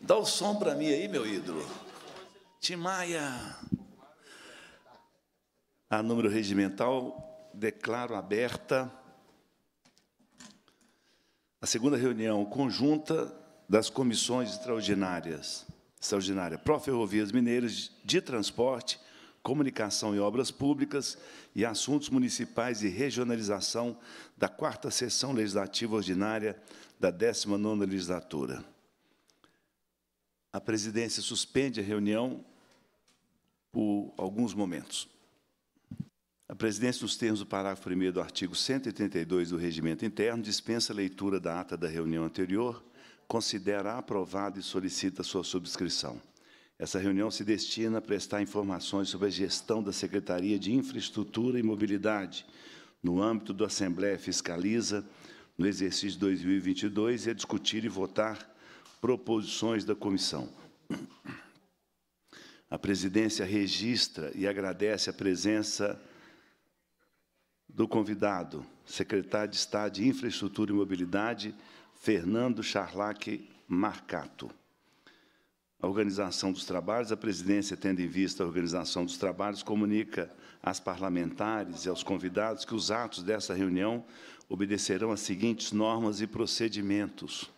Dá o som para mim aí, meu ídolo. Timaya. A ah, número regimental, declaro aberta a segunda reunião conjunta das comissões extraordinárias. Extraordinária Pró-Ferrovias Mineiras de Transporte, Comunicação e Obras Públicas e Assuntos Municipais e Regionalização da quarta sessão legislativa ordinária da 19ª legislatura a presidência suspende a reunião por alguns momentos. A presidência, nos termos do parágrafo 1 do artigo 182 do Regimento Interno, dispensa a leitura da ata da reunião anterior, considera aprovada e solicita sua subscrição. Essa reunião se destina a prestar informações sobre a gestão da Secretaria de Infraestrutura e Mobilidade, no âmbito da Assembleia Fiscaliza, no exercício 2022, e a discutir e votar proposições da comissão. A presidência registra e agradece a presença do convidado, secretário de Estado de Infraestrutura e Mobilidade, Fernando Charlac Marcato. A organização dos trabalhos, a presidência, tendo em vista a organização dos trabalhos, comunica às parlamentares e aos convidados que os atos dessa reunião obedecerão às seguintes normas e procedimentos.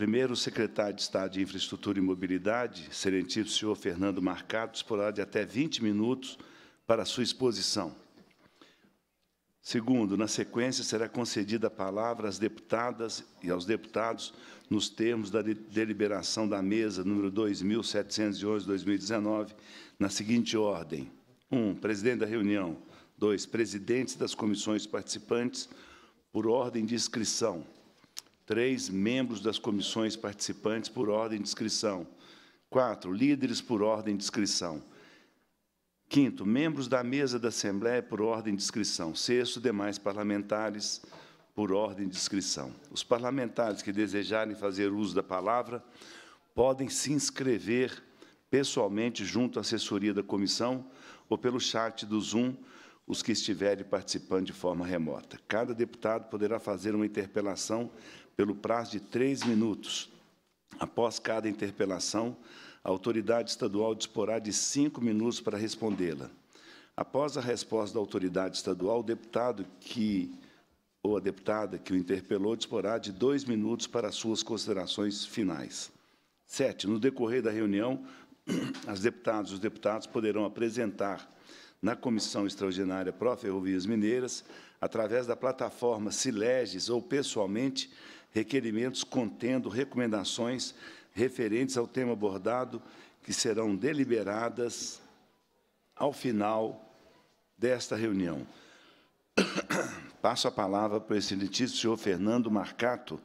Primeiro, o secretário de Estado de Infraestrutura e Mobilidade, Serentíssimo senhor Fernando Marcato, hora de até 20 minutos para sua exposição. Segundo, na sequência, será concedida a palavra às deputadas e aos deputados nos termos da deliberação da mesa número 2711/2019, na seguinte ordem: 1. Um, presidente da reunião. 2. Presidentes das comissões participantes por ordem de inscrição. Três membros das comissões participantes por ordem de inscrição. Quatro líderes por ordem de inscrição. Quinto, membros da mesa da Assembleia por ordem de inscrição. Sexto, demais parlamentares por ordem de inscrição. Os parlamentares que desejarem fazer uso da palavra podem se inscrever pessoalmente junto à assessoria da comissão ou pelo chat do Zoom os que estiverem participando de forma remota. Cada deputado poderá fazer uma interpelação pelo prazo de três minutos. Após cada interpelação, a autoridade estadual disporá de cinco minutos para respondê-la. Após a resposta da autoridade estadual, o deputado que ou a deputada que o interpelou disporá de dois minutos para suas considerações finais. Sete, no decorrer da reunião, as deputadas e os deputados poderão apresentar na Comissão Extraordinária Pró-Ferrovias Mineiras, através da plataforma Sileges ou pessoalmente, requerimentos contendo recomendações referentes ao tema abordado, que serão deliberadas ao final desta reunião. Passo a palavra para o excelentíssimo senhor Fernando Marcato,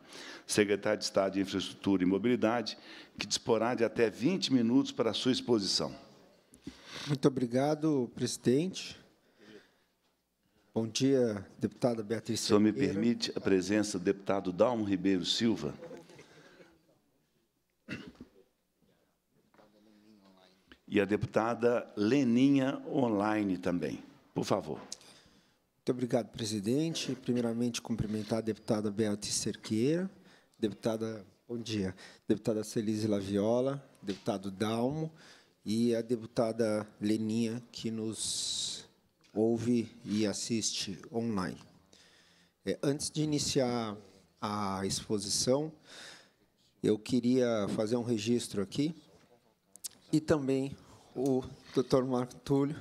secretário de Estado de Infraestrutura e Mobilidade, que disporá de até 20 minutos para a sua exposição. Muito obrigado, presidente. Bom dia, deputada Beatriz Se me permite a presença do deputado Dalmo Ribeiro Silva. E a deputada Leninha online também. Por favor. Muito obrigado, presidente. Primeiramente, cumprimentar a deputada Beatriz Cerqueira, deputada, bom dia, deputada Celise Laviola, deputado Dalmo e a deputada Leninha, que nos ouve e assiste online. É, antes de iniciar a exposição, eu queria fazer um registro aqui e também o Dr. Marco Túlio,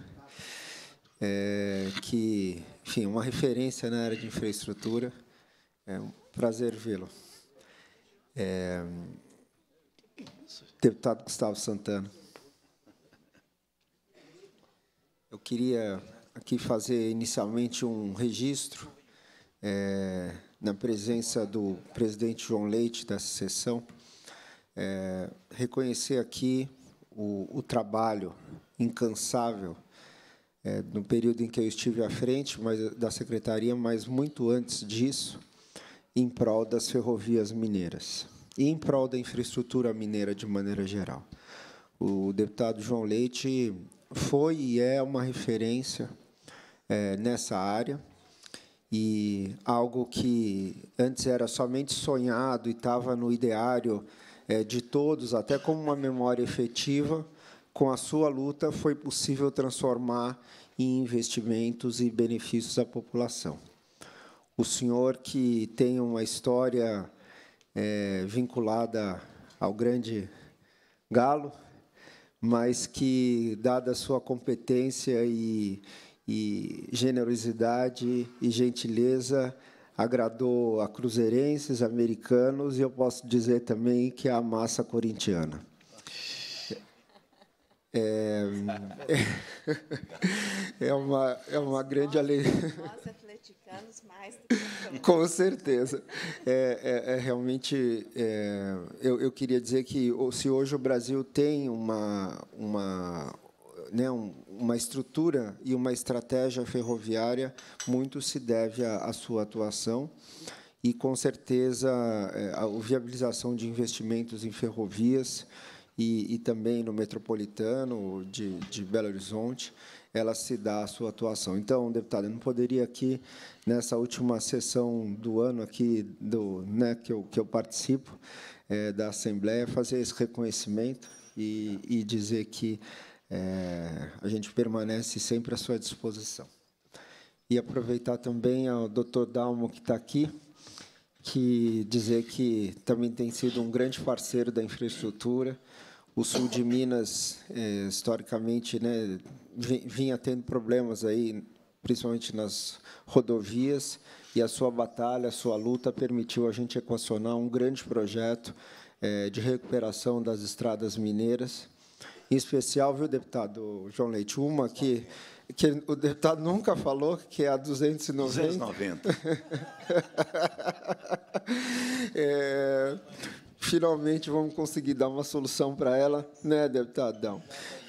é, que, enfim, uma referência na área de infraestrutura. É um prazer vê-lo. É, deputado Gustavo Santana. Eu queria aqui fazer inicialmente um registro é, na presença do presidente João Leite dessa sessão, é, reconhecer aqui o, o trabalho incansável é, no período em que eu estive à frente mas, da secretaria, mas muito antes disso, em prol das ferrovias mineiras e em prol da infraestrutura mineira de maneira geral. O deputado João Leite foi e é uma referência é, nessa área. E algo que antes era somente sonhado e estava no ideário é, de todos, até como uma memória efetiva, com a sua luta foi possível transformar em investimentos e benefícios à população. O senhor que tem uma história é, vinculada ao grande galo, mas que, dada a sua competência e, e generosidade e gentileza agradou a cruzeirenses, americanos e eu posso dizer também que é a massa corintiana. É, é, é, uma, é uma grande alegria. Nós, atleticanos, mais Com certeza. É, é, é realmente, é, eu, eu queria dizer que se hoje o Brasil tem uma, uma, né, um, uma estrutura e uma estratégia ferroviária, muito se deve à, à sua atuação e, com certeza, é, a viabilização de investimentos em ferrovias e, e também no metropolitano de, de, Belo Horizonte, ela se dá à sua atuação. Então, deputado, eu não poderia aqui, nessa última sessão do ano aqui do, né, que, eu, que eu participo é, da Assembleia, fazer esse reconhecimento e, e dizer que é, a gente permanece sempre à sua disposição. E aproveitar também ao Dr. Dalmo, que está aqui, que dizer que também tem sido um grande parceiro da infraestrutura. O sul de Minas, é, historicamente, né, vinha tendo problemas aí, principalmente nas rodovias, e a sua batalha, a sua luta permitiu a gente equacionar um grande projeto é, de recuperação das estradas mineiras em especial, viu, deputado João Leite, uma que, que o deputado nunca falou, que é a 290. 290. é, finalmente vamos conseguir dar uma solução para ela, né, deputadão?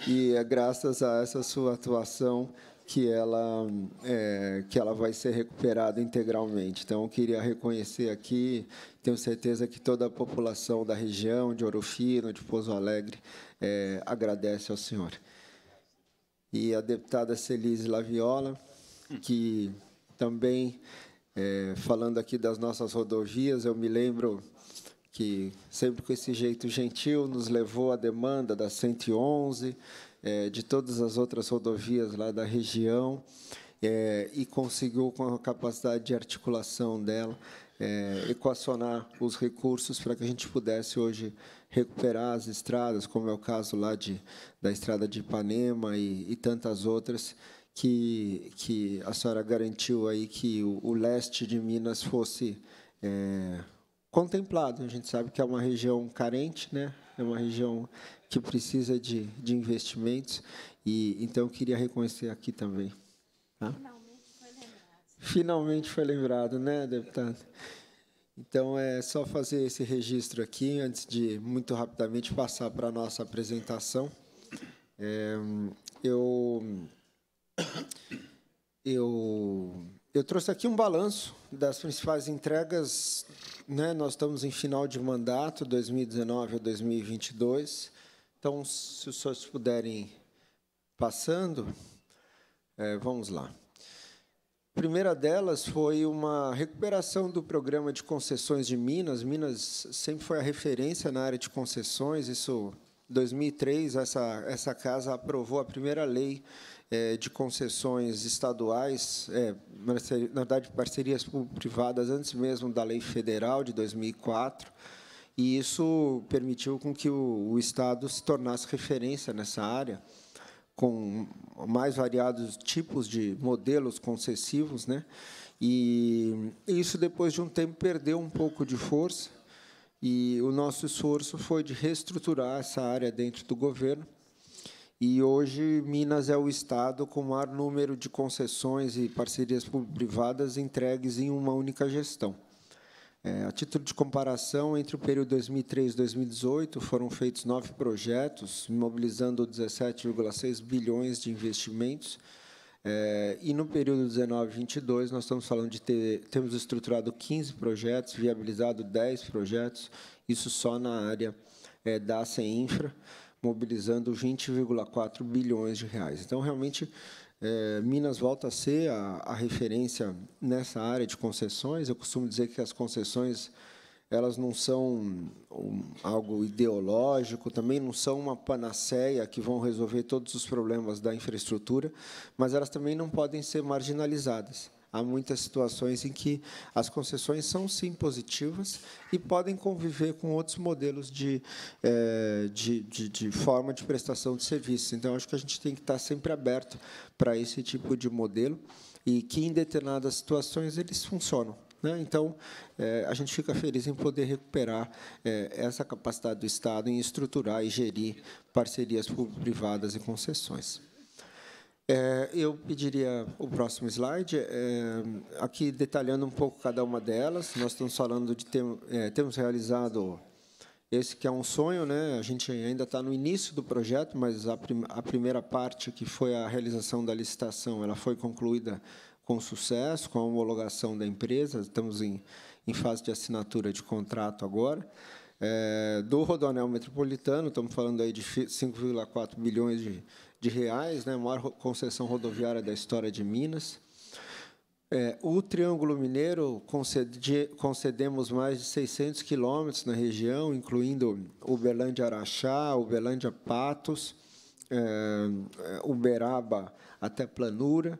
E é graças a essa sua atuação que ela, é, que ela vai ser recuperada integralmente. Então, eu queria reconhecer aqui, tenho certeza que toda a população da região, de Orofino, de Pouso Alegre, é, agradece ao senhor. E a deputada Celise Laviola, hum. que também, é, falando aqui das nossas rodovias, eu me lembro que sempre com esse jeito gentil nos levou à demanda da 111, é, de todas as outras rodovias lá da região, é, e conseguiu, com a capacidade de articulação dela, é, equacionar os recursos para que a gente pudesse hoje recuperar as estradas, como é o caso lá de, da estrada de Ipanema e, e tantas outras, que, que a senhora garantiu aí que o, o leste de Minas fosse é, contemplado. A gente sabe que é uma região carente, né? é uma região que precisa de, de investimentos, e então queria reconhecer aqui também. Tá? Finalmente foi lembrado. Finalmente foi lembrado, né, deputado? Então, é só fazer esse registro aqui, antes de muito rapidamente passar para a nossa apresentação. É, eu, eu, eu trouxe aqui um balanço das principais entregas. Né? Nós estamos em final de mandato, 2019 a 2022. Então, se os senhores puderem passando, é, vamos lá. A primeira delas foi uma recuperação do programa de concessões de Minas. Minas sempre foi a referência na área de concessões. Isso, 2003, essa essa casa aprovou a primeira lei é, de concessões estaduais, é, na verdade parcerias privadas antes mesmo da lei federal de 2004. E isso permitiu com que o, o Estado se tornasse referência nessa área com mais variados tipos de modelos concessivos, né? E isso depois de um tempo perdeu um pouco de força e o nosso esforço foi de reestruturar essa área dentro do governo. E hoje Minas é o estado com o maior número de concessões e parcerias público privadas entregues em uma única gestão. É, a título de comparação, entre o período 2003 e 2018, foram feitos nove projetos, mobilizando 17,6 bilhões de investimentos. É, e no período 19 e 22, nós estamos falando de ter, temos estruturado 15 projetos, viabilizado 10 projetos, isso só na área é, da CEINFRA, mobilizando 20,4 bilhões de reais. Então, realmente, é, Minas volta a ser a, a, referência nessa área de concessões. Eu costumo dizer que as concessões elas não são um, algo ideológico, também não são uma panaceia que vão resolver todos os problemas da infraestrutura, mas elas também não podem ser marginalizadas. Há muitas situações em que as concessões são, sim, positivas e podem conviver com outros modelos de, eh, de, de, de forma de prestação de serviços. Então, acho que a gente tem que estar sempre aberto para esse tipo de modelo e que, em determinadas situações, eles funcionam. Né? Então, eh, a gente fica feliz em poder recuperar eh, essa capacidade do Estado em estruturar e gerir parcerias público-privadas e concessões. É, eu pediria o próximo slide, é, aqui detalhando um pouco cada uma delas. Nós estamos falando de ter, é, temos realizado esse que é um sonho, né? A gente ainda está no início do projeto, mas a, prim a primeira parte que foi a realização da licitação, ela foi concluída com sucesso, com a homologação da empresa. Estamos em, em fase de assinatura de contrato agora. É, do Rodoanel Metropolitano, estamos falando aí de 5,4 bilhões de de reais, né, maior concessão rodoviária da história de Minas. É, o Triângulo Mineiro, concede, concedemos mais de 600 quilômetros na região, incluindo Uberlândia-Araxá, Uberlândia-Patos, é, é, Uberaba até Planura,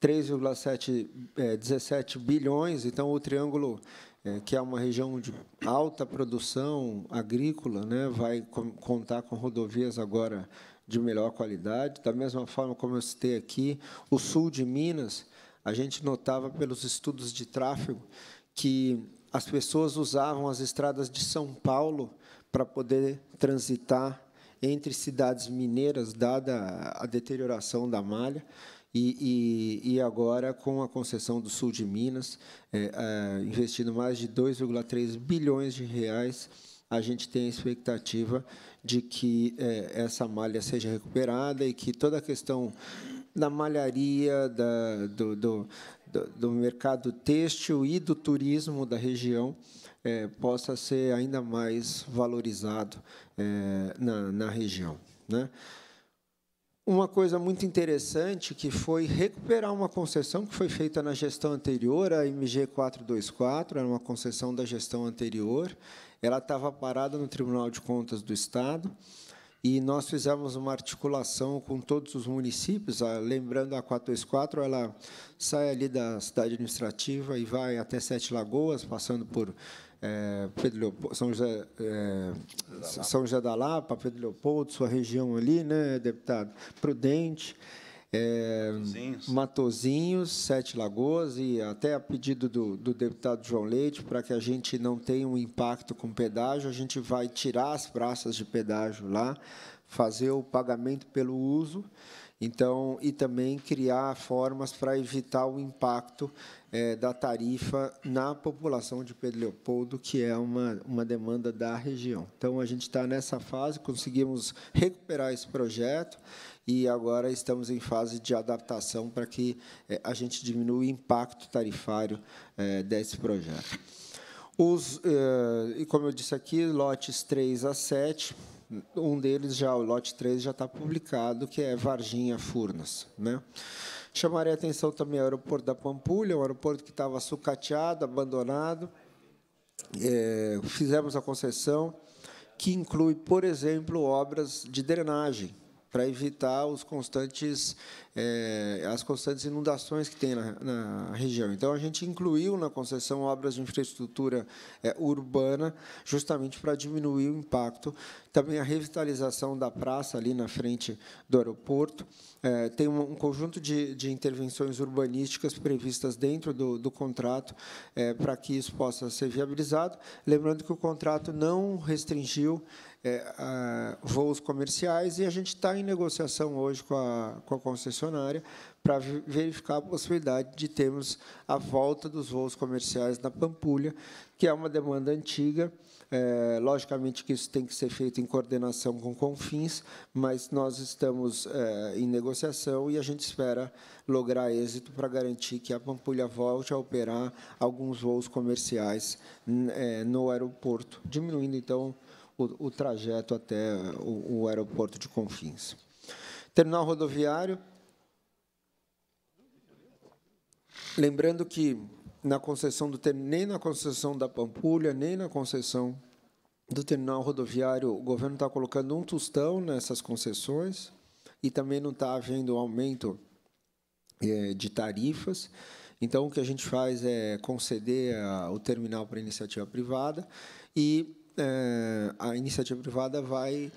3,7 é, 17 bilhões. Então, o Triângulo, é, que é uma região de alta produção agrícola, né, vai com, contar com rodovias agora de melhor qualidade. Da mesma forma como eu citei aqui, o sul de Minas, a gente notava pelos estudos de tráfego que as pessoas usavam as estradas de São Paulo para poder transitar entre cidades mineiras, dada a deterioração da malha. E, e, e, agora, com a concessão do Sul de Minas, é, é, investindo mais de 2,3 bilhões de reais a gente tem a expectativa de que é, essa malha seja recuperada e que toda a questão da malharia, da, do, do, do, mercado têxtil e do turismo da região é, possa ser ainda mais valorizado é, na, na região. Né? uma coisa muito interessante que foi recuperar uma concessão que foi feita na gestão anterior, a MG 424, era uma concessão da gestão anterior, ela estava parada no Tribunal de Contas do Estado e nós fizemos uma articulação com todos os municípios. Lembrando, a 424 ela sai ali da cidade administrativa e vai até Sete Lagoas, passando por é, Pedro São, José, é, São José da Lapa, Pedro Leopoldo, sua região ali, né, deputado? Prudente é, Matozinhos. Matozinhos, Sete Lagoas e até a pedido do, do deputado João Leite, para que a gente não tenha um impacto com pedágio, a gente vai tirar as praças de pedágio lá, fazer o pagamento pelo uso, então e também criar formas para evitar o impacto é, da tarifa na população de Pedro Leopoldo, que é uma, uma demanda da região. Então a gente está nessa fase, conseguimos recuperar esse projeto e agora estamos em fase de adaptação para que eh, a gente diminua o impacto tarifário eh, desse projeto. Os, eh, e como eu disse aqui, lotes 3 a 7, um deles já, o lote 3, já está publicado, que é Varginha Furnas. Né? Chamarei a atenção também ao aeroporto da Pampulha, um aeroporto que estava sucateado, abandonado. É, fizemos a concessão, que inclui, por exemplo, obras de drenagem para evitar os constantes é, as constantes inundações que tem na, na, região. Então, a gente incluiu na concessão obras de infraestrutura é, urbana, justamente para diminuir o impacto. Também a revitalização da praça ali na frente do aeroporto. É, tem um, um conjunto de, de, intervenções urbanísticas previstas dentro do, do contrato é, para que isso possa ser viabilizado. Lembrando que o contrato não restringiu é, a, voos comerciais e a gente está em negociação hoje com a, com a concessão concessionária para verificar a possibilidade de termos a volta dos voos comerciais na Pampulha, que é uma demanda antiga. É, logicamente que isso tem que ser feito em coordenação com Confins, mas nós estamos é, em negociação e a gente espera lograr êxito para garantir que a Pampulha volte a operar alguns voos comerciais é, no aeroporto, diminuindo, então, o, o trajeto até o, o aeroporto de Confins. Terminal rodoviário, Lembrando que na concessão do nem na concessão da Pampulha, nem na concessão do terminal rodoviário, o governo está colocando um tostão nessas concessões e também não está havendo aumento é, de tarifas. Então, o que a gente faz é conceder a, o terminal para iniciativa privada e é, a iniciativa privada vai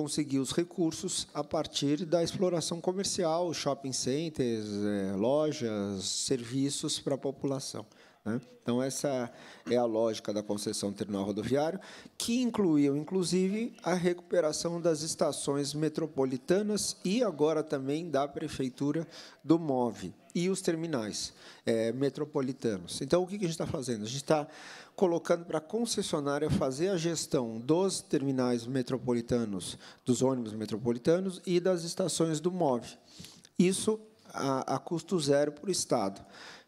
conseguir os recursos a partir da exploração comercial, shopping centers, eh, lojas, serviços para a população. Né? Então, essa é a lógica da concessão terminal rodoviário, que incluiu, inclusive, a recuperação das estações metropolitanas e agora também da prefeitura do MOV e os terminais é, metropolitanos. Então, o que a gente está fazendo? A gente está colocando para a concessionária fazer a gestão dos terminais metropolitanos, dos ônibus metropolitanos e das estações do MOV. Isso a, a custo zero para o Estado.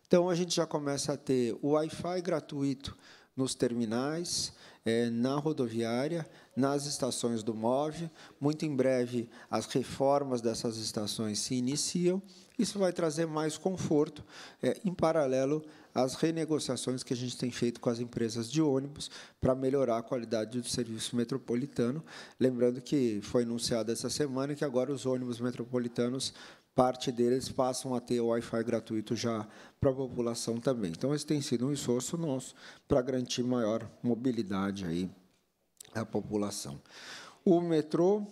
Então, a gente já começa a ter o Wi-Fi gratuito nos terminais, é, na rodoviária, nas estações do MOV. Muito em breve, as reformas dessas estações se iniciam. Isso vai trazer mais conforto, é, em paralelo às renegociações que a gente tem feito com as empresas de ônibus para melhorar a qualidade do serviço metropolitano. Lembrando que foi anunciado essa semana que agora os ônibus metropolitanos parte deles passam a ter Wi-Fi gratuito já para a população também. Então, esse tem sido um esforço nosso para garantir maior mobilidade aí à população. O metrô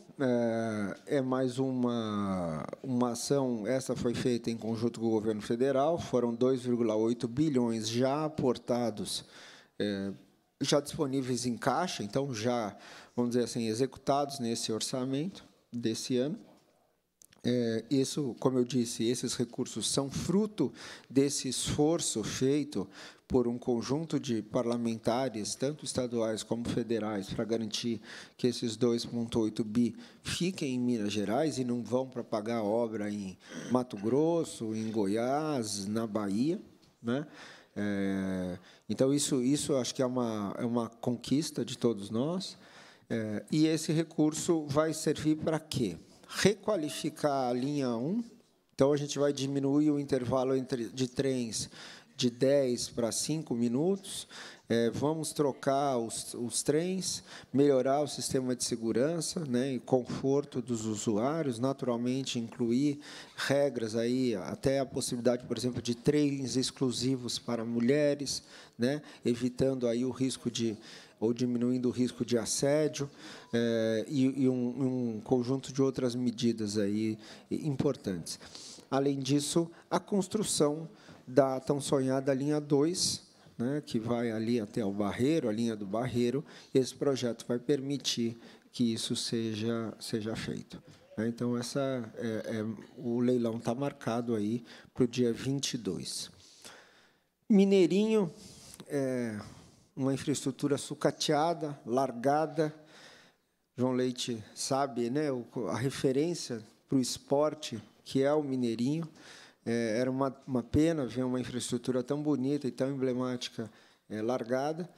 é, é, mais uma, uma ação, essa foi feita em conjunto com o governo federal, foram 2,8 bilhões já aportados, é, já disponíveis em caixa, então já, vamos dizer assim, executados nesse orçamento desse ano. É, isso, como eu disse, esses recursos são fruto desse esforço feito por um conjunto de parlamentares, tanto estaduais como federais, para garantir que esses 2,8 bi fiquem em Minas Gerais e não vão para pagar obra em Mato Grosso, em Goiás, na Bahia. Né? É, então, isso, isso acho que é uma, é uma conquista de todos nós. É, e esse recurso vai servir para quê? requalificar a linha 1. Então, a gente vai diminuir o intervalo entre, de trens de 10 para 5 minutos. É, vamos trocar os, os, trens, melhorar o sistema de segurança né, e conforto dos usuários, naturalmente incluir regras aí, até a possibilidade, por exemplo, de trens exclusivos para mulheres, né, evitando aí o risco de, ou diminuindo o risco de assédio eh, e, e um, um, conjunto de outras medidas aí importantes. Além disso, a construção da tão sonhada linha 2, né, que vai ali até o Barreiro, a linha do Barreiro, esse projeto vai permitir que isso seja, seja feito. Né. Então, essa é, é, o leilão está marcado aí para o dia 22. Mineirinho, é, uma infraestrutura sucateada, largada. João Leite sabe, né, a referência para o esporte que é o Mineirinho. É, era uma, uma, pena ver uma infraestrutura tão bonita e tão emblemática é, largada.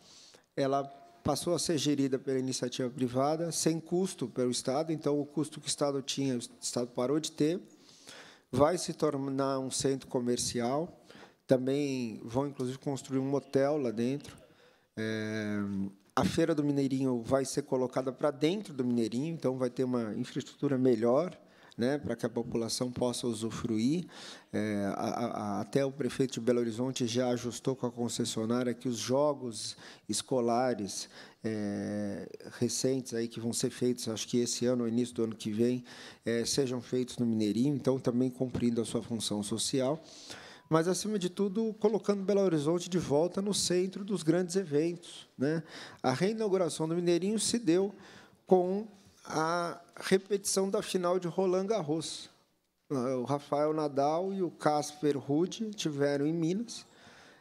Ela passou a ser gerida pela iniciativa privada, sem custo pelo Estado. Então, o custo que o Estado tinha, o Estado parou de ter. Vai se tornar um centro comercial. Também vão, inclusive, construir um motel lá dentro. É, a feira do Mineirinho vai ser colocada para dentro do Mineirinho, então vai ter uma infraestrutura melhor. Né, para que a população possa usufruir. É, a, a, até o prefeito de Belo Horizonte já ajustou com a concessionária que os jogos escolares é, recentes aí que vão ser feitos, acho que esse ano, ou início do ano que vem, é, sejam feitos no Mineirinho, então também cumprindo a sua função social mas, acima de tudo, colocando Belo Horizonte de volta no centro dos grandes eventos. Né? A reinauguração do Mineirinho se deu com a repetição da final de Roland Garros. O Rafael Nadal e o Casper Ruud tiveram em Minas,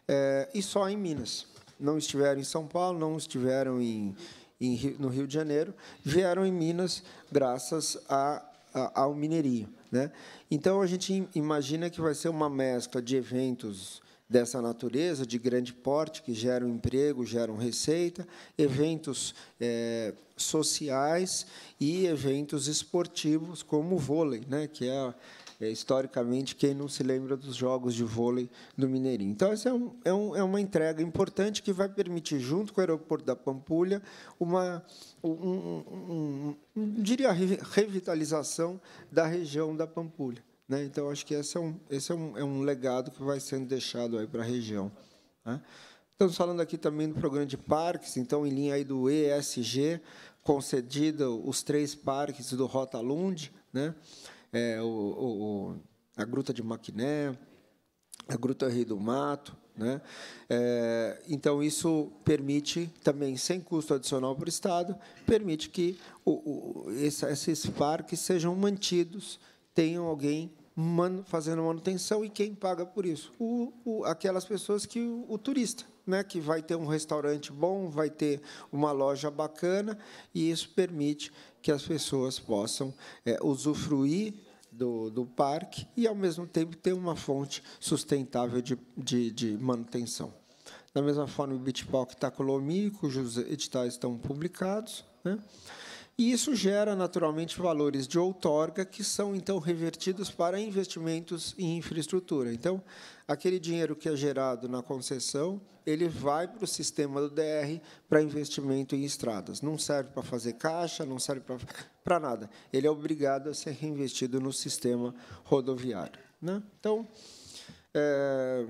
é, e só em Minas. Não estiveram em São Paulo, não estiveram em, em no Rio de Janeiro, vieram em Minas graças a, a, ao Mineirinho. Né? Então, a gente imagina que vai ser uma mescla de eventos dessa natureza, de grande porte, que geram emprego, geram receita, eventos é, sociais e eventos esportivos, como o vôlei, né? que é é, historicamente, quem não se lembra dos jogos de vôlei do Mineirinho. Então, essa é, um, é, um, é uma entrega importante que vai permitir, junto com o aeroporto da Pampulha, uma, um, diria, revitalização da região da Pampulha. Né? Então, acho que esse é um, esse é um, é um legado que vai sendo deixado aí para a região. Né? Estamos falando aqui também do programa de parques, então, em linha aí do ESG, concedido os três parques do Rota Lund, né? é, o, o, a Gruta de Maquiné, a Gruta Rei do Mato. Né? É, então, isso permite, também sem custo adicional para o Estado, permite que o, esses parques sejam mantidos, tenham alguém man, fazendo manutenção, e quem paga por isso? aquelas pessoas que o turista né, que vai ter um restaurante bom, vai ter uma loja bacana, e isso permite que as pessoas possam é, usufruir do, do, parque e, ao mesmo tempo, ter uma fonte sustentável de, de, de manutenção. Da mesma forma, o Bitpocket está com o Lomi, cujos editais estão publicados. Né? E isso gera, naturalmente, valores de outorga que são, então, revertidos para investimentos em infraestrutura. Então, aquele dinheiro que é gerado na concessão, ele vai para o sistema do DR para investimento em estradas. Não serve para fazer caixa, não serve para, para nada. Ele é obrigado a ser reinvestido no sistema rodoviário. Né? Então, é,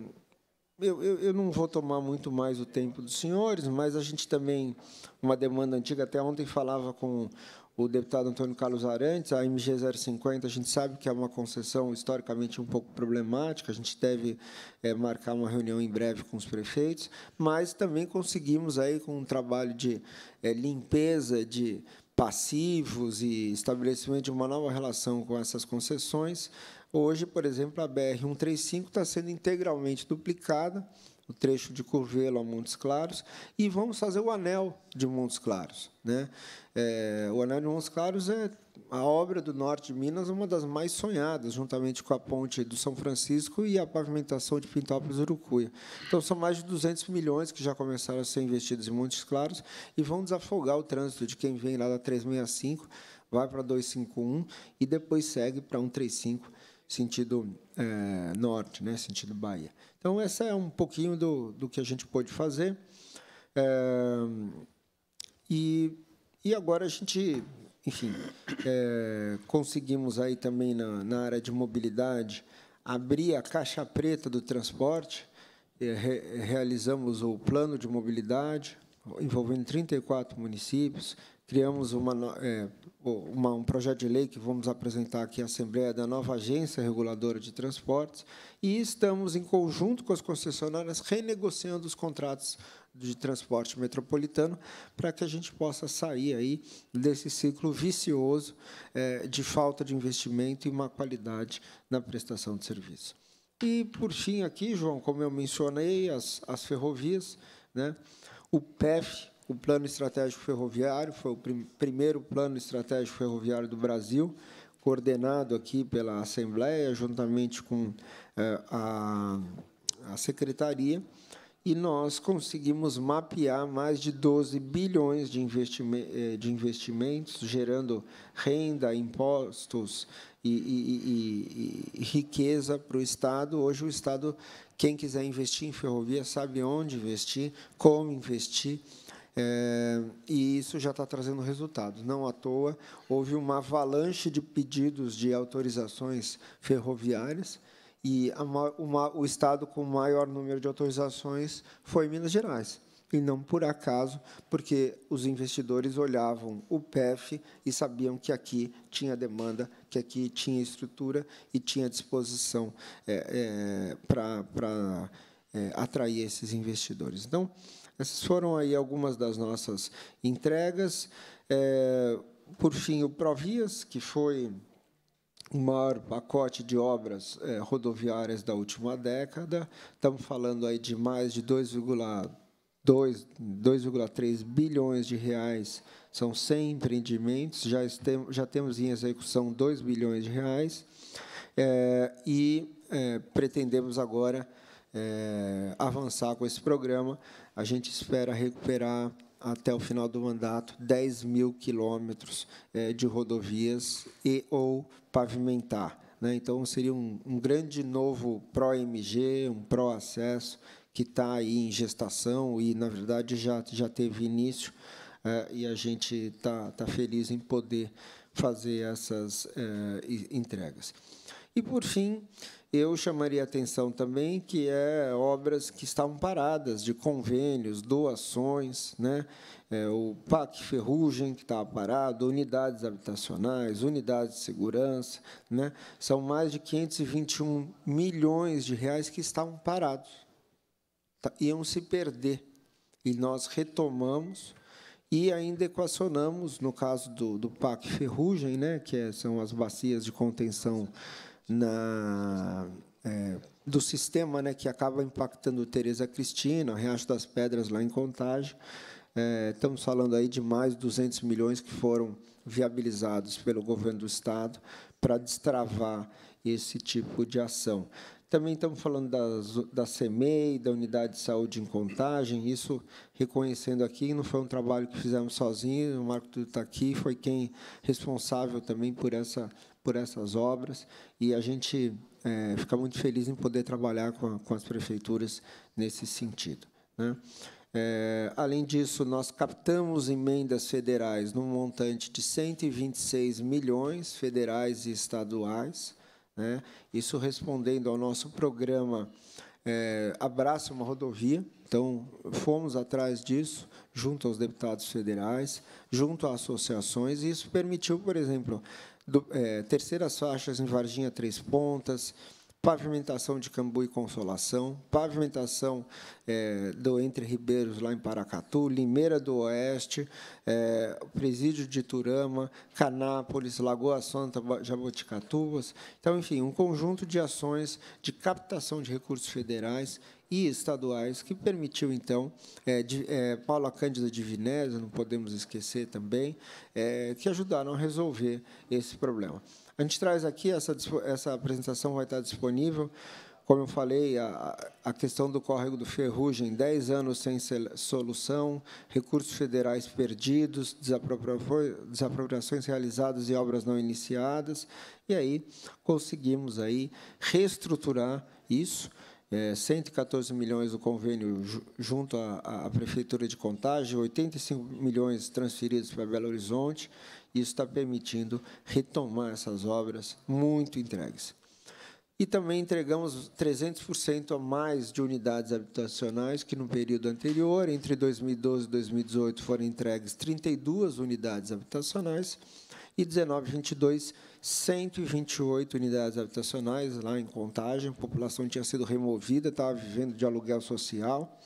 eu, eu, eu, não vou tomar muito mais o tempo dos senhores, mas a gente também, uma demanda antiga, até ontem falava com o deputado Antônio Carlos Arantes, a MG 050, a gente sabe que é uma concessão historicamente um pouco problemática, a gente deve é, marcar uma reunião em breve com os prefeitos, mas também conseguimos, aí com um trabalho de é, limpeza, de passivos e estabelecimento de uma nova relação com essas concessões, Hoje, por exemplo, a BR-135 está sendo integralmente duplicada, o trecho de Curvelo a Montes Claros, e vamos fazer o anel de Montes Claros. Né? É, o anel de Montes Claros é a obra do norte de Minas, uma das mais sonhadas, juntamente com a ponte do São Francisco e a pavimentação de Pintópolis-Urucuia. Então, são mais de 200 milhões que já começaram a ser investidos em Montes Claros e vão desafogar o trânsito de quem vem lá da 365, vai para 251 e depois segue para 135 sentido é, norte, né, sentido Bahia. Então, essa é um pouquinho do, do que a gente pôde fazer. É, e, e agora a gente, enfim, é, conseguimos aí também na, na área de mobilidade abrir a caixa preta do transporte. É, re, realizamos o plano de mobilidade envolvendo 34 municípios, criamos uma, é, uma, um projeto de lei que vamos apresentar aqui à Assembleia da nova agência reguladora de transportes e estamos, em conjunto com as concessionárias, renegociando os contratos de transporte metropolitano para que a gente possa sair aí desse ciclo vicioso é, de falta de investimento e má qualidade na prestação de serviço. E, por fim, aqui, João, como eu mencionei, as, as ferrovias, né, o PEF, o Plano Estratégico Ferroviário, foi o prim primeiro Plano Estratégico Ferroviário do Brasil, coordenado aqui pela Assembleia, juntamente com eh, a, a Secretaria, e nós conseguimos mapear mais de 12 bilhões de, investime eh, de investimentos, gerando renda, impostos e, e, e, e riqueza para o Estado. Hoje, o Estado, quem quiser investir em ferrovia, sabe onde investir, como investir é, e isso já está trazendo resultados. Não à toa, houve uma avalanche de pedidos de autorizações ferroviárias e a, uma, o estado com o maior número de autorizações foi Minas Gerais. E não por acaso, porque os investidores olhavam o PEF e sabiam que aqui tinha demanda, que aqui tinha estrutura e tinha disposição é, é, para é, atrair esses investidores. Então, essas foram aí algumas das nossas entregas. É, por fim, o Provias, que foi o maior pacote de obras é, rodoviárias da última década. Estamos falando aí de mais de 2,3 bilhões de reais. São 100 empreendimentos, já, este, já temos em execução 2 bilhões de reais. É, e é, pretendemos agora é, avançar com esse programa. A gente espera recuperar até o final do mandato 10 mil quilômetros é, de rodovias e ou pavimentar. Né? Então, seria um, um grande novo PRO-MG, um PRO-acesso, que está aí em gestação e, na verdade, já, já teve início, é, e a gente está tá feliz em poder fazer essas é, entregas. E, por fim, eu chamaria atenção também que é obras que estavam paradas, de convênios, doações, né? É, o PAC Ferrugem, que estava parado, unidades habitacionais, unidades de segurança. Né? São mais de 521 milhões de reais que estavam parados, tá, iam se perder. E nós retomamos e ainda equacionamos, no caso do, do PAC Ferrugem, né? que é, são as bacias de contenção na, é, do sistema né, que acaba impactando Tereza Cristina, Riacho das Pedras, lá em Contagem. É, estamos falando aí de mais 200 milhões que foram viabilizados pelo governo do Estado para destravar esse tipo de ação. Também estamos falando das, da CEMEI, da Unidade de Saúde em Contagem, isso reconhecendo aqui, não foi um trabalho que fizemos sozinhos, o Marco Tudo está aqui, foi quem responsável também por essa por essas obras e a gente é, fica muito feliz em poder trabalhar com, a, com as prefeituras nesse sentido. Né? É, além disso, nós captamos emendas federais num montante de 126 milhões federais e estaduais. Né? Isso respondendo ao nosso programa é, Abraça uma Rodovia. Então, fomos atrás disso, junto aos deputados federais, junto a associações, e isso permitiu, por exemplo, do, é, terceiras faixas em Varginha Três Pontas, pavimentação de Cambu e Consolação, pavimentação é, do Entre Ribeiros, lá em Paracatu, Limeira do Oeste, é, Presídio de Turama, Canápolis, Lagoa Santa, Jaboticatubas. Então, enfim, um conjunto de ações de captação de recursos federais e estaduais, que permitiu, então, é, de, é, Paula Cândida de Vinésio, não podemos esquecer também, é, que ajudaram a resolver esse problema. A gente traz aqui, essa, essa apresentação vai estar disponível, como eu falei, a, a questão do córrego do Ferrugem, 10 anos sem solução, recursos federais perdidos, desapropriações realizadas e obras não iniciadas, e aí conseguimos aí reestruturar isso é, 114 milhões do convênio junto à, à, Prefeitura de Contagem, 85 milhões transferidos para Belo Horizonte. Isso está permitindo retomar essas obras muito entregues. E também entregamos 300% a mais de unidades habitacionais que no período anterior, entre 2012 e 2018, foram entregues 32 unidades habitacionais e 19, 22 128 unidades habitacionais lá em Contagem, a população tinha sido removida, estava vivendo de aluguel social,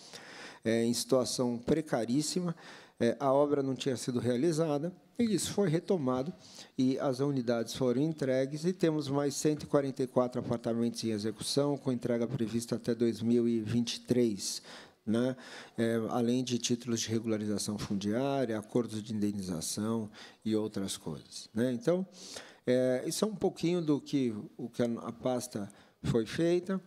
é, em situação precaríssima, é, a obra não tinha sido realizada, e isso foi retomado, e as unidades foram entregues, e temos mais 144 apartamentos em execução, com entrega prevista até 2023. Né? É, além de títulos de regularização fundiária, acordos de indenização e outras coisas. Né? Então, é, isso é um pouquinho do que, o que a pasta foi feita.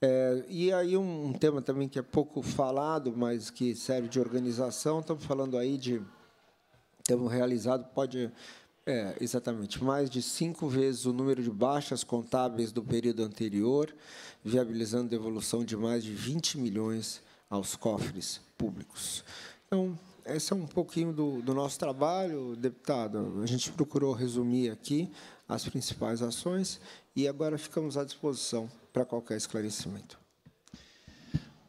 É, e aí um, um, tema também que é pouco falado, mas que serve de organização. Estamos falando aí de temos realizado pode é, exatamente mais de cinco vezes o número de baixas contábeis do período anterior, viabilizando devolução de mais de 20 milhões aos cofres públicos. Então esse é um pouquinho do, do nosso trabalho, deputado. A gente procurou resumir aqui as principais ações e agora ficamos à disposição para qualquer esclarecimento.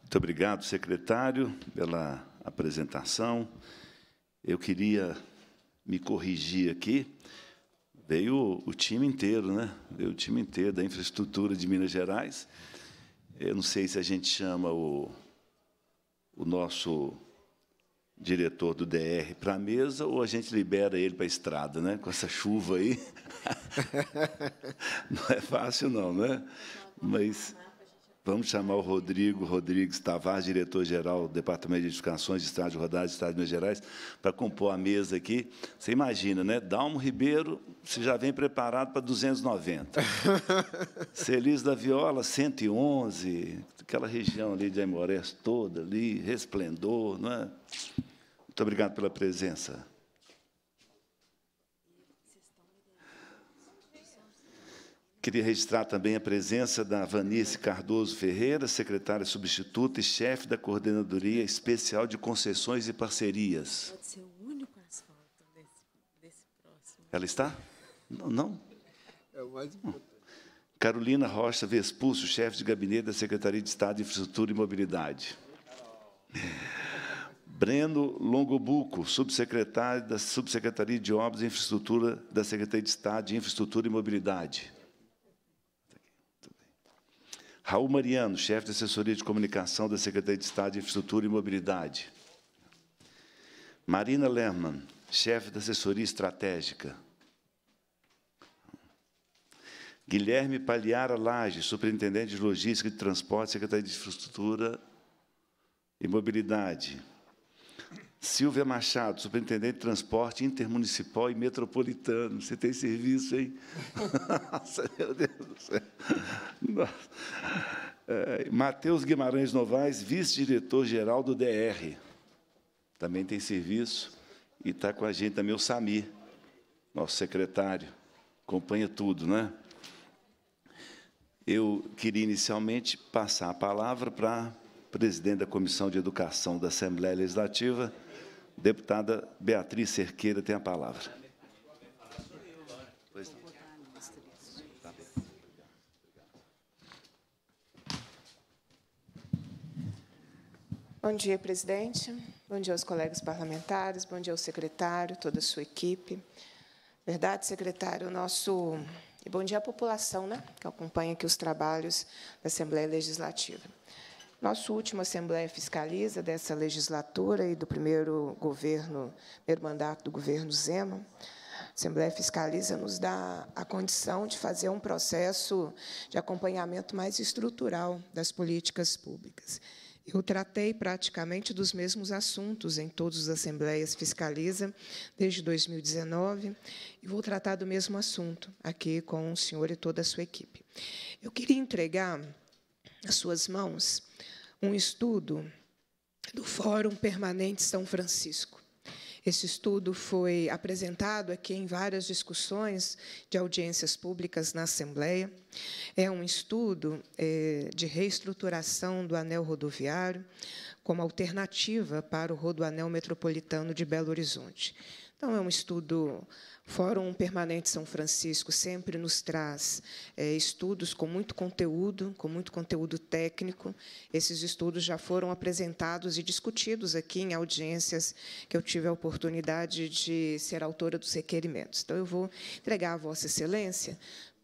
Muito obrigado, secretário, pela apresentação. Eu queria me corrigir aqui. Veio o time inteiro, né? Veio o time inteiro da infraestrutura de Minas Gerais. Eu não sei se a gente chama o, o nosso diretor do DR para a mesa ou a gente libera ele para a estrada, né? Com essa chuva aí. não é fácil não, né? Tá Mas né? Vamos chamar o Rodrigo Rodrigues Tavares, diretor-geral do Departamento de Edificações de Estrada de Rodagem do Estado de Minas Gerais, para compor a mesa aqui. Você imagina, né? Dalmo Ribeiro, você já vem preparado para 290. Celis da Viola, 111. Aquela região ali de Aimorés toda ali, resplendor, não é? Muito obrigado pela presença. Queria registrar também a presença da Vanice Cardoso Ferreira, secretária substituta e chefe da Coordenadoria Especial de Concessões e Parcerias. Pode ser o único asfalto desse, desse próximo. Ela está? Não? não? É o mais importante. Carolina Rocha Vespulso, chefe de gabinete da Secretaria de Estado de Infraestrutura e Mobilidade. Breno Longobuco, subsecretário da Subsecretaria de Obras e Infraestrutura da Secretaria de Estado de Infraestrutura e Mobilidade. Raul Mariano, chefe de assessoria de comunicação da Secretaria de Estado de Infraestrutura e Mobilidade. Marina Lerman, chefe da assessoria estratégica. Guilherme Paliara Lage, superintendente de logística e transporte, Secretaria de Infraestrutura e Mobilidade. Silvia Machado, superintendente de transporte intermunicipal e metropolitano. Você tem serviço, hein? Nossa, meu Deus do céu. É, Matheus Guimarães Novaes, vice-diretor-geral do DR. Também tem serviço. E está com a gente também o Sami, nosso secretário. Acompanha tudo, né? Eu queria inicialmente passar a palavra para o presidente da Comissão de Educação da Assembleia Legislativa, Deputada Beatriz Cerqueira tem a palavra. Bom dia, presidente. Bom dia aos colegas parlamentares, bom dia ao secretário, toda a sua equipe. Verdade, secretário, o nosso... E bom dia à população, né, que acompanha aqui os trabalhos da Assembleia Legislativa. Nossa última Assembleia Fiscaliza dessa legislatura e do primeiro governo, primeiro mandato do governo Zema, a Assembleia Fiscaliza nos dá a condição de fazer um processo de acompanhamento mais estrutural das políticas públicas. Eu tratei praticamente dos mesmos assuntos em todas as assembleias fiscaliza desde 2019 e vou tratar do mesmo assunto aqui com o senhor e toda a sua equipe. Eu queria entregar nas suas mãos um estudo do Fórum Permanente São Francisco. Esse estudo foi apresentado aqui em várias discussões de audiências públicas na Assembleia. É um estudo eh, de reestruturação do anel rodoviário como alternativa para o rodoanel metropolitano de Belo Horizonte. Então, é um estudo Fórum Permanente São Francisco sempre nos traz é, estudos com muito conteúdo, com muito conteúdo técnico. Esses estudos já foram apresentados e discutidos aqui em audiências que eu tive a oportunidade de ser autora dos requerimentos. Então, eu vou entregar a Vossa Excelência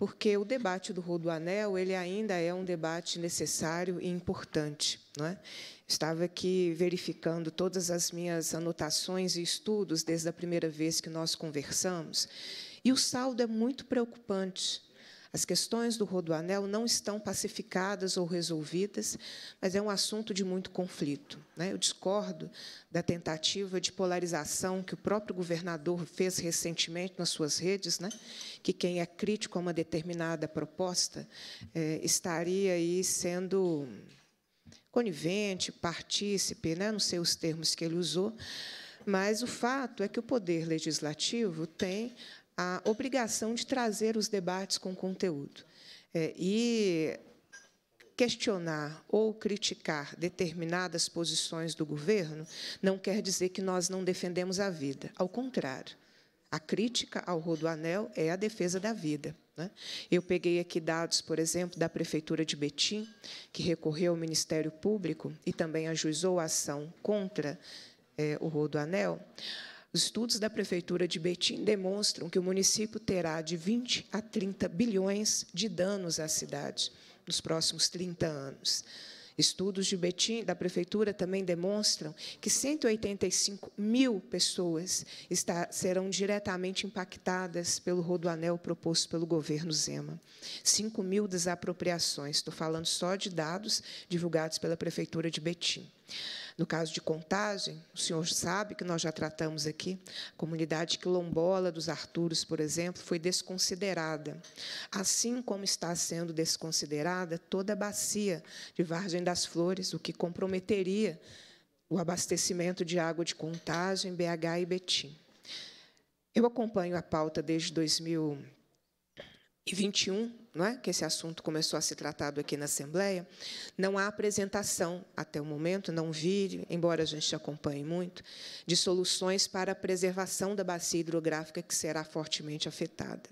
porque o debate do Rol do Anel ele ainda é um debate necessário e importante. Não é? Estava aqui verificando todas as minhas anotações e estudos desde a primeira vez que nós conversamos, e o saldo é muito preocupante. As questões do Rodoanel não estão pacificadas ou resolvidas, mas é um assunto de muito conflito. Né? Eu discordo da tentativa de polarização que o próprio governador fez recentemente nas suas redes, né? que quem é crítico a uma determinada proposta eh, estaria aí sendo conivente, partícipe, né? não sei os termos que ele usou, mas o fato é que o poder legislativo tem a obrigação de trazer os debates com conteúdo. É, e questionar ou criticar determinadas posições do governo não quer dizer que nós não defendemos a vida. Ao contrário, a crítica ao Rodoanel é a defesa da vida. Né? Eu peguei aqui dados, por exemplo, da Prefeitura de Betim, que recorreu ao Ministério Público e também ajuizou a ação contra é, o Rodoanel. Anel os estudos da Prefeitura de Betim demonstram que o município terá de 20 a 30 bilhões de danos à cidade nos próximos 30 anos. Estudos de Betim, da Prefeitura também demonstram que 185 mil pessoas está, serão diretamente impactadas pelo rodoanel proposto pelo governo Zema. 5 mil desapropriações, estou falando só de dados divulgados pela Prefeitura de Betim. No caso de Contagem, o senhor sabe que nós já tratamos aqui, a comunidade quilombola dos Arturos, por exemplo, foi desconsiderada, assim como está sendo desconsiderada toda a bacia de Vargem das Flores, o que comprometeria o abastecimento de água de Contagem, BH e Betim. Eu acompanho a pauta desde 2000 e 21, não é? que esse assunto começou a ser tratado aqui na Assembleia, não há apresentação, até o momento, não vire, embora a gente acompanhe muito, de soluções para a preservação da bacia hidrográfica que será fortemente afetada.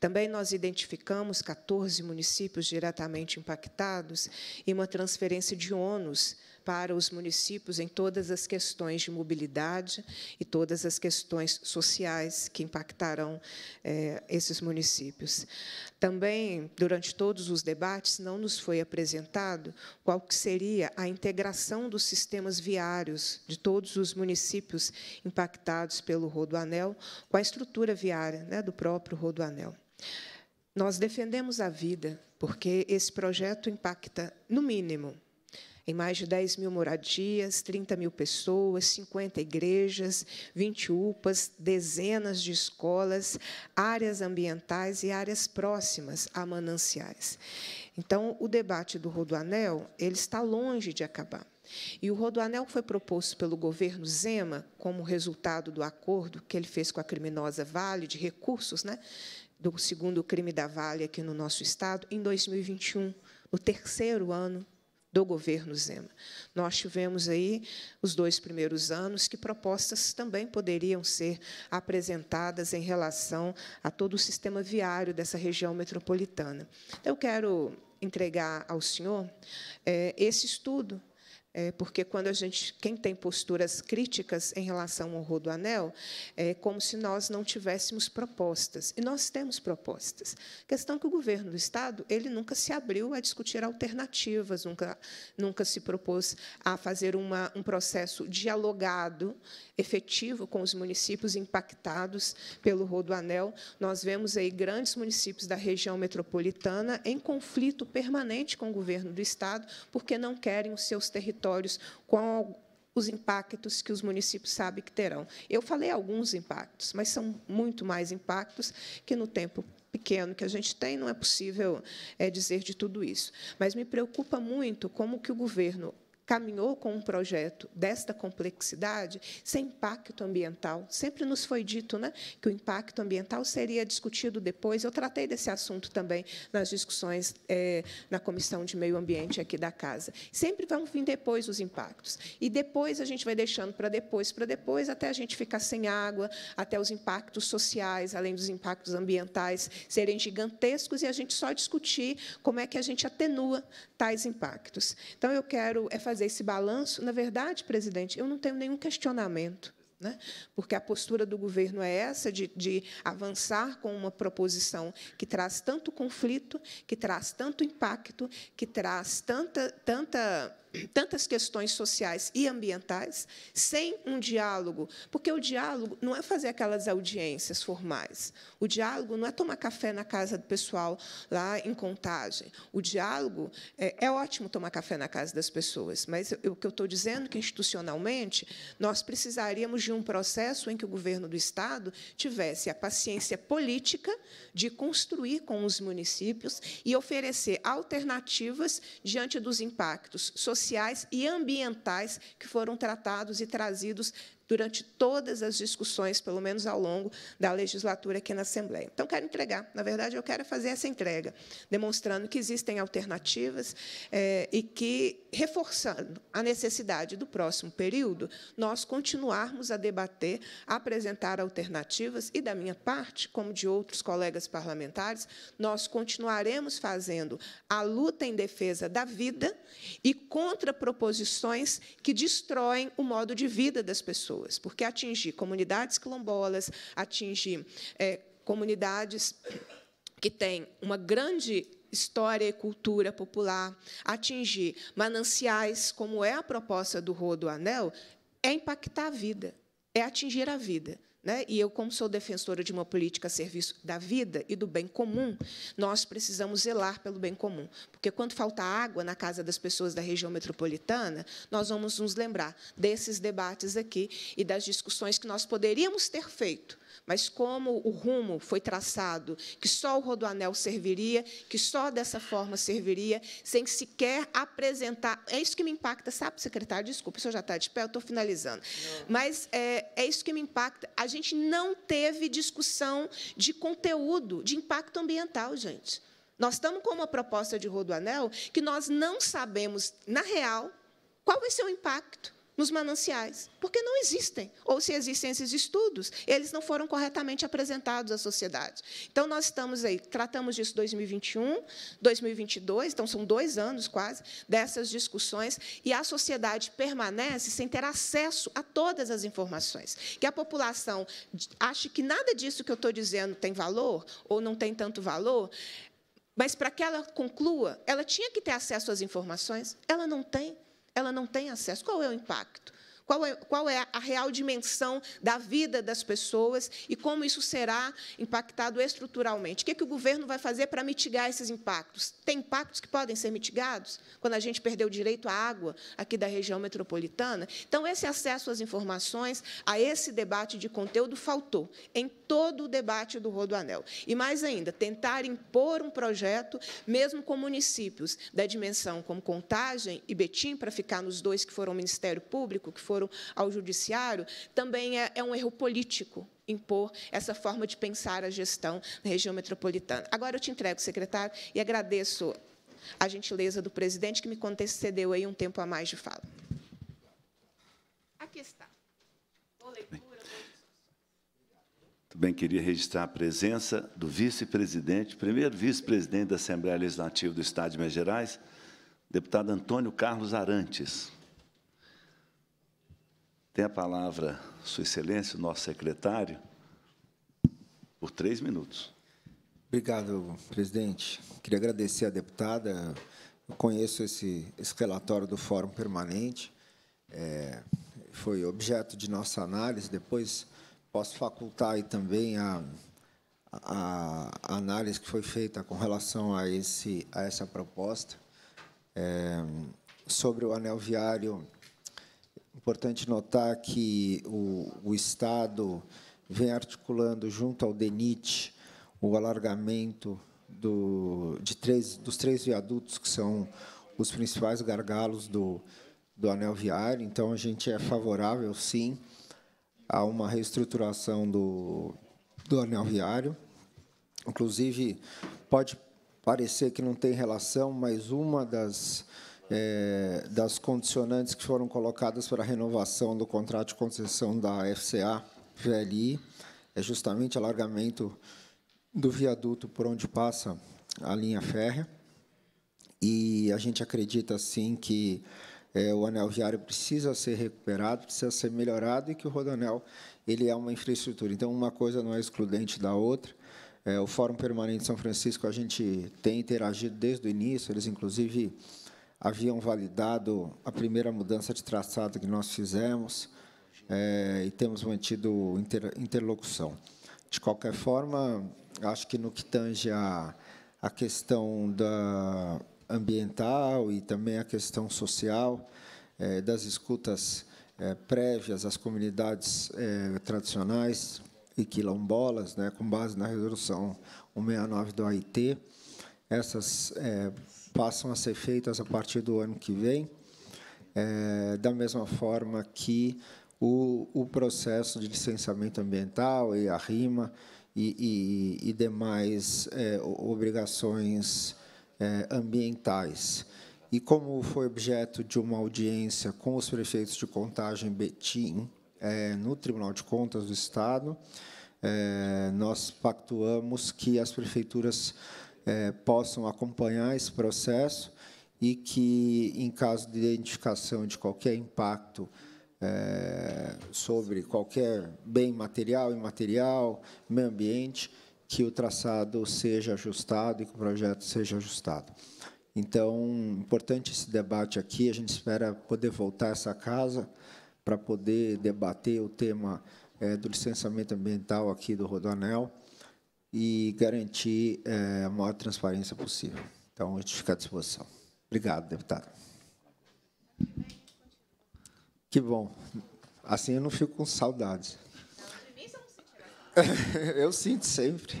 Também nós identificamos 14 municípios diretamente impactados e uma transferência de ônus para os municípios em todas as questões de mobilidade e todas as questões sociais que impactarão é, esses municípios. Também, durante todos os debates, não nos foi apresentado qual que seria a integração dos sistemas viários de todos os municípios impactados pelo Rodoanel com a estrutura viária né, do próprio Rodoanel. Nós defendemos a vida, porque esse projeto impacta, no mínimo, em mais de 10 mil moradias, 30 mil pessoas, 50 igrejas, 20 UPAs, dezenas de escolas, áreas ambientais e áreas próximas a mananciais. Então, o debate do Rodoanel ele está longe de acabar. E o Rodoanel foi proposto pelo governo Zema como resultado do acordo que ele fez com a criminosa Vale de recursos, né, do segundo crime da Vale aqui no nosso estado, em 2021, no terceiro ano do governo Zema. Nós tivemos aí os dois primeiros anos que propostas também poderiam ser apresentadas em relação a todo o sistema viário dessa região metropolitana. Eu quero entregar ao senhor é, esse estudo é, porque quando a gente, quem tem posturas críticas em relação ao Rodo Anel, é como se nós não tivéssemos propostas. E nós temos propostas. Questão que o governo do Estado ele nunca se abriu a discutir alternativas, nunca, nunca se propôs a fazer uma, um processo dialogado, efetivo com os municípios impactados pelo Rodo Anel. Nós vemos aí grandes municípios da região metropolitana em conflito permanente com o governo do Estado, porque não querem os seus territórios territórios com os impactos que os municípios sabem que terão. Eu falei alguns impactos, mas são muito mais impactos que no tempo pequeno que a gente tem, não é possível é, dizer de tudo isso. Mas me preocupa muito como que o governo, caminhou com um projeto desta complexidade sem impacto ambiental. Sempre nos foi dito né, que o impacto ambiental seria discutido depois. Eu tratei desse assunto também nas discussões é, na Comissão de Meio Ambiente aqui da Casa. Sempre vão vir depois os impactos. E depois a gente vai deixando para depois, para depois, até a gente ficar sem água, até os impactos sociais, além dos impactos ambientais, serem gigantescos e a gente só discutir como é que a gente atenua tais impactos. Então, eu quero é fazer fazer esse balanço, na verdade, presidente, eu não tenho nenhum questionamento. Né? Porque a postura do governo é essa, de, de, avançar com uma proposição que traz tanto conflito, que traz tanto impacto, que traz tanta, tanta tantas questões sociais e ambientais sem um diálogo, porque o diálogo não é fazer aquelas audiências formais. O diálogo não é tomar café na casa do pessoal lá em Contagem. O diálogo é, é ótimo tomar café na casa das pessoas, mas o que eu estou dizendo é que institucionalmente nós precisaríamos de um processo em que o governo do estado tivesse a paciência política de construir com os municípios e oferecer alternativas diante dos impactos sociais sociais e ambientais que foram tratados e trazidos durante todas as discussões, pelo menos ao longo da legislatura aqui na Assembleia. Então, quero entregar. Na verdade, eu quero fazer essa entrega, demonstrando que existem alternativas é, e que, reforçando a necessidade do próximo período, nós continuarmos a debater, a apresentar alternativas, e, da minha parte, como de outros colegas parlamentares, nós continuaremos fazendo a luta em defesa da vida e contra proposições que destroem o modo de vida das pessoas pessoas, porque atingir comunidades quilombolas, atingir é, comunidades que têm uma grande história e cultura popular, atingir mananciais, como é a proposta do Rodo Anel, é impactar a vida, é atingir a vida. Né? E eu, como sou defensora de uma política a serviço da vida e do bem comum, nós precisamos zelar pelo bem comum. Porque quando falta água na casa das pessoas da região metropolitana, nós vamos nos lembrar desses debates aqui e das discussões que nós poderíamos ter feito mas como o rumo foi traçado, que só o Rodoanel serviria, que só dessa forma serviria, sem sequer apresentar. É isso que me impacta, sabe, secretário? Desculpa, o senhor já está de pé, eu estou finalizando. Não. Mas é, é isso que me impacta. A gente não teve discussão de conteúdo, de impacto ambiental, gente. Nós estamos com uma proposta de Rodoanel que nós não sabemos, na real, qual vai ser o impacto nos mananciais, porque não existem, ou se existem esses estudos, eles não foram corretamente apresentados à sociedade. Então nós estamos aí, tratamos disso 2021, 2022, então são dois anos quase dessas discussões e a sociedade permanece sem ter acesso a todas as informações. Que a população ache que nada disso que eu estou dizendo tem valor ou não tem tanto valor, mas para que ela conclua, ela tinha que ter acesso às informações, ela não tem ela não tem acesso. Qual é o impacto? qual é, qual é a real dimensão da vida das pessoas e como isso será impactado estruturalmente. O que, é que o governo vai fazer para mitigar esses impactos? Tem impactos que podem ser mitigados quando a gente perdeu o direito à água aqui da região metropolitana? Então, esse acesso às informações, a esse debate de conteúdo, faltou em todo o debate do Rodoanel. E, mais ainda, tentar impor um projeto, mesmo com municípios da dimensão como Contagem e Betim, para ficar nos dois que foram Ministério Público, que foram foram ao judiciário, também é, é um erro político impor essa forma de pensar a gestão na região metropolitana. Agora eu te entrego, secretário, e agradeço a gentileza do presidente que me concedeu aí um tempo a mais de fala. Aqui está. Boa leitura, Também queria registrar a presença do vice-presidente, primeiro vice-presidente da Assembleia Legislativa do Estado de Minas Gerais, deputado Antônio Carlos Arantes. Tem a palavra, Sua Excelência, nosso secretário, por três minutos. Obrigado, presidente. Queria agradecer à deputada. Eu conheço esse, esse relatório do Fórum Permanente. É, foi objeto de nossa análise. Depois posso facultar aí também a, a, a análise que foi feita com relação a, esse, a essa proposta é, sobre o anel viário Importante notar que o, o Estado vem articulando junto ao DENIT o alargamento do, de três, dos três viadutos que são os principais gargalos do, do anel viário. Então, a gente é favorável, sim, a uma reestruturação do, do anel viário. Inclusive, pode parecer que não tem relação, mas uma das é, das condicionantes que foram colocadas para a renovação do contrato de concessão da FCA VLI, é justamente alargamento do viaduto por onde passa a linha férrea. E a gente acredita, sim, que é, o anel viário precisa ser recuperado, precisa ser melhorado e que o rodoanel ele é uma infraestrutura. Então, uma coisa não é excludente da outra. É, o Fórum Permanente de São Francisco, a gente tem interagido desde o início, eles, inclusive, haviam validado a primeira mudança de traçado que nós fizemos é, e temos mantido inter, interlocução. De qualquer forma, acho que no que tange a, a questão da ambiental e também a questão social, é, das escutas é, prévias às comunidades tradicionais e quilombolas, né, com base na resolução 169 do AIT, essas passam a ser feitas a partir do ano que vem, é, da mesma forma que o, o, processo de licenciamento ambiental e a RIMA e, e, e demais é, obrigações é, ambientais. E como foi objeto de uma audiência com os prefeitos de Contagem Betim é, no Tribunal de Contas do Estado, é, nós pactuamos que as prefeituras é, possam acompanhar esse processo e que, em caso de identificação de qualquer impacto é, sobre qualquer bem material, imaterial, meio ambiente, que o traçado seja ajustado e que o projeto seja ajustado. Então, importante esse debate aqui. A gente espera poder voltar a essa casa para poder debater o tema é, do licenciamento ambiental aqui do Rodoanel e garantir é, a maior transparência possível. Então, a gente fica à disposição. Obrigado, deputado. Que bom. Assim eu não fico com saudades. Eu sinto sempre.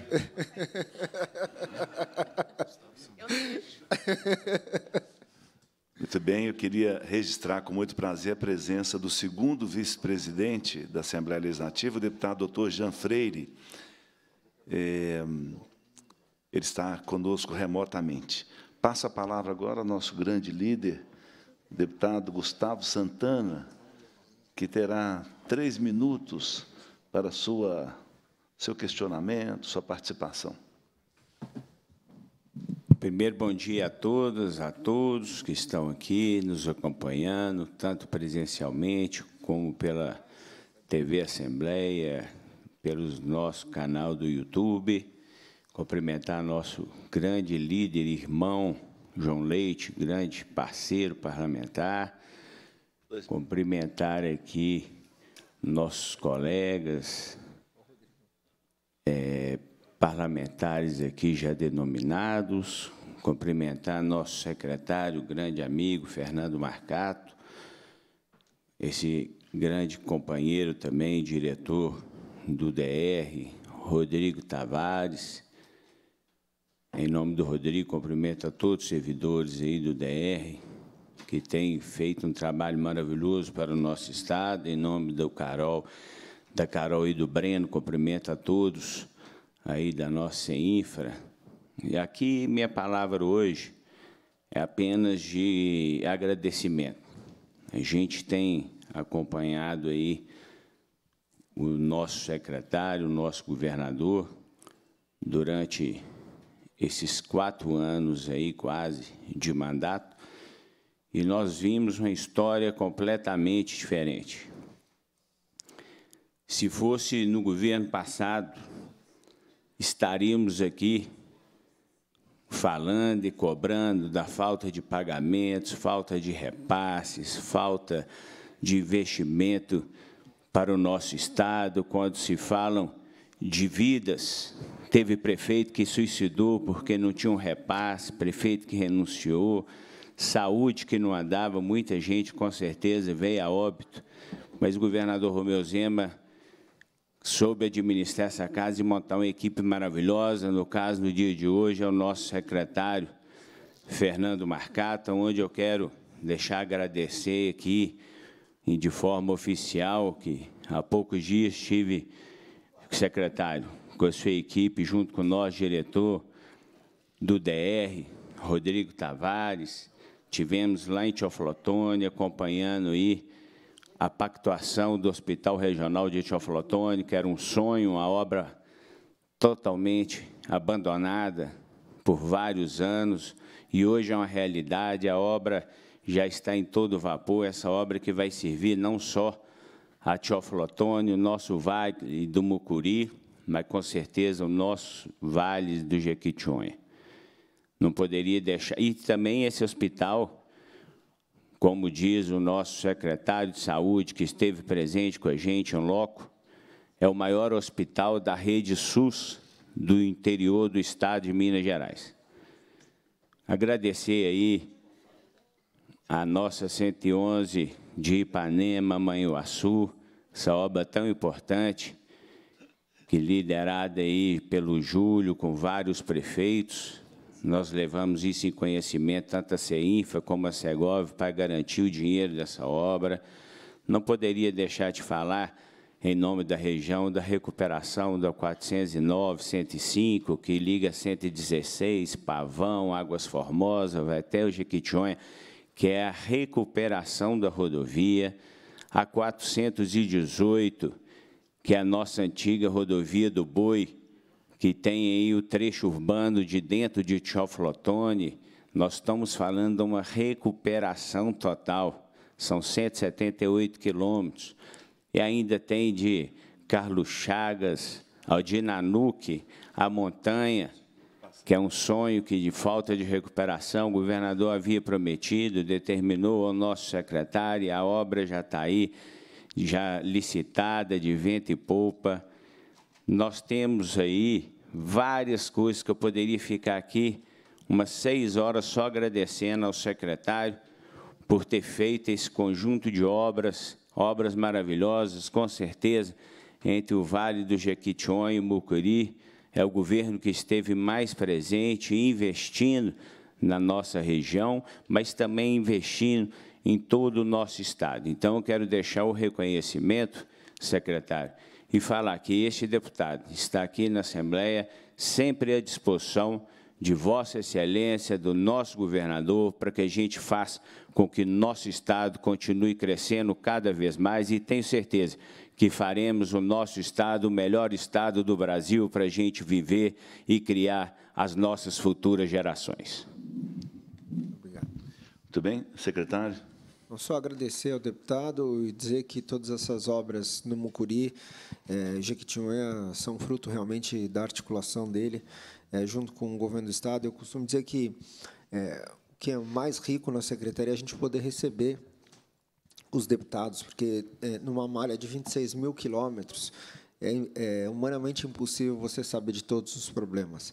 Muito bem, eu queria registrar com muito prazer a presença do segundo vice-presidente da Assembleia Legislativa, o deputado doutor Jean Freire, é, ele está conosco remotamente. Passa a palavra agora ao nosso grande líder, deputado Gustavo Santana, que terá três minutos para sua, seu questionamento, sua participação. Primeiro, bom dia a todas, a todos que estão aqui nos acompanhando, tanto presencialmente como pela TV Assembleia, pelo nosso canal do YouTube, cumprimentar nosso grande líder, irmão João Leite, grande parceiro parlamentar, cumprimentar aqui nossos colegas é, parlamentares aqui já denominados, cumprimentar nosso secretário, grande amigo Fernando Marcato, esse grande companheiro também, diretor do DR, Rodrigo Tavares. Em nome do Rodrigo, cumprimento a todos os servidores aí do DR, que têm feito um trabalho maravilhoso para o nosso Estado. Em nome do Carol, da Carol e do Breno, cumprimento a todos aí da nossa infra. E aqui minha palavra hoje é apenas de agradecimento. A gente tem acompanhado aí o nosso secretário, o nosso governador, durante esses quatro anos aí quase de mandato, e nós vimos uma história completamente diferente. Se fosse no governo passado, estaríamos aqui falando e cobrando da falta de pagamentos, falta de repasses, falta de investimento para o nosso Estado quando se falam de vidas. Teve prefeito que suicidou porque não tinha um repasse, prefeito que renunciou, saúde que não andava, muita gente com certeza veio a óbito. Mas o governador Romeu Zema soube administrar essa casa e montar uma equipe maravilhosa. No caso, no dia de hoje, é o nosso secretário, Fernando Marcata, onde eu quero deixar agradecer aqui e de forma oficial, que há poucos dias estive secretário, com a sua equipe, junto com nós, diretor do DR, Rodrigo Tavares, tivemos lá em Tioflotônia, acompanhando aí a pactuação do Hospital Regional de Tioflotônia, que era um sonho, uma obra totalmente abandonada por vários anos, e hoje é uma realidade, a obra já está em todo vapor, essa obra que vai servir não só a Teófilo o nosso Vale do Mucuri, mas com certeza o nosso Vale do Jequitinhonha. Não poderia deixar. E também esse hospital, como diz o nosso secretário de saúde, que esteve presente com a gente em um loco, é o maior hospital da rede SUS do interior do estado de Minas Gerais. Agradecer aí a nossa 111 de Ipanema, Manhuaçu, essa obra tão importante, que liderada aí pelo Júlio, com vários prefeitos, nós levamos isso em conhecimento, tanto a CEINFA como a Segov, para garantir o dinheiro dessa obra. Não poderia deixar de falar, em nome da região, da recuperação da 409, 105, que liga 116, Pavão, Águas Formosas vai até o Jequitinhonha, que é a recuperação da rodovia, a 418, que é a nossa antiga rodovia do Boi, que tem aí o trecho urbano de dentro de Choflotone. nós estamos falando de uma recuperação total, são 178 quilômetros, e ainda tem de Carlos Chagas ao de Nanuque, a montanha, que é um sonho que, de falta de recuperação, o governador havia prometido, determinou ao nosso secretário, a obra já está aí, já licitada, de vento e polpa. Nós temos aí várias coisas que eu poderia ficar aqui umas seis horas só agradecendo ao secretário por ter feito esse conjunto de obras, obras maravilhosas, com certeza, entre o Vale do Jequitinhonha e Mucuri, é o governo que esteve mais presente investindo na nossa região, mas também investindo em todo o nosso Estado. Então, eu quero deixar o reconhecimento, secretário, e falar que este deputado está aqui na Assembleia sempre à disposição de Vossa Excelência, do nosso governador, para que a gente faça com que nosso Estado continue crescendo cada vez mais e tenho certeza que faremos o nosso estado o melhor estado do Brasil para a gente viver e criar as nossas futuras gerações. Obrigado. Muito bem, secretário. Vou só agradecer ao deputado e dizer que todas essas obras no Mucuri, é, Jequitinhonha, são fruto realmente da articulação dele, é, junto com o governo do estado. Eu costumo dizer que é, o que é mais rico na secretaria é a gente poder receber os deputados, porque é, numa malha de 26 mil quilômetros é, é humanamente impossível você saber de todos os problemas.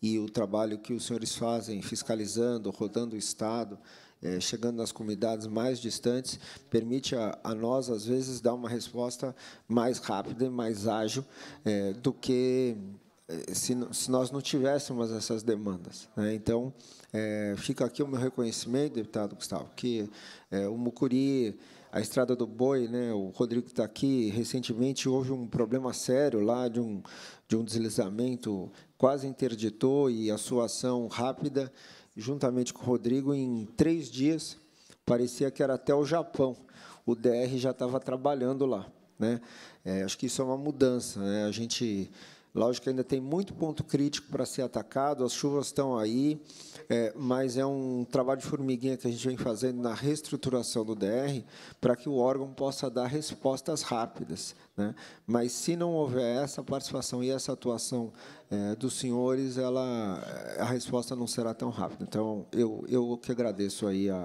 E o trabalho que os senhores fazem, fiscalizando, rodando o Estado, é, chegando nas comunidades mais distantes, permite a, a, nós, às vezes, dar uma resposta mais rápida e mais ágil é, do que é, se, se, nós não tivéssemos essas demandas. Né? Então, é, fica aqui o meu reconhecimento, deputado Gustavo, que é, o Mucuri a Estrada do Boi, né, o Rodrigo está aqui, recentemente houve um problema sério lá de um, de um deslizamento, quase interditou, e a sua ação rápida, juntamente com o Rodrigo, em três dias, parecia que era até o Japão, o DR já estava trabalhando lá. Né? É, acho que isso é uma mudança. Né? A gente Lógico que ainda tem muito ponto crítico para ser atacado, as chuvas estão aí, é, mas é um trabalho de formiguinha que a gente vem fazendo na reestruturação do DR para que o órgão possa dar respostas rápidas. Né? Mas, se não houver essa participação e essa atuação é, dos senhores, ela, a resposta não será tão rápida. Então, eu, eu que agradeço aí a,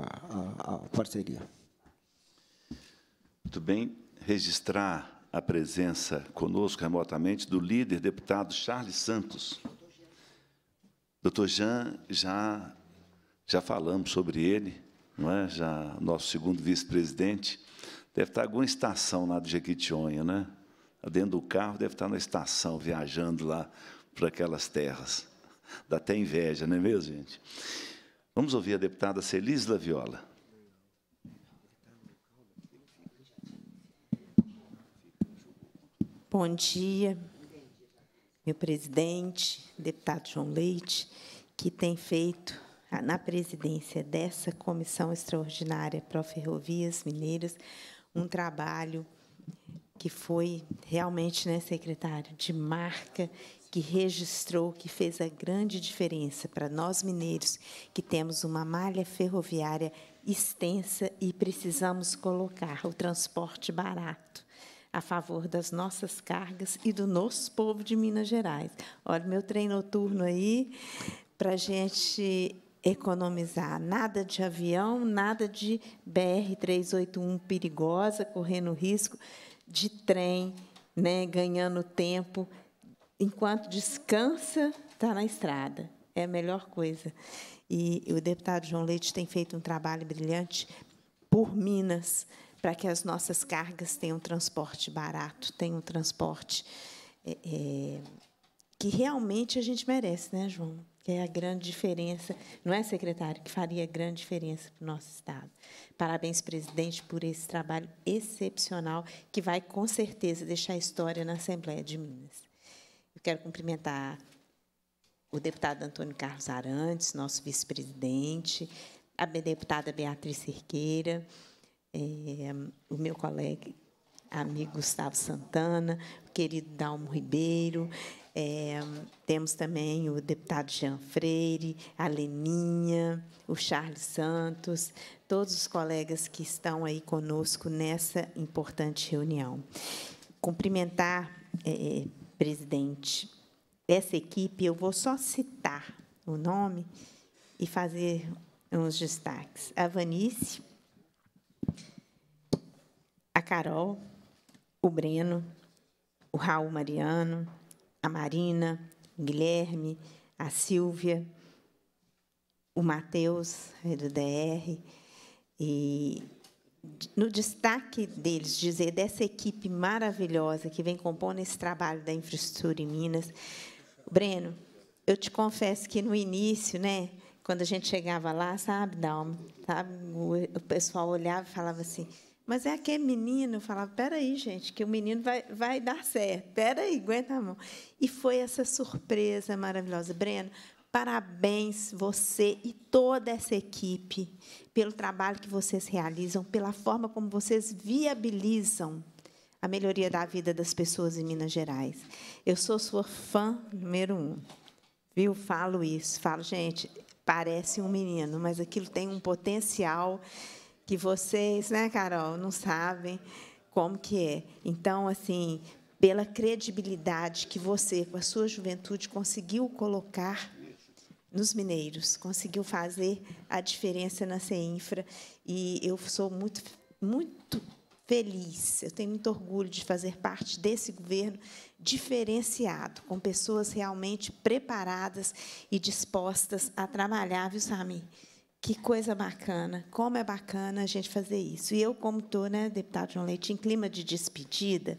a, a parceria. Muito bem. Registrar a presença conosco remotamente do líder deputado Charles Santos. Doutor Jean, já, já falamos sobre ele, não é? já nosso segundo vice-presidente. Deve estar alguma estação lá do Jequitinhonha, né? Dentro do carro deve estar na estação, viajando lá para aquelas terras. Dá até inveja, não é mesmo, gente? Vamos ouvir a deputada Celis Laviola. Bom dia, meu presidente, deputado João Leite, que tem feito ah, na presidência dessa comissão extraordinária para ferrovias mineiras um trabalho que foi realmente, né, secretário, de marca, que registrou, que fez a grande diferença para nós mineiros, que temos uma malha ferroviária extensa e precisamos colocar o transporte barato a favor das nossas cargas e do nosso povo de Minas Gerais. Olha, meu trem noturno aí, para a gente economizar. Nada de avião, nada de BR-381 perigosa, correndo risco, de trem, né, ganhando tempo. Enquanto descansa, está na estrada. É a melhor coisa. E o deputado João Leite tem feito um trabalho brilhante por Minas para que as nossas cargas tenham transporte barato, tenham transporte é, é, que realmente a gente merece, né, João? Que é a grande diferença, não é, secretário, que faria grande diferença para o nosso Estado. Parabéns, presidente, por esse trabalho excepcional que vai, com certeza, deixar história na Assembleia de Minas. Eu quero cumprimentar o deputado Antônio Carlos Arantes, nosso vice-presidente, a deputada Beatriz Cerqueira, é, o meu colega, amigo Gustavo Santana, o querido Dalmo Ribeiro, é, temos também o deputado Jean Freire, a Leninha, o Charles Santos, todos os colegas que estão aí conosco nessa importante reunião. Cumprimentar, é, presidente, essa equipe, eu vou só citar o nome e fazer uns destaques. A Vanice, a Carol, o Breno, o Raul Mariano, a Marina, o Guilherme, a Silvia, o Matheus, é do DR, e no destaque deles, dizer dessa equipe maravilhosa que vem compondo esse trabalho da infraestrutura em Minas. Breno, eu te confesso que no início, né, quando a gente chegava lá, sabe, Dalma, sabe, o, pessoal olhava e falava assim, mas é aquele menino, eu falava, peraí, gente, que o menino vai, vai dar certo, peraí, aguenta a mão. E foi essa surpresa maravilhosa. Breno, parabéns você e toda essa equipe pelo trabalho que vocês realizam, pela forma como vocês viabilizam a melhoria da vida das pessoas em Minas Gerais. Eu sou sua fã número um. Viu? Falo isso. Falo, gente, parece um menino, mas aquilo tem um potencial que vocês, né, Carol, não sabem como que é. Então, assim, pela credibilidade que você, com a sua juventude, conseguiu colocar nos mineiros, conseguiu fazer a diferença na CEINFRA, e eu sou muito, muito feliz. Eu tenho muito orgulho de fazer parte desse governo diferenciado, com pessoas realmente preparadas e dispostas a trabalhar, viu, Sami? Que coisa bacana, como é bacana a gente fazer isso. E eu, como estou, né, deputado João Leite, em clima de despedida,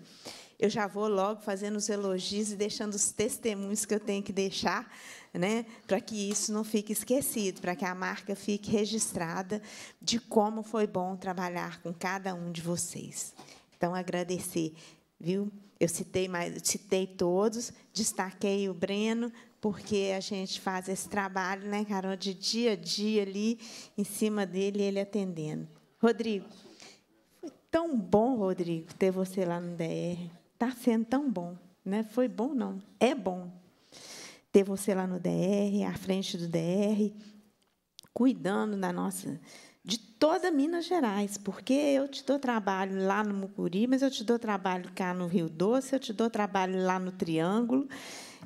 eu já vou logo fazendo os elogios e deixando os testemunhos que eu tenho que deixar né? Para que isso não fique esquecido, para que a marca fique registrada de como foi bom trabalhar com cada um de vocês. Então, agradecer, viu? Eu citei mais, citei todos, destaquei o Breno, porque a gente faz esse trabalho, né, Carol, de dia a dia ali, em cima dele, ele atendendo. Rodrigo, foi tão bom, Rodrigo, ter você lá no DR. Está sendo tão bom. Né? Foi bom, não. É bom ter você lá no DR, à frente do DR, cuidando da nossa de toda Minas Gerais, porque eu te dou trabalho lá no Mucuri, mas eu te dou trabalho cá no Rio Doce, eu te dou trabalho lá no Triângulo,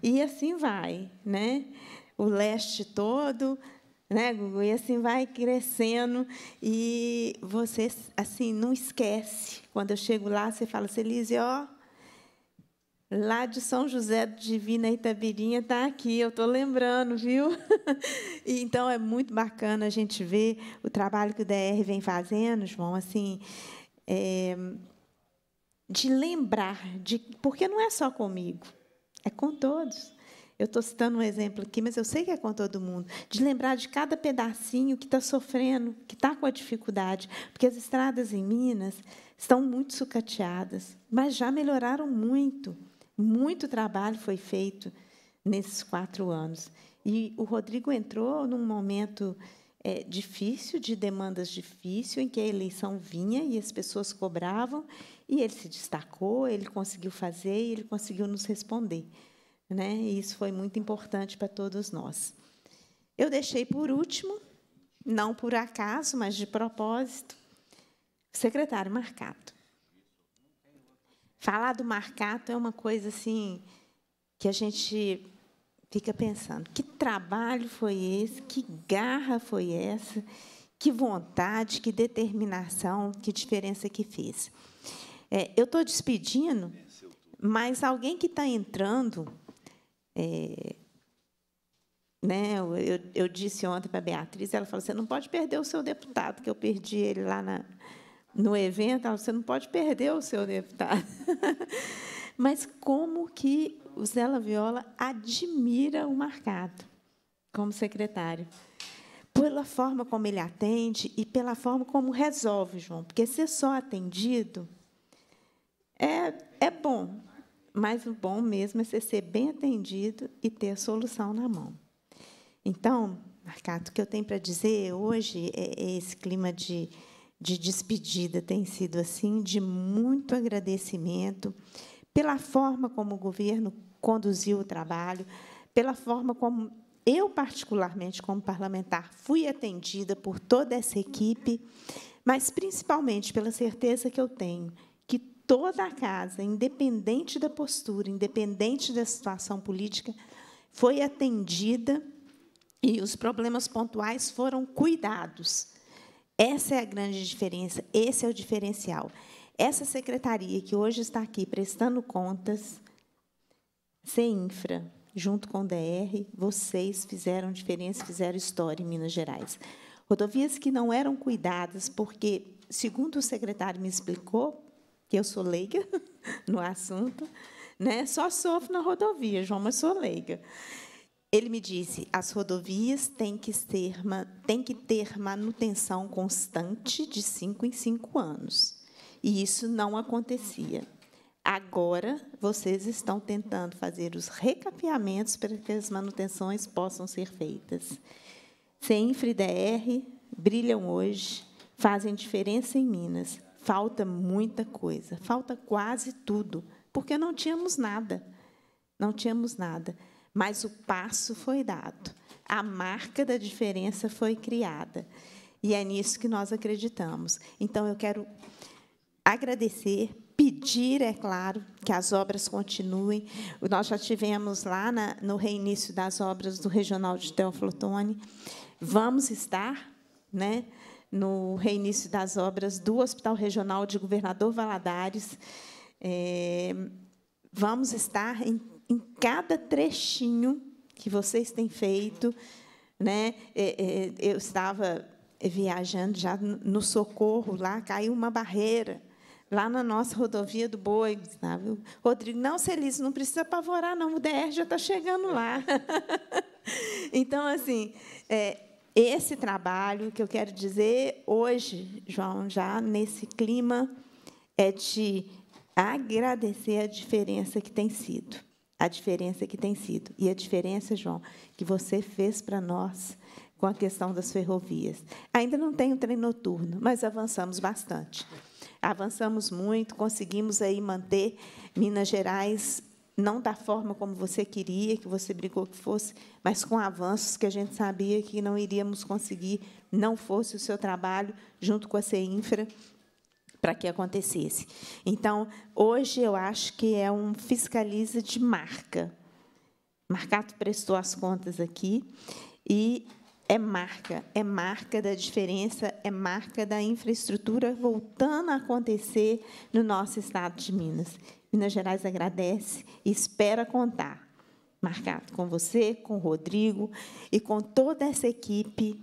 e assim vai, né? O leste todo, né, Gugu? E assim vai crescendo e você assim não esquece. Quando eu chego lá, você fala, Celise, ó, lá de São José do Divina Itabirinha está aqui, eu estou lembrando, viu? então é muito bacana a gente ver o trabalho que o DR vem fazendo, João, assim, é, de lembrar, de, porque não é só comigo, é com todos. Eu estou citando um exemplo aqui, mas eu sei que é com todo mundo. De lembrar de cada pedacinho que está sofrendo, que está com a dificuldade. Porque as estradas em Minas estão muito sucateadas, mas já melhoraram muito. Muito trabalho foi feito nesses quatro anos. E o Rodrigo entrou num momento é, difícil, de demandas difíceis, em que a eleição vinha e as pessoas cobravam, e ele se destacou, ele conseguiu fazer e ele conseguiu nos responder. Né? E isso foi muito importante para todos nós. Eu deixei por último, não por acaso, mas de propósito, o secretário Marcato. Falar do marcato é uma coisa assim que a gente fica pensando: que trabalho foi esse? Que garra foi essa? Que vontade, que determinação, que diferença que fez. É, eu estou despedindo, mas alguém que está entrando. É, né, eu, eu disse ontem para a Beatriz, ela falou: você não pode perder o seu deputado, que eu perdi ele lá na, no evento, você não pode perder o seu deputado. Mas como que o Zé Viola admira o Marcato como secretário? Pela forma como ele atende e pela forma como resolve, João. Porque ser só atendido é, é bom, mas o bom mesmo é você ser bem atendido e ter a solução na mão. Então, Marcato, o que eu tenho para dizer hoje é, é esse clima de de despedida tem sido assim, de muito agradecimento pela forma como o governo conduziu o trabalho, pela forma como eu, particularmente, como parlamentar, fui atendida por toda essa equipe, mas principalmente pela certeza que eu tenho que toda a casa, independente da postura, independente da situação política, foi atendida e os problemas pontuais foram cuidados. Essa é a grande diferença, esse é o diferencial. Essa secretaria que hoje está aqui prestando contas, infra, junto com o DR, vocês fizeram diferença, fizeram história em Minas Gerais. Rodovias que não eram cuidadas, porque, segundo o secretário me explicou, que eu sou leiga no assunto, né? só sofro na rodovia, João, mas sou leiga. Ele me disse: as rodovias têm que, ser, têm que ter manutenção constante de cinco em cinco anos. E isso não acontecia. Agora, vocês estão tentando fazer os recapeamentos para que as manutenções possam ser feitas. CEINFRE DR brilham hoje, fazem diferença em Minas. Falta muita coisa, falta quase tudo, porque não tínhamos nada. Não tínhamos nada mas o passo foi dado, a marca da diferença foi criada. E é nisso que nós acreditamos. Então, eu quero agradecer, pedir, é claro, que as obras continuem. Nós já tivemos lá na, no reinício das obras do Regional de Teófilo Teoflotone. Vamos estar né, no reinício das obras do Hospital Regional de Governador Valadares. É, vamos estar em em cada trechinho que vocês têm feito. Né? É, é, eu estava viajando já no socorro lá, caiu uma barreira lá na nossa rodovia do Boi, sabe? Rodrigo, não, Celise, não precisa apavorar, não, o DR já está chegando lá. então, assim, é, esse trabalho que eu quero dizer hoje, João, já nesse clima, é de agradecer a diferença que tem sido a diferença que tem sido. E a diferença, João, que você fez para nós com a questão das ferrovias. Ainda não tem o um trem noturno, mas avançamos bastante. Avançamos muito, conseguimos aí manter Minas Gerais não da forma como você queria, que você brigou que fosse, mas com avanços que a gente sabia que não iríamos conseguir, não fosse o seu trabalho junto com a CEINFRA para que acontecesse. Então, hoje eu acho que é um fiscaliza de marca. Marcato prestou as contas aqui e é marca, é marca da diferença, é marca da infraestrutura voltando a acontecer no nosso estado de Minas. Minas Gerais agradece e espera contar, Marcato, com você, com o Rodrigo e com toda essa equipe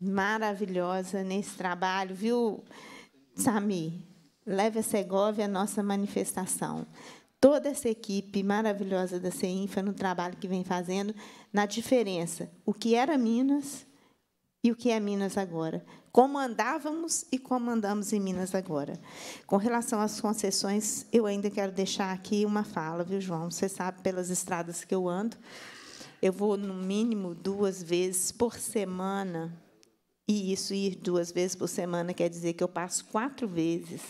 maravilhosa nesse trabalho, viu? Sami, leve a Segovia a nossa manifestação. Toda essa equipe maravilhosa da CEINFA no trabalho que vem fazendo, na diferença, o que era Minas e o que é Minas agora. Como andávamos e como andamos em Minas agora. Com relação às concessões, eu ainda quero deixar aqui uma fala, viu, João? Você sabe, pelas estradas que eu ando, eu vou, no mínimo, duas vezes por semana e isso ir duas vezes por semana quer dizer que eu passo quatro vezes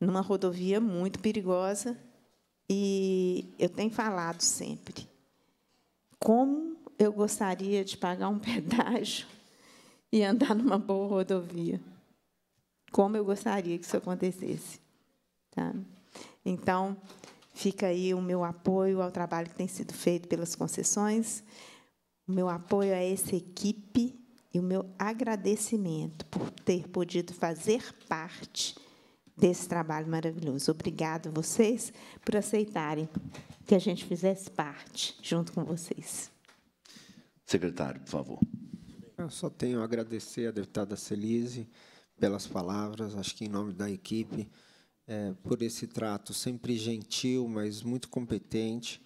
numa rodovia muito perigosa. E eu tenho falado sempre como eu gostaria de pagar um pedágio e andar numa boa rodovia. Como eu gostaria que isso acontecesse. Tá? Então, fica aí o meu apoio ao trabalho que tem sido feito pelas concessões, o meu apoio a essa equipe e o meu agradecimento por ter podido fazer parte desse trabalho maravilhoso. Obrigado a vocês por aceitarem que a gente fizesse parte junto com vocês. Secretário, por favor. Eu só tenho a agradecer à deputada Celise pelas palavras, acho que em nome da equipe, é, por esse trato sempre gentil, mas muito competente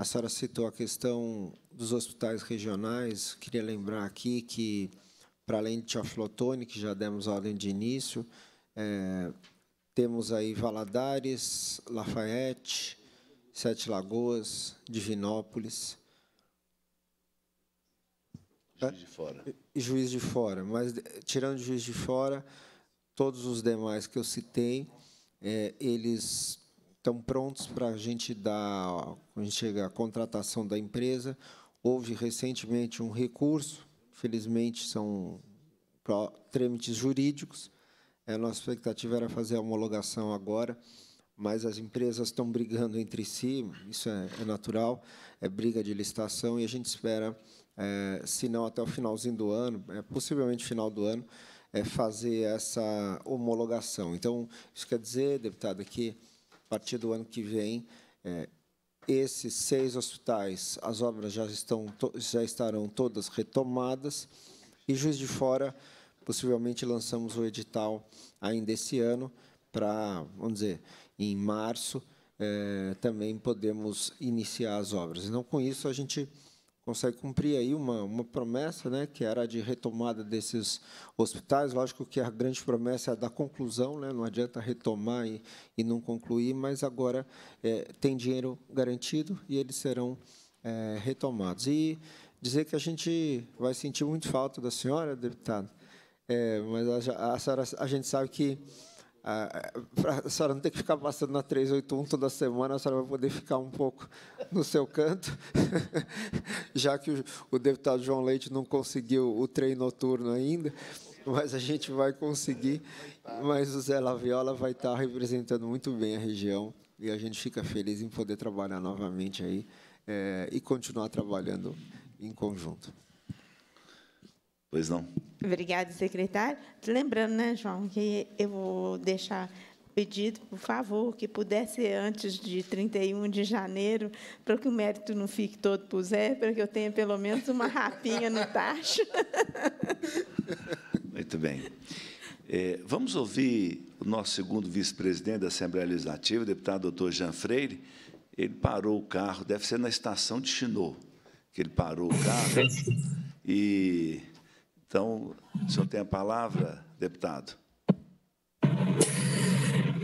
a senhora citou a questão dos hospitais regionais. Queria lembrar aqui que, para além de Tiaflotone, que já demos ordem de início, é, temos aí Valadares, Lafayette, Sete Lagoas, Divinópolis. Juiz de Fora. Juiz de Fora. Mas, tirando Juiz de Fora, todos os demais que eu citei, é, eles estão prontos para a gente dar, a gente chega a contratação da empresa. Houve recentemente um recurso, felizmente são trâmites jurídicos. A é, nossa expectativa era fazer a homologação agora, mas as empresas estão brigando entre si, isso é, é natural, é briga de licitação, e a gente espera, é, se não até o finalzinho do ano, é, possivelmente final do ano, é fazer essa homologação. Então, isso quer dizer, deputada, que partir do ano que vem, é, esses seis hospitais, as obras já, estão, já estarão todas retomadas, e Juiz de Fora, possivelmente lançamos o edital ainda esse ano, para, vamos dizer, em março, é, também podemos iniciar as obras. Então, com isso, a gente consegue cumprir aí uma, uma promessa, né, que era de retomada desses hospitais. Lógico que a grande promessa é a da conclusão, né, não adianta retomar e, e não concluir, mas agora é, tem dinheiro garantido e eles serão é, retomados. E dizer que a gente vai sentir muito falta da senhora, deputado, é, mas a, a, a, a gente sabe que ah, ah, a, a senhora não tem que ficar passando na 381 toda semana, a senhora vai poder ficar um pouco no seu canto, já que o, o deputado João Leite não conseguiu o trem noturno ainda, mas a gente vai conseguir. Mas o Zé Laviola vai estar representando muito bem a região e a gente fica feliz em poder trabalhar novamente aí é, e continuar trabalhando em conjunto. Pois não. Obrigada, secretário. Lembrando, né, João, que eu vou deixar pedido, por favor, que pudesse ser antes de 31 de janeiro, para que o mérito não fique todo para o Zé, para que eu tenha pelo menos uma rapinha no tacho. Muito bem. É, vamos ouvir o nosso segundo vice-presidente da Assembleia Legislativa, o deputado doutor Jean Freire. Ele parou o carro, deve ser na estação de Chinô, que ele parou o carro e então, o senhor tem a palavra, deputado.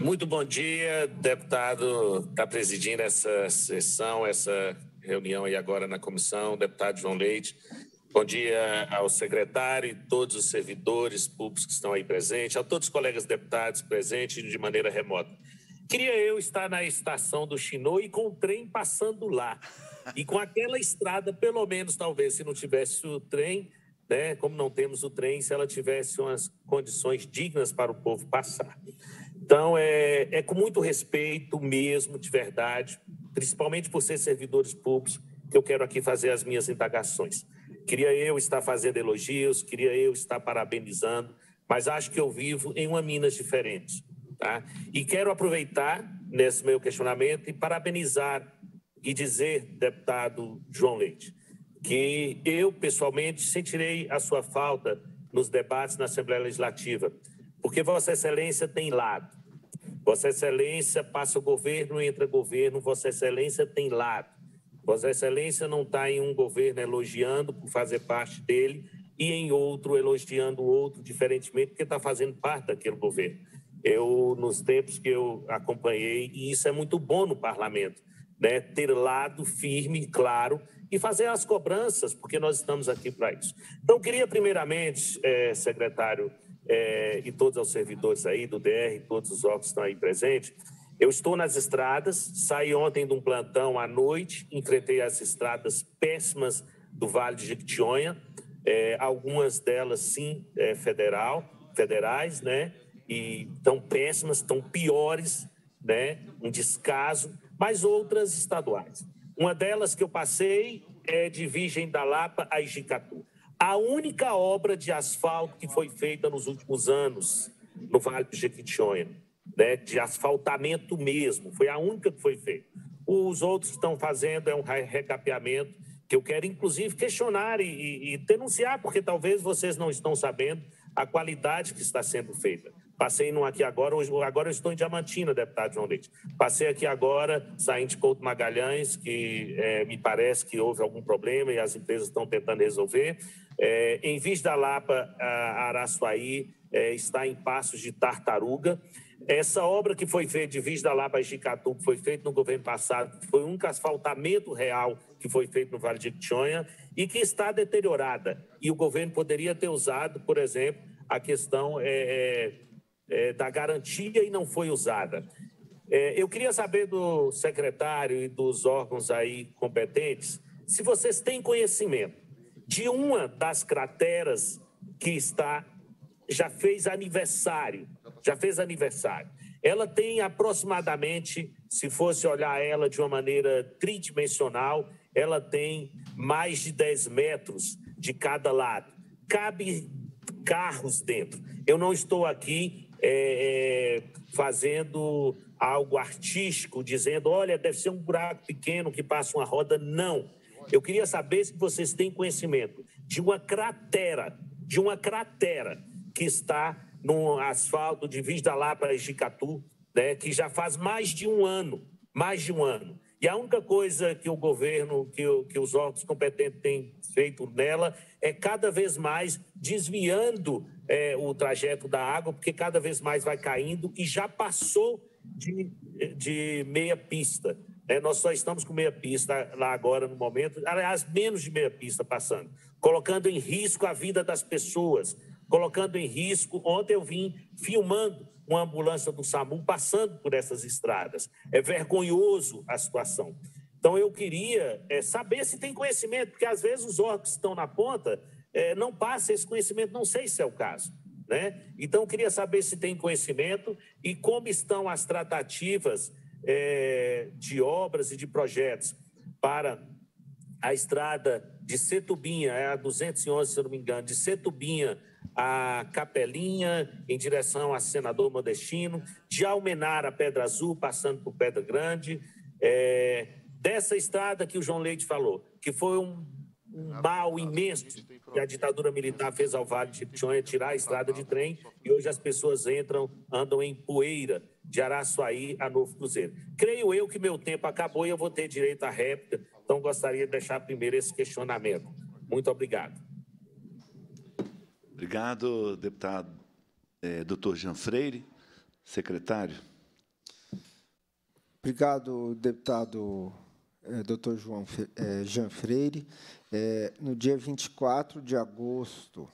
Muito bom dia, deputado. Está presidindo essa sessão, essa reunião aí agora na comissão, deputado João Leite. Bom dia ao secretário e todos os servidores públicos que estão aí presentes, a todos os colegas deputados presentes de maneira remota. Queria eu estar na estação do Chinô e com o trem passando lá. E com aquela estrada, pelo menos, talvez, se não tivesse o trem, né? Como não temos o trem, se ela tivesse umas condições dignas para o povo passar. Então, é, é com muito respeito mesmo, de verdade, principalmente por ser servidores públicos, que eu quero aqui fazer as minhas indagações. Queria eu estar fazendo elogios, queria eu estar parabenizando, mas acho que eu vivo em uma Minas diferente. Tá? E quero aproveitar nesse meu questionamento e parabenizar e dizer, deputado João Leite, que eu, pessoalmente, sentirei a sua falta nos debates na Assembleia Legislativa, porque Vossa Excelência tem lado. Vossa Excelência passa o governo, entra governo, Vossa Excelência tem lado. Vossa Excelência não está em um governo elogiando por fazer parte dele e em outro elogiando o outro diferentemente porque está fazendo parte daquele governo. Eu, nos tempos que eu acompanhei, e isso é muito bom no parlamento, né? ter lado firme, claro, e fazer as cobranças, porque nós estamos aqui para isso. Então, queria primeiramente, é, secretário, é, e todos os servidores aí do DR, todos os órgãos que estão aí presentes, eu estou nas estradas, saí ontem de um plantão à noite, enfrentei as estradas péssimas do Vale de Jequitinhonha, é, algumas delas, sim, federal, federais, né? E tão péssimas, tão piores, né? Um descaso, mas outras estaduais. Uma delas que eu passei é de Virgem da Lapa a Ijicatu. A única obra de asfalto que foi feita nos últimos anos no Vale do Jequitinhonha, né, de asfaltamento mesmo, foi a única que foi feita. Os outros estão fazendo é um recapeamento que eu quero, inclusive, questionar e, e, e denunciar, porque talvez vocês não estão sabendo a qualidade que está sendo feita. Passei num aqui agora, agora eu estou em Diamantina, deputado João Leite. Passei aqui agora, saindo de Couto Magalhães, que é, me parece que houve algum problema e as empresas estão tentando resolver. É, em Viz da Lapa, a Araçuaí é, está em passos de tartaruga. Essa obra que foi feita de Viz da Lapa a Jicatu, que foi feita no governo passado, foi um asfaltamento real que foi feito no Vale de Quitonha e que está deteriorada. E o governo poderia ter usado, por exemplo, a questão é, é é, da garantia e não foi usada. É, eu queria saber do secretário e dos órgãos aí competentes se vocês têm conhecimento de uma das crateras que está já fez aniversário, já fez aniversário. Ela tem aproximadamente, se fosse olhar ela de uma maneira tridimensional, ela tem mais de 10 metros de cada lado. Cabe carros dentro. Eu não estou aqui é, é, fazendo algo artístico, dizendo, olha, deve ser um buraco pequeno que passa uma roda. Não. Eu queria saber se vocês têm conhecimento de uma cratera, de uma cratera que está no asfalto de Viz da Lapa e Jicatu, né, que já faz mais de um ano, mais de um ano. E a única coisa que o governo, que, que os órgãos competentes têm feito nela é cada vez mais desviando é, o trajeto da água, porque cada vez mais vai caindo e já passou de, de meia pista. Né? nós só estamos com meia pista lá agora no momento, aliás, menos de meia pista passando, colocando em risco a vida das pessoas, colocando em risco. Ontem eu vim filmando uma ambulância do SAMU passando por essas estradas. É vergonhoso a situação. Então eu queria é, saber se tem conhecimento, porque às vezes os órgãos que estão na ponta é, não passa esse conhecimento, não sei se é o caso. Né? Então, queria saber se tem conhecimento e como estão as tratativas é, de obras e de projetos para a estrada de Setubinha, é a 211, se não me engano, de Setubinha a Capelinha, em direção a Senador Modestino, de Almenar a Pedra Azul, passando por Pedra Grande, é, dessa estrada que o João Leite falou, que foi um, um mal imenso que a ditadura militar fez ao Vale de Jequitinhonha tirar a estrada de trem e hoje as pessoas entram, andam em poeira de Araçuaí a Novo Cruzeiro. Creio eu que meu tempo acabou e eu vou ter direito à réplica, então gostaria de deixar primeiro esse questionamento. Muito obrigado. Obrigado, deputado é, doutor Jean Freire. Secretário. Obrigado, deputado é, doutor João, é, Jean Freire. É, no dia 24 de agosto,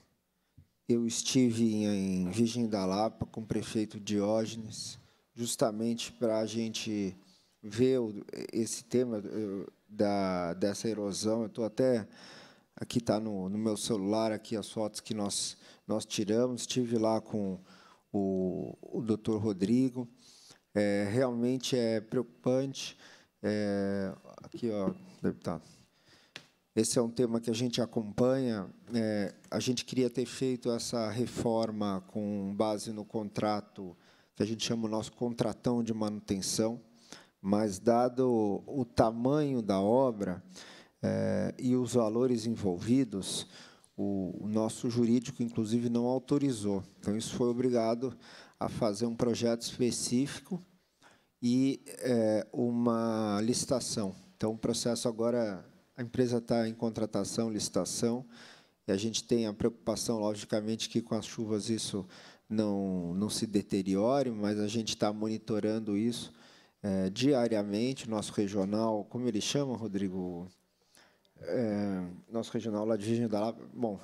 eu estive em, Virgem da Lapa com o prefeito Diógenes, justamente para a gente ver o, esse tema eh, da, dessa erosão. Eu estou até aqui está no, no, meu celular aqui as fotos que nós nós tiramos. Estive lá com o, o Dr. Rodrigo. É, realmente é preocupante. É, aqui, ó, deputado. Esse é um tema que a gente acompanha. É, a gente queria ter feito essa reforma com base no contrato, que a gente chama o nosso contratão de manutenção, mas, dado o tamanho da obra é, e os valores envolvidos, o, o nosso jurídico, inclusive, não autorizou. Então, isso foi obrigado a fazer um projeto específico e é, uma licitação. Então, o processo agora a empresa está em contratação, licitação, e a gente tem a preocupação, logicamente, que com as chuvas isso não, não se deteriore, mas a gente está monitorando isso é, diariamente, nosso regional, como ele chama, Rodrigo? É, nosso regional lá de Virgem da Lapa, bom,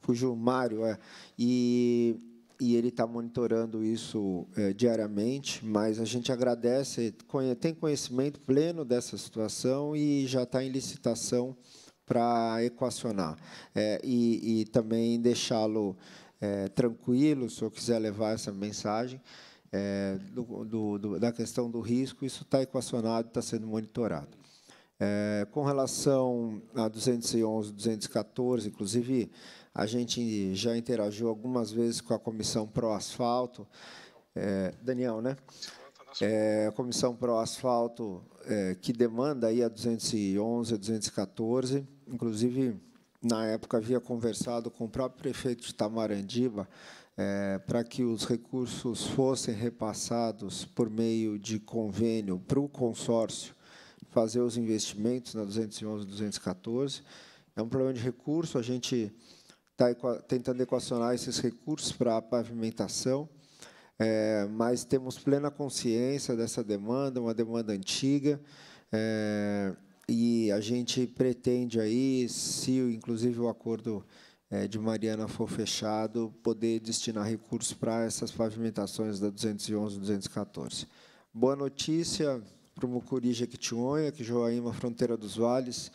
fugiu Mário, é, e e ele está monitorando isso é, diariamente, mas a gente agradece, tem conhecimento pleno dessa situação e já está em licitação para equacionar é, e, e, também deixá-lo é, tranquilo, se eu quiser levar essa mensagem do, do, do, da questão do risco, isso está equacionado, está sendo monitorado. com relação a 211, 214, inclusive a gente já interagiu algumas vezes com a comissão Pro Asfalto, é, Daniel, né? É, a comissão Pro Asfalto é, que demanda aí a 211, a 214, inclusive na época havia conversado com o próprio prefeito de Tamarandiba é, para que os recursos fossem repassados por meio de convênio para o consórcio fazer os investimentos na 211 e 214. É um problema de recurso, a gente está tentando equacionar esses recursos para a pavimentação, é, mas temos plena consciência dessa demanda, uma demanda antiga, é, e a gente pretende aí, se inclusive o acordo é, de Mariana for fechado, poder destinar recursos para essas pavimentações da 211 e 214. Boa notícia para o Mucuri Jequitinhonha, que Joaíma, Fronteira dos Vales,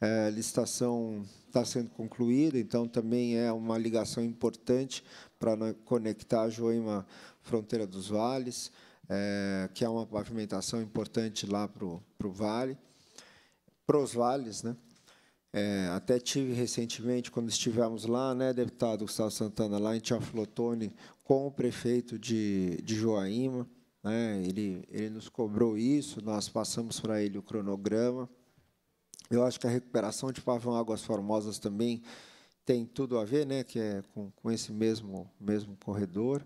é, licitação está sendo concluída, então também é uma ligação importante para conectar a Joima Fronteira dos Vales, é, que é uma pavimentação importante lá para o pro vale, para os vales. Né? É, até tive recentemente, quando estivemos lá, né, deputado Gustavo Santana, lá em Tiaflotone, com o prefeito de, de Joaíma, né, ele, ele nos cobrou isso, nós passamos para ele o cronograma, eu acho que a recuperação de Pavão Águas Formosas também tem tudo a ver, né, que é com, com esse mesmo, mesmo corredor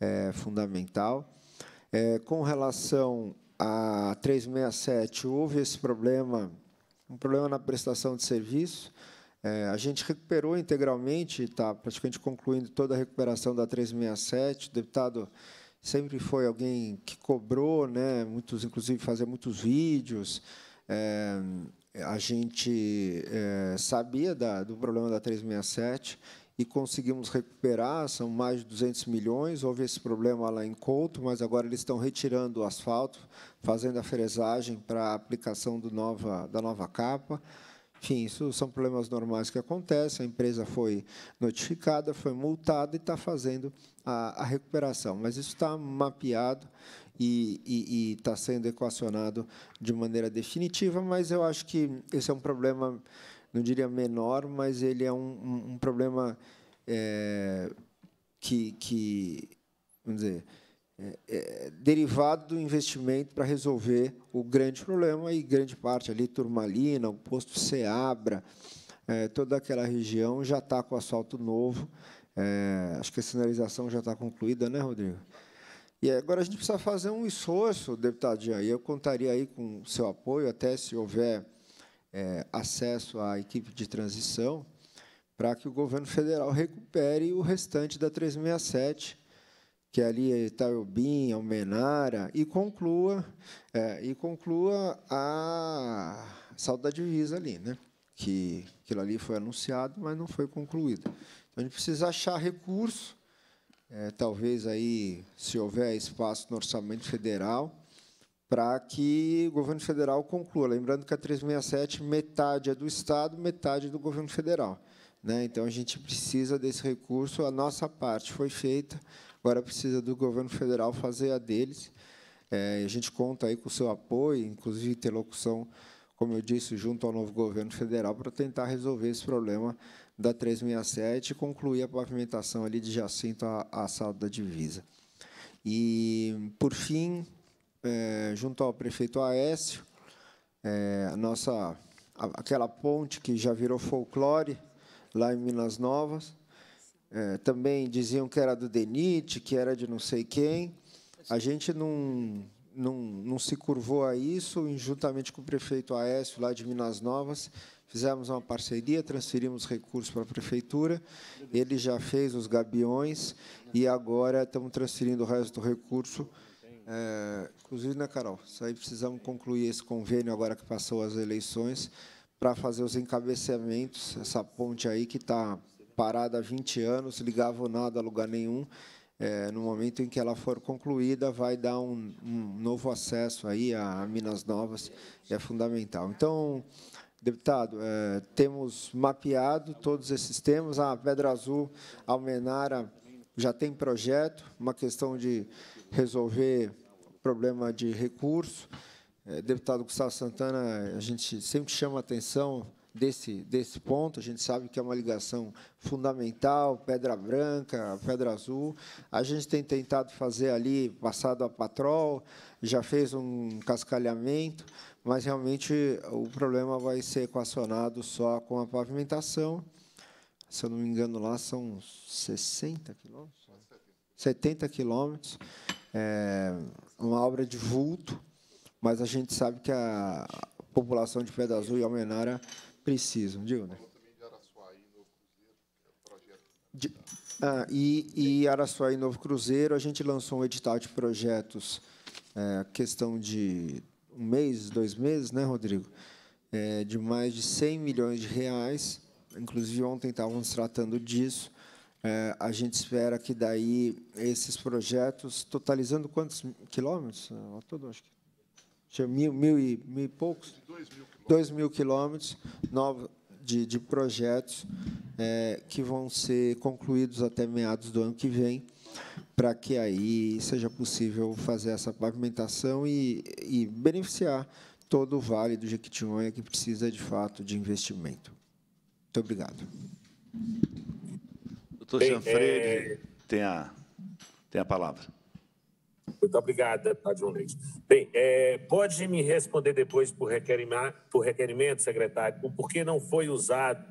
é, fundamental. É, com relação a 367, houve esse problema, um problema na prestação de serviço. É, a gente recuperou integralmente, está praticamente concluindo toda a recuperação da 367. O deputado sempre foi alguém que cobrou, né, muitos, inclusive, fazer muitos vídeos. É, a gente é, sabia da, do problema da 367 e conseguimos recuperar, são mais de 200 milhões. Houve esse problema lá em Couto, mas agora eles estão retirando o asfalto, fazendo a ferezagem para a aplicação nova, da nova capa. Enfim, isso são problemas normais que acontecem. A empresa foi notificada, foi multada e está fazendo a, a recuperação. Mas isso está mapeado e está sendo equacionado de maneira definitiva, mas eu acho que esse é um problema, não diria menor, mas ele é um, um, um problema é, que, que, vamos dizer, é, é, derivado do investimento para resolver o grande problema, e grande parte ali, Turmalina, o posto Seabra, é, toda aquela região já está com asfalto novo. É, acho que a sinalização já está concluída, né, Rodrigo? E agora a gente precisa fazer um esforço, deputado Jean, e eu contaria aí com seu apoio, até se houver é, acesso à equipe de transição, para que o governo federal recupere o restante da 367, que é ali é Itaiobim, Almenara, e conclua, é, e conclua a saldo da divisa ali, né? que aquilo ali foi anunciado, mas não foi concluído. Então, a gente precisa achar recurso é, talvez aí, se houver espaço no orçamento federal, para que o governo federal conclua. Lembrando que a 367, metade é do Estado, metade é do governo federal. Né? Então, a gente precisa desse recurso, a nossa parte foi feita, agora precisa do governo federal fazer a deles. É, a gente conta aí com o seu apoio, inclusive interlocução, como eu disse, junto ao novo governo federal, para tentar resolver esse problema da 367 e concluir a pavimentação ali de Jacinto à, à Sala da Divisa. E, por fim, é, junto ao prefeito Aécio, é, a nossa, aquela ponte que já virou folclore lá em Minas Novas, é, também diziam que era do DENIT, que era de não sei quem. A gente não, não, não se curvou a isso, e, juntamente com o prefeito Aécio, lá de Minas Novas, Fizemos uma parceria, transferimos recursos para a prefeitura, ele já fez os gabiões e agora estamos transferindo o resto do recurso. É, inclusive, né, Carol? Isso aí precisamos concluir esse convênio agora que passou as eleições para fazer os encabeçamentos. Essa ponte aí que está parada há 20 anos, ligava nada a lugar nenhum. É, no momento em que ela for concluída, vai dar um, um novo acesso aí a Minas Novas, é fundamental. Então, Deputado, é, temos mapeado todos esses temas. A Pedra Azul, Almenara, já tem projeto, uma questão de resolver problema de recurso. É, deputado Gustavo Santana, a gente sempre chama atenção desse, desse ponto, a gente sabe que é uma ligação fundamental, Pedra Branca, Pedra Azul. A gente tem tentado fazer ali, passado a patrol, já fez um cascalhamento, mas realmente o problema vai ser equacionado só com a pavimentação. Se eu não me engano, lá são 60 quilômetros, 70 quilômetros, é uma obra de vulto, mas a gente sabe que a população de Pedra Azul e Almenara precisam. Diga, né? De, ah, e, e Araçuaí Novo Cruzeiro, a gente lançou um edital de projetos, é, questão de um mês, dois meses, né, Rodrigo? É, de mais de 100 milhões de reais. Inclusive, ontem estávamos tratando disso. É, a gente espera que daí esses projetos, totalizando quantos quilômetros? Ao todo, acho que. Mil, mil, e, mil e poucos? Dois mil quilômetros. Dois mil quilômetros de, de projetos é, que vão ser concluídos até meados do ano que vem para que aí seja possível fazer essa pavimentação e, e beneficiar todo o Vale do Jequitinhonha, que precisa, de fato, de investimento. Muito obrigado. Doutor Janfreire, é... tem, a, tem a palavra. Muito obrigado, deputado João Leite. Bem, é, pode me responder depois por requerimento, por requerimento secretário, por que não foi usado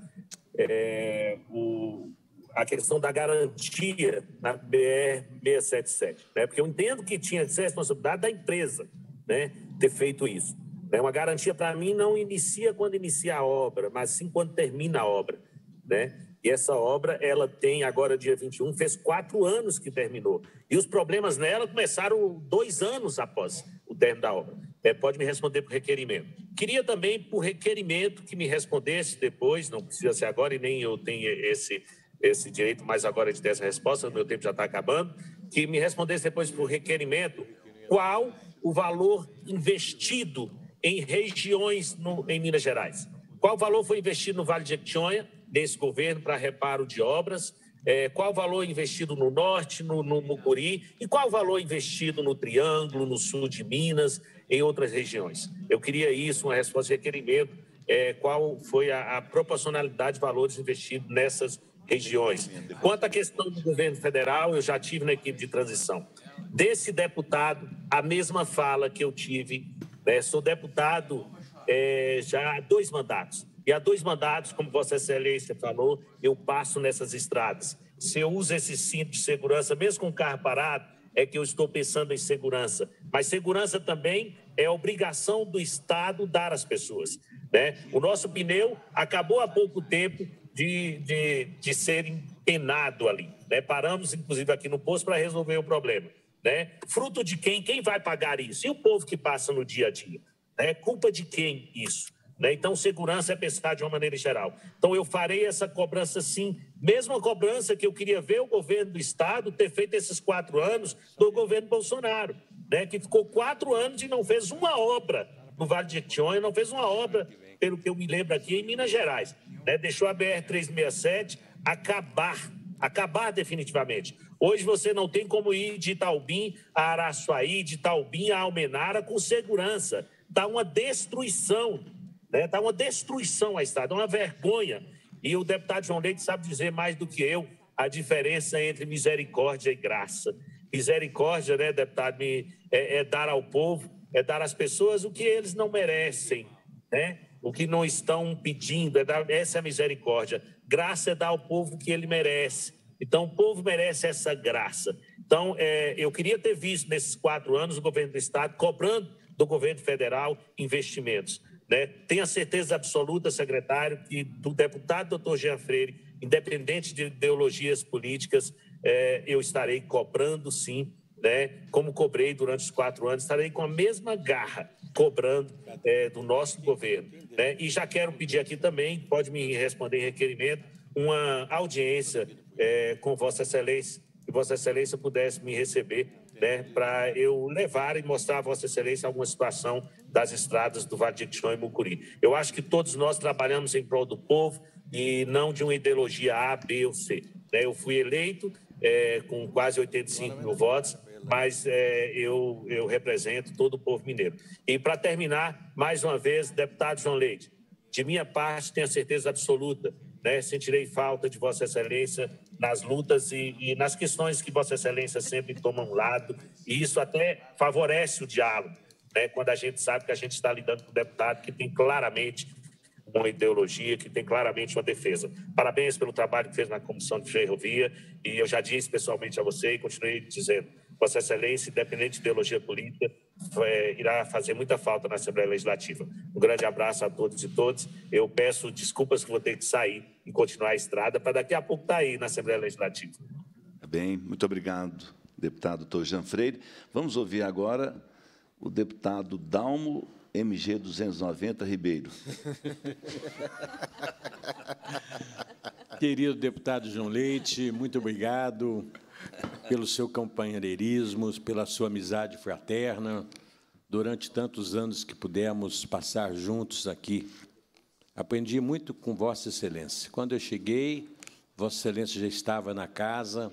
é, o, a questão da garantia na BR-677, né? porque eu entendo que tinha que ser responsabilidade da empresa né? ter feito isso. Né? Uma garantia, para mim, não inicia quando inicia a obra, mas sim quando termina a obra. Né? E essa obra, ela tem agora, dia 21, fez quatro anos que terminou. E os problemas nela começaram dois anos após o término da obra. É, pode me responder por requerimento. Queria também, por requerimento, que me respondesse depois, não precisa ser agora e nem eu tenho esse, esse direito, mas agora de ter essa resposta, meu tempo já está acabando, que me respondesse depois por requerimento qual o valor investido em regiões no, em Minas Gerais. Qual valor foi investido no Vale de Jequitinhonha, desse governo, para reparo de obras? É, qual valor investido no Norte, no, no Mucuri? E qual valor investido no Triângulo, no Sul de Minas, em outras regiões? Eu queria isso, uma resposta de requerimento. É, qual foi a, a proporcionalidade de valores investidos nessas regiões? regiões. Quanto à questão do governo federal, eu já tive na equipe de transição. Desse deputado, a mesma fala que eu tive. Né? Sou deputado é, já há dois mandatos. E há dois mandatos, como Vossa Excelência falou, eu passo nessas estradas. Se eu uso esse cinto de segurança, mesmo com o carro parado, é que eu estou pensando em segurança. Mas segurança também é obrigação do Estado dar às pessoas. Né? O nosso pneu acabou há pouco tempo, de, de, de ser empenado ali. Né? Paramos, inclusive, aqui no posto para resolver o problema. Né? Fruto de quem? Quem vai pagar isso? E o povo que passa no dia a dia? É Culpa de quem isso? Né? Então, segurança é pensar de uma maneira geral. Então, eu farei essa cobrança sim, mesma cobrança que eu queria ver o governo do Estado ter feito esses quatro anos do governo Bolsonaro, né? que ficou quatro anos e não fez uma obra no Vale de Itionha, não fez uma obra pelo que eu me lembro aqui, em Minas Gerais. Né? Deixou a BR-367 acabar, acabar definitivamente. Hoje você não tem como ir de Itaubim a Araçuaí, de Itaubim a Almenara com segurança. Está uma destruição, está né? Tá uma destruição a estrada, uma vergonha. E o deputado João Leite sabe dizer mais do que eu a diferença entre misericórdia e graça. Misericórdia, né, deputado, é, é dar ao povo, é dar às pessoas o que eles não merecem, né? O que não estão pedindo é dar, essa é a misericórdia. Graça é dar ao povo que ele merece. Então, o povo merece essa graça. Então, é, eu queria ter visto nesses quatro anos o governo do Estado cobrando do governo federal investimentos. Né? Tenho a certeza absoluta, secretário, que do deputado doutor Jean Freire, independente de ideologias políticas, é, eu estarei cobrando, sim, né? Como cobrei durante os quatro anos, estarei com a mesma garra cobrando é, do nosso governo, né? E já quero pedir aqui também, pode me responder em requerimento, uma audiência é, com Vossa Excelência, que Vossa Excelência pudesse me receber, né? Para eu levar e mostrar a Vossa Excelência alguma situação das estradas do Vale de e Mucuri. Eu acho que todos nós trabalhamos em prol do povo e não de uma ideologia A, B ou C. Né? Eu fui eleito é, com quase 85 mil votos mas é, eu, eu represento todo o povo mineiro. E para terminar, mais uma vez, deputado João Leite, de minha parte, tenho a certeza absoluta, né, sentirei falta de Vossa Excelência nas lutas e, e nas questões que Vossa Excelência sempre toma um lado, e isso até favorece o diálogo, né, quando a gente sabe que a gente está lidando com um deputado que tem claramente uma ideologia, que tem claramente uma defesa. Parabéns pelo trabalho que fez na Comissão de Ferrovia, e eu já disse pessoalmente a você e continuei dizendo, Vossa Excelência, independente de ideologia política, é, irá fazer muita falta na Assembleia Legislativa. Um grande abraço a todos e todas. Eu peço desculpas que vou ter que sair e continuar a estrada para daqui a pouco estar tá aí na Assembleia Legislativa. Tá bem, muito obrigado, deputado Jean Freire. Vamos ouvir agora o deputado Dalmo MG 290 Ribeiro. Querido deputado João Leite, muito obrigado pelo seu companheirismo, pela sua amizade fraterna, durante tantos anos que pudemos passar juntos aqui. Aprendi muito com Vossa Excelência. Quando eu cheguei, Vossa Excelência já estava na casa,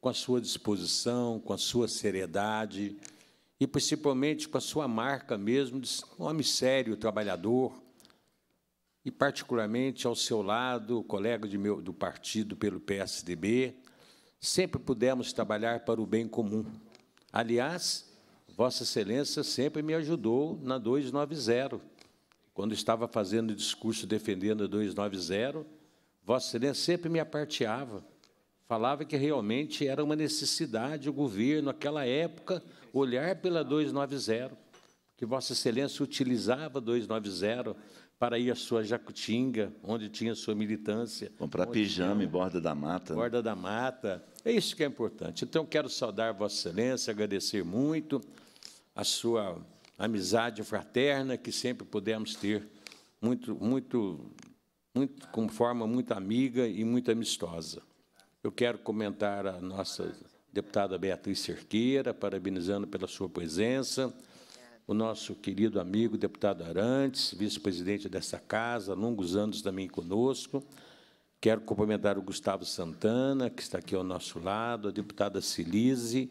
com a sua disposição, com a sua seriedade e principalmente com a sua marca mesmo, de um homem sério, trabalhador, e particularmente ao seu lado, colega meu, do partido pelo PSDB, sempre pudemos trabalhar para o bem comum. Aliás, Vossa Excelência sempre me ajudou na 290. Quando estava fazendo o discurso defendendo a 290, Vossa Excelência sempre me aparteava. Falava que realmente era uma necessidade o governo, naquela época, olhar pela 290, que Vossa Excelência utilizava a 290 para ir à sua Jacutinga, onde tinha sua militância. Comprar pijama em Borda da Mata. Né? Borda né? da Mata. É isso que é importante. Então, quero saudar Vossa Excelência, agradecer muito a sua amizade fraterna, que sempre pudemos ter, muito, muito, muito, com forma muito amiga e muito amistosa. Eu quero comentar a nossa deputada Beatriz Cerqueira, parabenizando pela sua presença o nosso querido amigo deputado Arantes, vice-presidente dessa casa, longos anos também conosco. Quero cumprimentar o Gustavo Santana, que está aqui ao nosso lado, a deputada Silize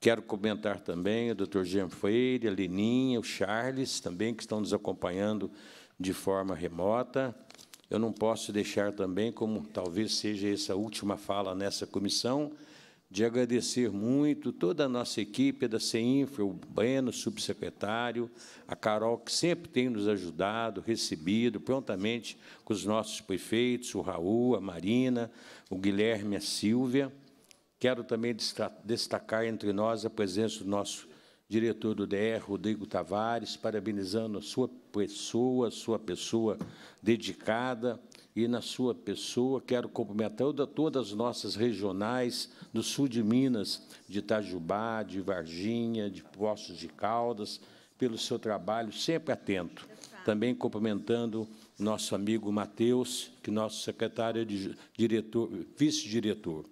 Quero comentar também o doutor Jean Freire, a Leninha, o Charles, também que estão nos acompanhando de forma remota. Eu não posso deixar também, como talvez seja essa última fala nessa comissão, de agradecer muito toda a nossa equipe da CEINFRA, o Breno, subsecretário, a Carol, que sempre tem nos ajudado, recebido prontamente com os nossos prefeitos, o Raul, a Marina, o Guilherme, a Silvia. Quero também destacar entre nós a presença do nosso diretor do DR, Rodrigo Tavares, parabenizando a sua pessoa, sua pessoa dedicada, e na sua pessoa quero cumprimentar todas as nossas regionais do sul de Minas, de Itajubá, de Varginha, de Poços de Caldas, pelo seu trabalho sempre atento. Também cumprimentando nosso amigo Matheus, que nosso secretário de diretor, vice-diretor.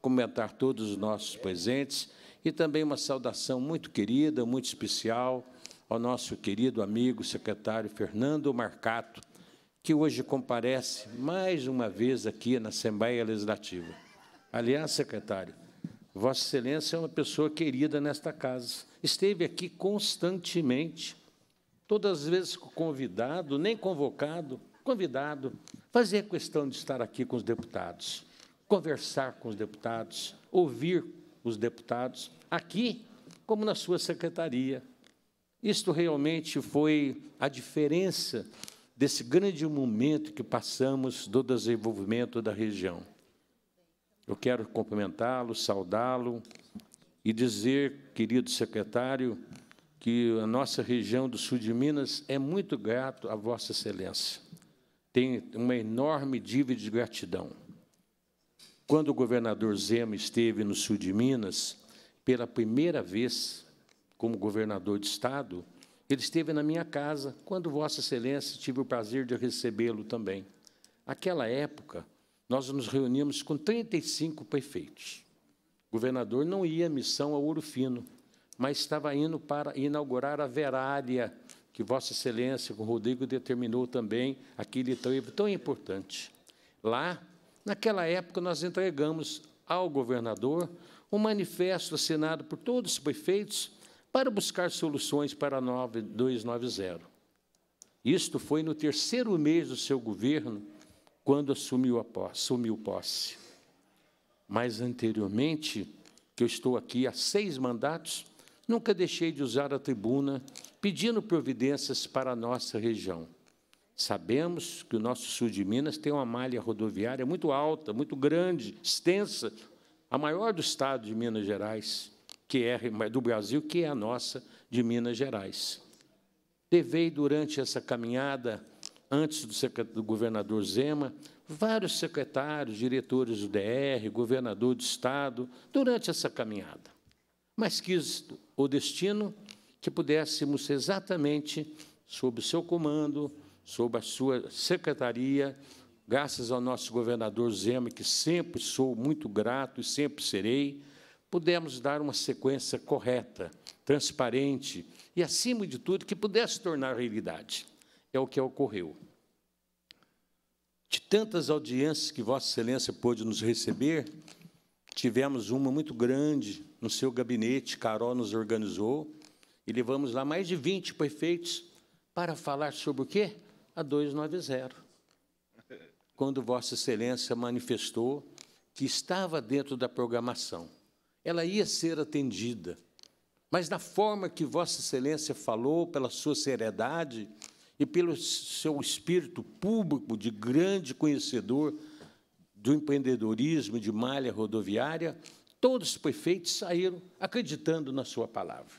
Comentar todos os nossos presentes e também uma saudação muito querida, muito especial ao nosso querido amigo secretário Fernando Marcato, que hoje comparece mais uma vez aqui na Assembleia Legislativa. Aliás, secretário, Vossa Excelência é uma pessoa querida nesta casa. Esteve aqui constantemente, todas as vezes convidado, nem convocado, convidado, fazer questão de estar aqui com os deputados, conversar com os deputados, ouvir os deputados, aqui como na sua secretaria. Isto realmente foi a diferença desse grande momento que passamos do desenvolvimento da região. Eu quero cumprimentá-lo, saudá-lo e dizer, querido secretário, que a nossa região do sul de Minas é muito grato à Vossa Excelência. Tem uma enorme dívida de gratidão. Quando o governador Zema esteve no sul de Minas, pela primeira vez como governador de Estado, ele esteve na minha casa quando Vossa Excelência tive o prazer de recebê-lo também. Naquela época, nós nos reunimos com 35 prefeitos. O governador não ia à missão a Ouro Fino, mas estava indo para inaugurar a verária que Vossa Excelência, com Rodrigo, determinou também aquele tão, tão importante. Lá, naquela época, nós entregamos ao governador um manifesto assinado por todos os prefeitos para buscar soluções para a 290. Isto foi no terceiro mês do seu governo, quando assumiu, a posse, assumiu posse. Mas anteriormente, que eu estou aqui há seis mandatos, nunca deixei de usar a tribuna pedindo providências para a nossa região. Sabemos que o nosso sul de Minas tem uma malha rodoviária muito alta, muito grande, extensa, a maior do estado de Minas Gerais que é do Brasil, que é a nossa de Minas Gerais. Levei durante essa caminhada, antes do, do governador Zema, vários secretários, diretores do DR, governador do Estado, durante essa caminhada. Mas quis o destino que pudéssemos exatamente, sob o seu comando, sob a sua secretaria, graças ao nosso governador Zema, que sempre sou muito grato e sempre serei, pudemos dar uma sequência correta, transparente e, acima de tudo, que pudesse tornar realidade. É o que ocorreu. De tantas audiências que Vossa Excelência pôde nos receber, tivemos uma muito grande no seu gabinete, Carol nos organizou, e levamos lá mais de 20 prefeitos para falar sobre o quê? A 290. Quando Vossa Excelência manifestou que estava dentro da programação ela ia ser atendida. Mas da forma que Vossa Excelência falou, pela sua seriedade e pelo seu espírito público de grande conhecedor do empreendedorismo de malha rodoviária, todos os prefeitos saíram acreditando na sua palavra.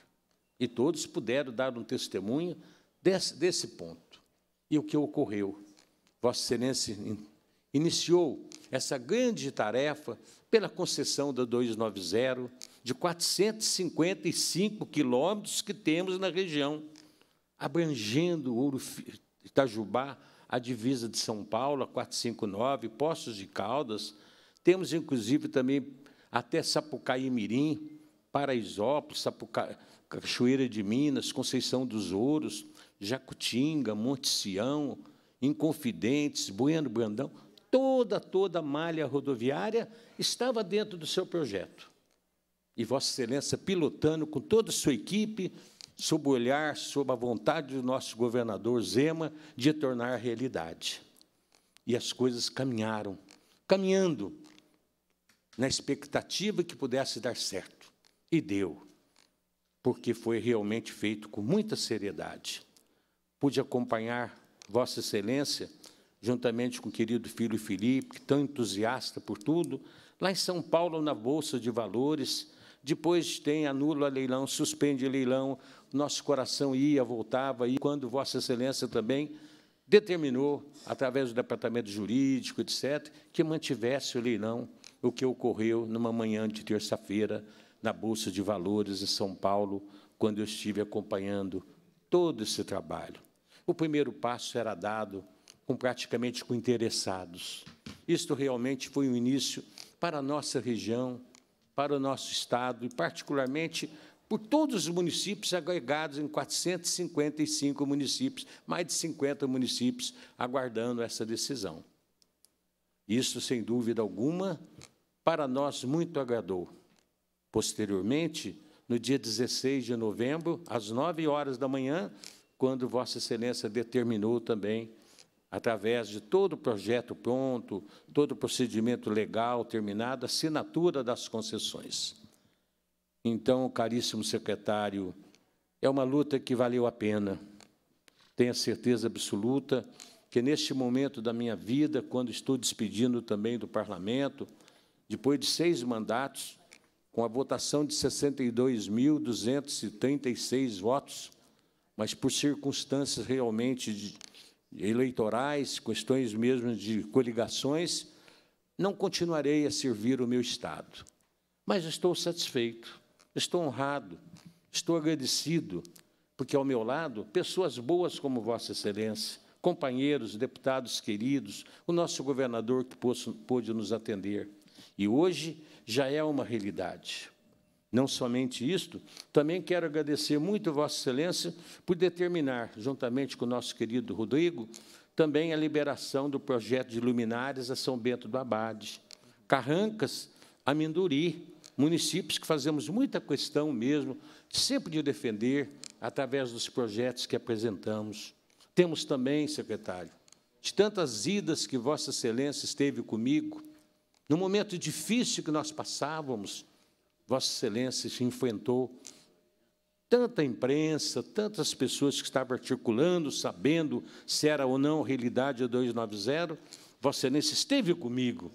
E todos puderam dar um testemunho desse, desse ponto. E o que ocorreu? Vossa Excelência iniciou essa grande tarefa pela concessão da 290, de 455 quilômetros que temos na região, abrangendo Ouro Itajubá, a divisa de São Paulo, a 459, Poços de Caldas, temos inclusive também até Sapucaí Mirim, Paraisópolis, Sapucaí, Cachoeira de Minas, Conceição dos Ouros, Jacutinga, Monte Sião, Inconfidentes, Bueno Brandão, toda, toda a malha rodoviária estava dentro do seu projeto. E Vossa Excelência pilotando com toda a sua equipe, sob o olhar, sob a vontade do nosso governador Zema, de tornar realidade. E as coisas caminharam, caminhando, na expectativa que pudesse dar certo. E deu, porque foi realmente feito com muita seriedade. Pude acompanhar Vossa Excelência juntamente com o querido filho Felipe, que tão entusiasta por tudo, lá em São Paulo, na Bolsa de Valores. Depois tem anula leilão, suspende leilão. Nosso coração ia, voltava, e quando Vossa Excelência também determinou, através do departamento jurídico, etc., que mantivesse o leilão, o que ocorreu numa manhã de terça-feira na Bolsa de Valores em São Paulo, quando eu estive acompanhando todo esse trabalho. O primeiro passo era dado com praticamente com interessados. Isto realmente foi um início para a nossa região, para o nosso estado e particularmente por todos os municípios agregados em 455 municípios, mais de 50 municípios aguardando essa decisão. Isso, sem dúvida alguma, para nós muito agradou. Posteriormente, no dia 16 de novembro, às 9 horas da manhã, quando Vossa Excelência determinou também através de todo o projeto pronto, todo o procedimento legal terminado, assinatura das concessões. Então, caríssimo secretário, é uma luta que valeu a pena. Tenho a certeza absoluta que, neste momento da minha vida, quando estou despedindo também do parlamento, depois de seis mandatos, com a votação de 62.236 votos, mas por circunstâncias realmente de eleitorais, questões mesmo de coligações, não continuarei a servir o meu Estado. Mas estou satisfeito, estou honrado, estou agradecido, porque ao meu lado, pessoas boas como Vossa Excelência, companheiros, deputados queridos, o nosso governador que pôde nos atender. E hoje já é uma realidade. Não somente isto, também quero agradecer muito Vossa Excelência por determinar, juntamente com o nosso querido Rodrigo, também a liberação do projeto de luminárias a São Bento do Abade, Carrancas, Amenduri, municípios que fazemos muita questão mesmo, sempre de defender através dos projetos que apresentamos. Temos também, secretário, de tantas idas que Vossa Excelência esteve comigo, no momento difícil que nós passávamos, Vossa Excelência se enfrentou tanta imprensa, tantas pessoas que estavam articulando, sabendo se era ou não realidade a 290. Vossa Excelência esteve comigo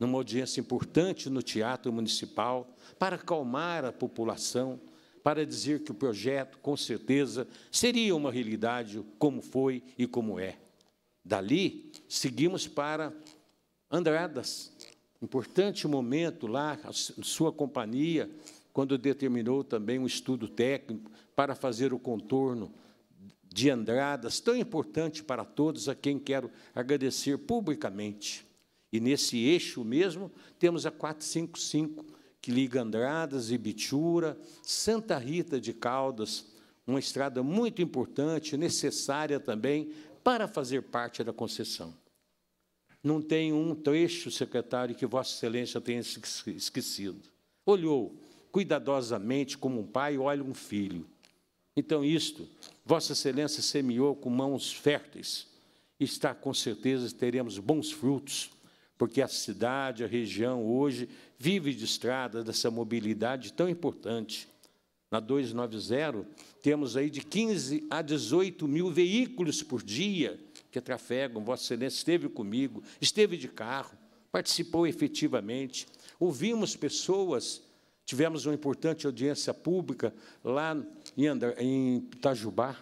numa audiência importante no Teatro Municipal para acalmar a população, para dizer que o projeto, com certeza, seria uma realidade como foi e como é. Dali, seguimos para Andradas, importante momento lá, sua companhia, quando determinou também um estudo técnico para fazer o contorno de Andradas, tão importante para todos, a quem quero agradecer publicamente. E nesse eixo mesmo, temos a 455, que liga Andradas, Ibitura, Santa Rita de Caldas, uma estrada muito importante, necessária também, para fazer parte da concessão. Não tem um trecho, secretário, que Vossa Excelência tenha esquecido. Olhou cuidadosamente como um pai olha um filho. Então, isto, Vossa Excelência semeou com mãos férteis. Está com certeza teremos bons frutos, porque a cidade, a região hoje vive de estrada dessa mobilidade tão importante. Na 290, temos aí de 15 a 18 mil veículos por dia que trafegam. Vossa Excelência esteve comigo, esteve de carro, participou efetivamente. Ouvimos pessoas, tivemos uma importante audiência pública lá em, Andra, em Itajubá,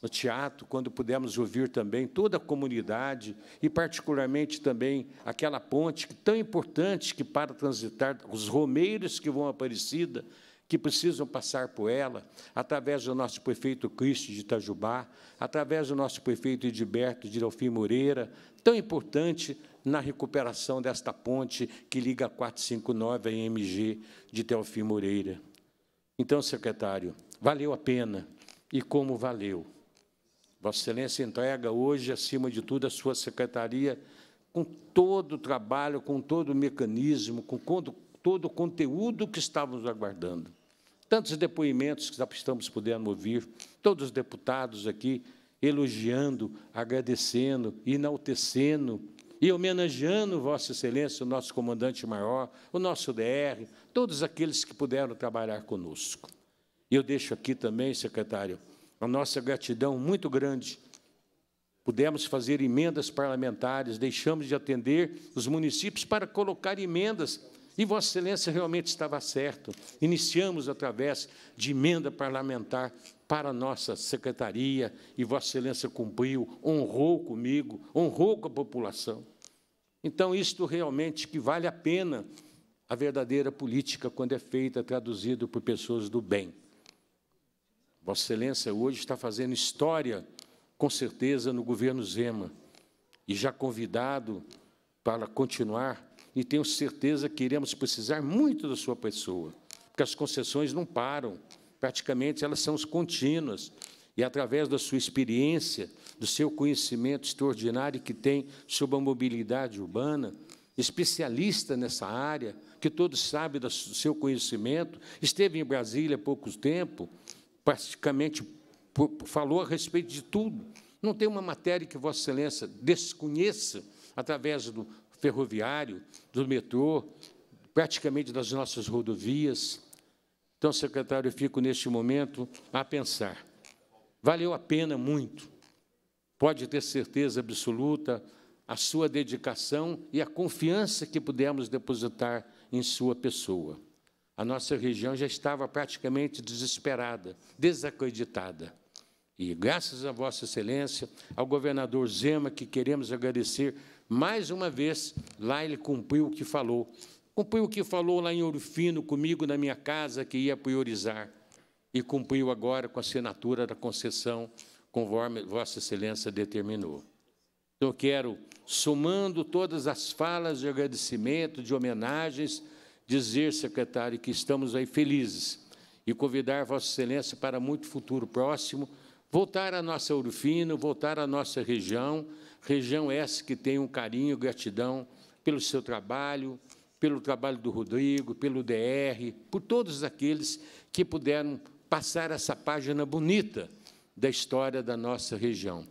no teatro, quando pudemos ouvir também toda a comunidade e, particularmente, também aquela ponte tão importante que para transitar os romeiros que vão à Aparecida, que precisam passar por ela, através do nosso prefeito Cristo de Itajubá, através do nosso prefeito Edberto de Delfim Moreira, tão importante na recuperação desta ponte que liga a 459 a IMG de Delfim Moreira. Então, secretário, valeu a pena. E como valeu? Vossa Excelência entrega hoje, acima de tudo, a sua secretaria com todo o trabalho, com todo o mecanismo, com todo, todo o conteúdo que estávamos aguardando tantos depoimentos que estamos podendo ouvir, todos os deputados aqui elogiando, agradecendo, enaltecendo e homenageando Vossa Excelência, o nosso comandante maior, o nosso DR, todos aqueles que puderam trabalhar conosco. E Eu deixo aqui também, secretário, a nossa gratidão muito grande. Pudemos fazer emendas parlamentares, deixamos de atender os municípios para colocar emendas e Vossa Excelência realmente estava certo. Iniciamos através de emenda parlamentar para a nossa secretaria e Vossa Excelência cumpriu, honrou comigo, honrou com a população. Então, isto realmente que vale a pena a verdadeira política quando é feita, traduzida por pessoas do bem. Vossa Excelência hoje está fazendo história, com certeza, no governo Zema, e já convidado para continuar e tenho certeza que iremos precisar muito da sua pessoa, porque as concessões não param, praticamente elas são contínuas. E através da sua experiência, do seu conhecimento extraordinário que tem sobre a mobilidade urbana, especialista nessa área, que todos sabem do seu conhecimento, esteve em Brasília há pouco tempo, praticamente falou a respeito de tudo. Não tem uma matéria que Vossa Excelência desconheça através do, ferroviário, do metrô, praticamente das nossas rodovias. Então, secretário, eu fico neste momento a pensar. Valeu a pena muito. Pode ter certeza absoluta a sua dedicação e a confiança que pudemos depositar em sua pessoa. A nossa região já estava praticamente desesperada, desacreditada. E graças a Vossa Excelência, ao governador Zema, que queremos agradecer mais uma vez, lá ele cumpriu o que falou. Cumpriu o que falou lá em fino comigo, na minha casa, que ia priorizar. E cumpriu agora com a assinatura da concessão, conforme Vossa Excelência determinou. Eu quero, somando todas as falas de agradecimento, de homenagens, dizer, secretário, que estamos aí felizes e convidar Vossa Excelência para muito futuro próximo voltar à nossa Urufino, voltar à nossa região região essa que tem um carinho, gratidão pelo seu trabalho, pelo trabalho do Rodrigo, pelo DR, por todos aqueles que puderam passar essa página bonita da história da nossa região,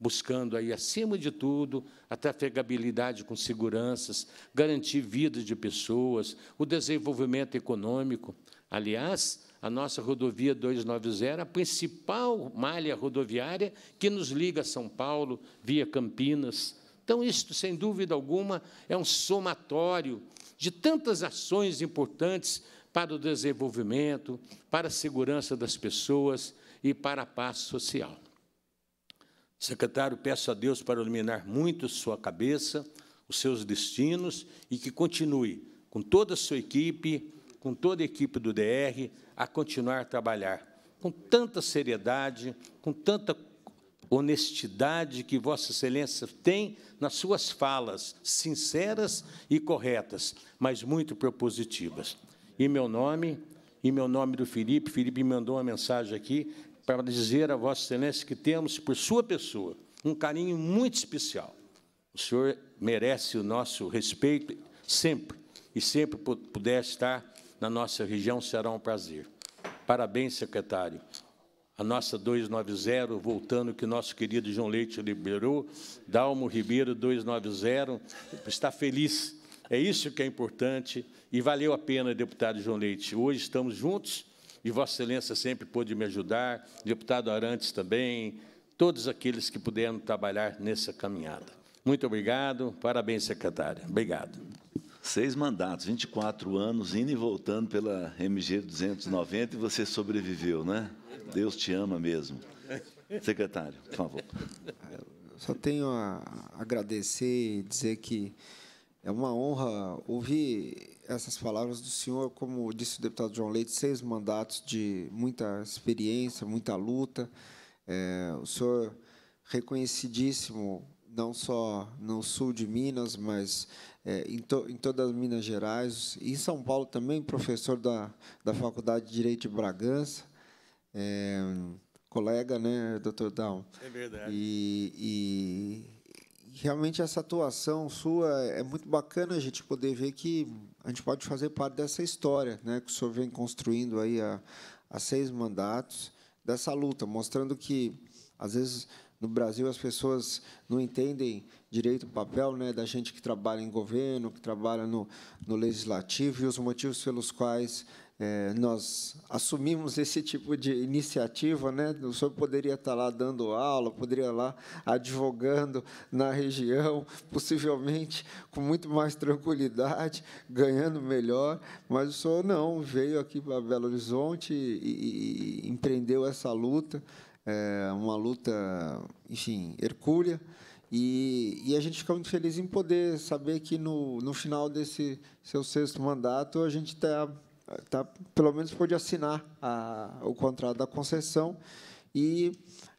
buscando aí acima de tudo a trafegabilidade com seguranças, garantir vida de pessoas, o desenvolvimento econômico. Aliás, a nossa rodovia 290, a principal malha rodoviária que nos liga a São Paulo via Campinas. Então, isto, sem dúvida alguma, é um somatório de tantas ações importantes para o desenvolvimento, para a segurança das pessoas e para a paz social. Secretário, peço a Deus para iluminar muito sua cabeça, os seus destinos e que continue com toda a sua equipe com toda a equipe do DR, a continuar a trabalhar com tanta seriedade, com tanta honestidade que Vossa Excelência tem nas suas falas, sinceras e corretas, mas muito propositivas. Em meu nome, em meu nome do Felipe, Felipe me mandou uma mensagem aqui para dizer a Vossa Excelência que temos por sua pessoa um carinho muito especial. O senhor merece o nosso respeito sempre e sempre puder estar na nossa região será um prazer. Parabéns, secretário. A nossa 290, voltando que nosso querido João Leite liberou, Dalmo Ribeiro 290, está feliz. É isso que é importante e valeu a pena, deputado João Leite. Hoje estamos juntos e Vossa Excelência sempre pôde me ajudar, deputado Arantes também, todos aqueles que puderam trabalhar nessa caminhada. Muito obrigado, parabéns, secretária. Obrigado. Seis mandatos, 24 anos, indo e voltando pela MG 290 e você sobreviveu, né? Deus te ama mesmo. Secretário, por favor. Só tenho a agradecer e dizer que é uma honra ouvir essas palavras do senhor, como disse o deputado João Leite, seis mandatos de muita experiência, muita luta. É, o senhor reconhecidíssimo não só no sul de Minas, mas é, em, to, em todas as Minas Gerais. E em São Paulo também, professor da, da Faculdade de Direito de Bragança, é, colega, né, doutor Down? É verdade. E, e, realmente essa atuação sua é muito bacana a gente poder ver que a gente pode fazer parte dessa história né, que o senhor vem construindo aí há, há seis mandatos, dessa luta, mostrando que, às vezes no Brasil as pessoas não entendem direito o papel né, da gente que trabalha em governo, que trabalha no, no legislativo, e os motivos pelos quais é, nós assumimos esse tipo de iniciativa, né? O senhor poderia estar lá dando aula, poderia lá advogando na região, possivelmente com muito mais tranquilidade, ganhando melhor, mas o senhor não veio aqui para Belo Horizonte e, e, e empreendeu essa luta é uma luta, enfim, hercúlea. E, e, a gente fica muito feliz em poder saber que no, no final desse seu sexto mandato a gente tá, tá pelo menos pôde assinar a, o contrato da concessão e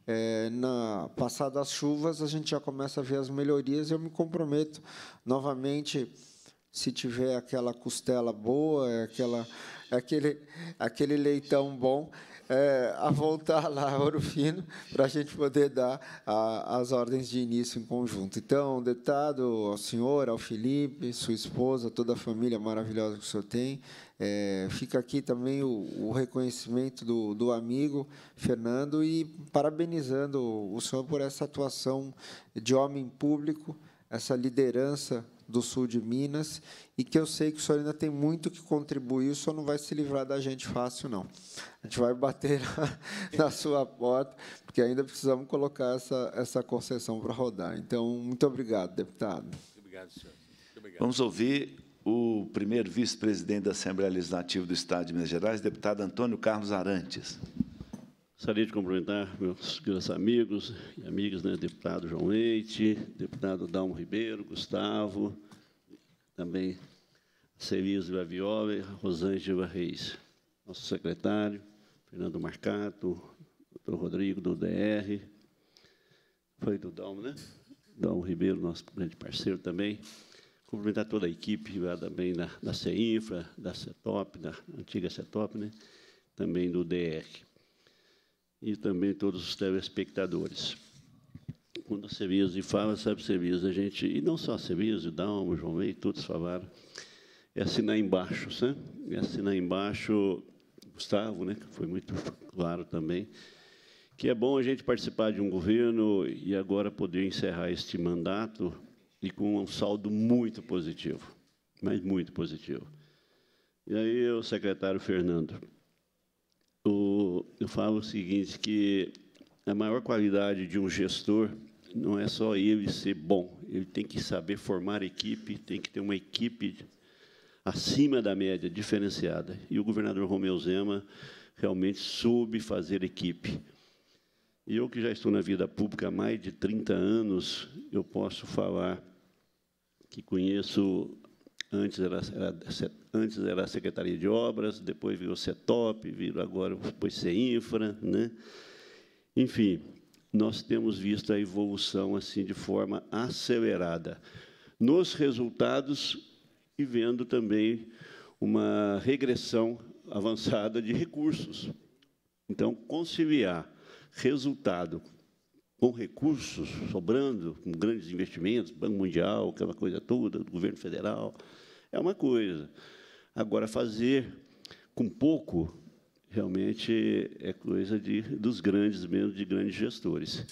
é, na passada as chuvas a gente já começa a ver as melhorias. Eu me comprometo novamente se tiver aquela costela boa, aquela aquele aquele leitão bom, é, a voltar lá a Ouro Fino para a gente poder dar a, as ordens de início em conjunto. Então, deputado, ao senhor, ao Felipe, sua esposa, toda a família maravilhosa que o senhor tem, é, fica aqui também o, o reconhecimento do, do, amigo Fernando e parabenizando o senhor por essa atuação de homem público, essa liderança do sul de Minas, e que eu sei que o senhor ainda tem muito que contribuir, o senhor não vai se livrar da gente fácil, não. A gente vai bater na, na sua porta, porque ainda precisamos colocar essa, essa concessão para rodar. Então, muito obrigado, deputado. Obrigado, senhor. Obrigado. Vamos ouvir o primeiro vice-presidente da Assembleia Legislativa do Estado de Minas Gerais, deputado Antônio Carlos Arantes. Gostaria de cumprimentar meus grandes amigos e amigas, né, deputado João Leite, deputado Dalmo Ribeiro, Gustavo, também Celise Vaviola Rosângela Reis, nosso secretário, Fernando Marcato, doutor Rodrigo, do DR, foi do Dalmo, né? Dalmo Ribeiro, nosso grande parceiro também. Cumprimentar toda a equipe lá também da, da CEINFRA, da CETOP, da antiga CETOP, né? também do DR e também todos os telespectadores. Quando a Ceviso e fala, sabe Ceviso, a gente, e não só a Ceviso, Dalmo, João Meio, todos falaram, é assinar embaixo, sabe? Né? É assinar embaixo, Gustavo, né, que foi muito claro também, que é bom a gente participar de um governo e agora poder encerrar este mandato e com um saldo muito positivo, mas muito positivo. E aí o secretário Fernando, o, eu falo o seguinte, que a maior qualidade de um gestor não é só ele ser bom, ele tem que saber formar equipe, tem que ter uma equipe acima da média, diferenciada. E o governador Romeu Zema realmente soube fazer equipe. E eu que já estou na vida pública há mais de 30 anos, eu posso falar que conheço Antes era, era, antes era a Secretaria de Obras, depois virou CETOP, virou agora depois CEINFRA. Né? Enfim, nós temos visto a evolução assim de forma acelerada nos resultados e vendo também uma regressão avançada de recursos. Então, conciliar resultado com recursos sobrando, com grandes investimentos, Banco Mundial, aquela coisa toda, do governo federal, é uma coisa. Agora, fazer com pouco, realmente, é coisa de, dos grandes mesmo, de grandes gestores.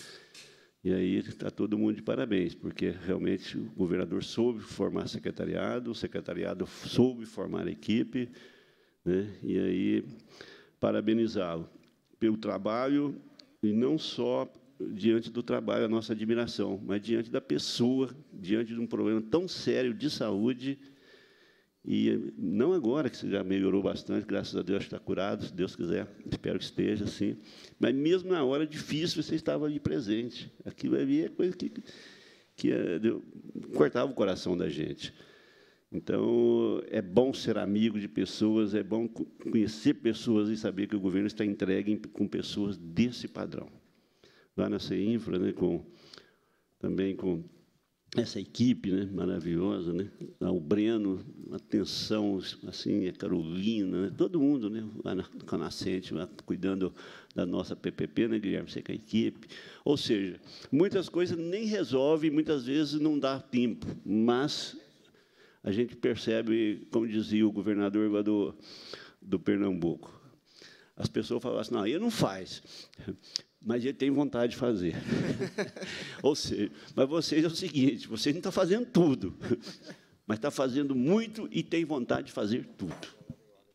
E aí está todo mundo de parabéns, porque realmente o governador soube formar secretariado, o secretariado soube formar equipe, né? e aí parabenizá-lo pelo trabalho, e não só diante do trabalho, a nossa admiração, mas diante da pessoa, diante de um problema tão sério de saúde, e não agora, que você já melhorou bastante, graças a Deus está curado, se Deus quiser, espero que esteja assim. Mas mesmo na hora difícil, você estava ali presente. Aquilo ali é coisa que, que é, deu, cortava o coração da gente. Então, é bom ser amigo de pessoas, é bom conhecer pessoas e saber que o governo está entregue com pessoas desse padrão lá na Cinfra, né, com, também com essa equipe né, maravilhosa, né? Ah, o Breno, atenção, assim, a Carolina, né? todo mundo né, lá na, Canacente, Nascente, lá, cuidando da nossa PPP, né, Guilherme, você com é a equipe. Ou seja, muitas coisas nem resolve, muitas vezes não dá tempo, mas a gente percebe, como dizia o governador lá do, do Pernambuco, as pessoas falavam assim, não, aí não faz mas ele tem vontade de fazer. Ou seja, mas vocês é o seguinte, vocês não estão fazendo tudo, mas está fazendo muito e tem vontade de fazer tudo.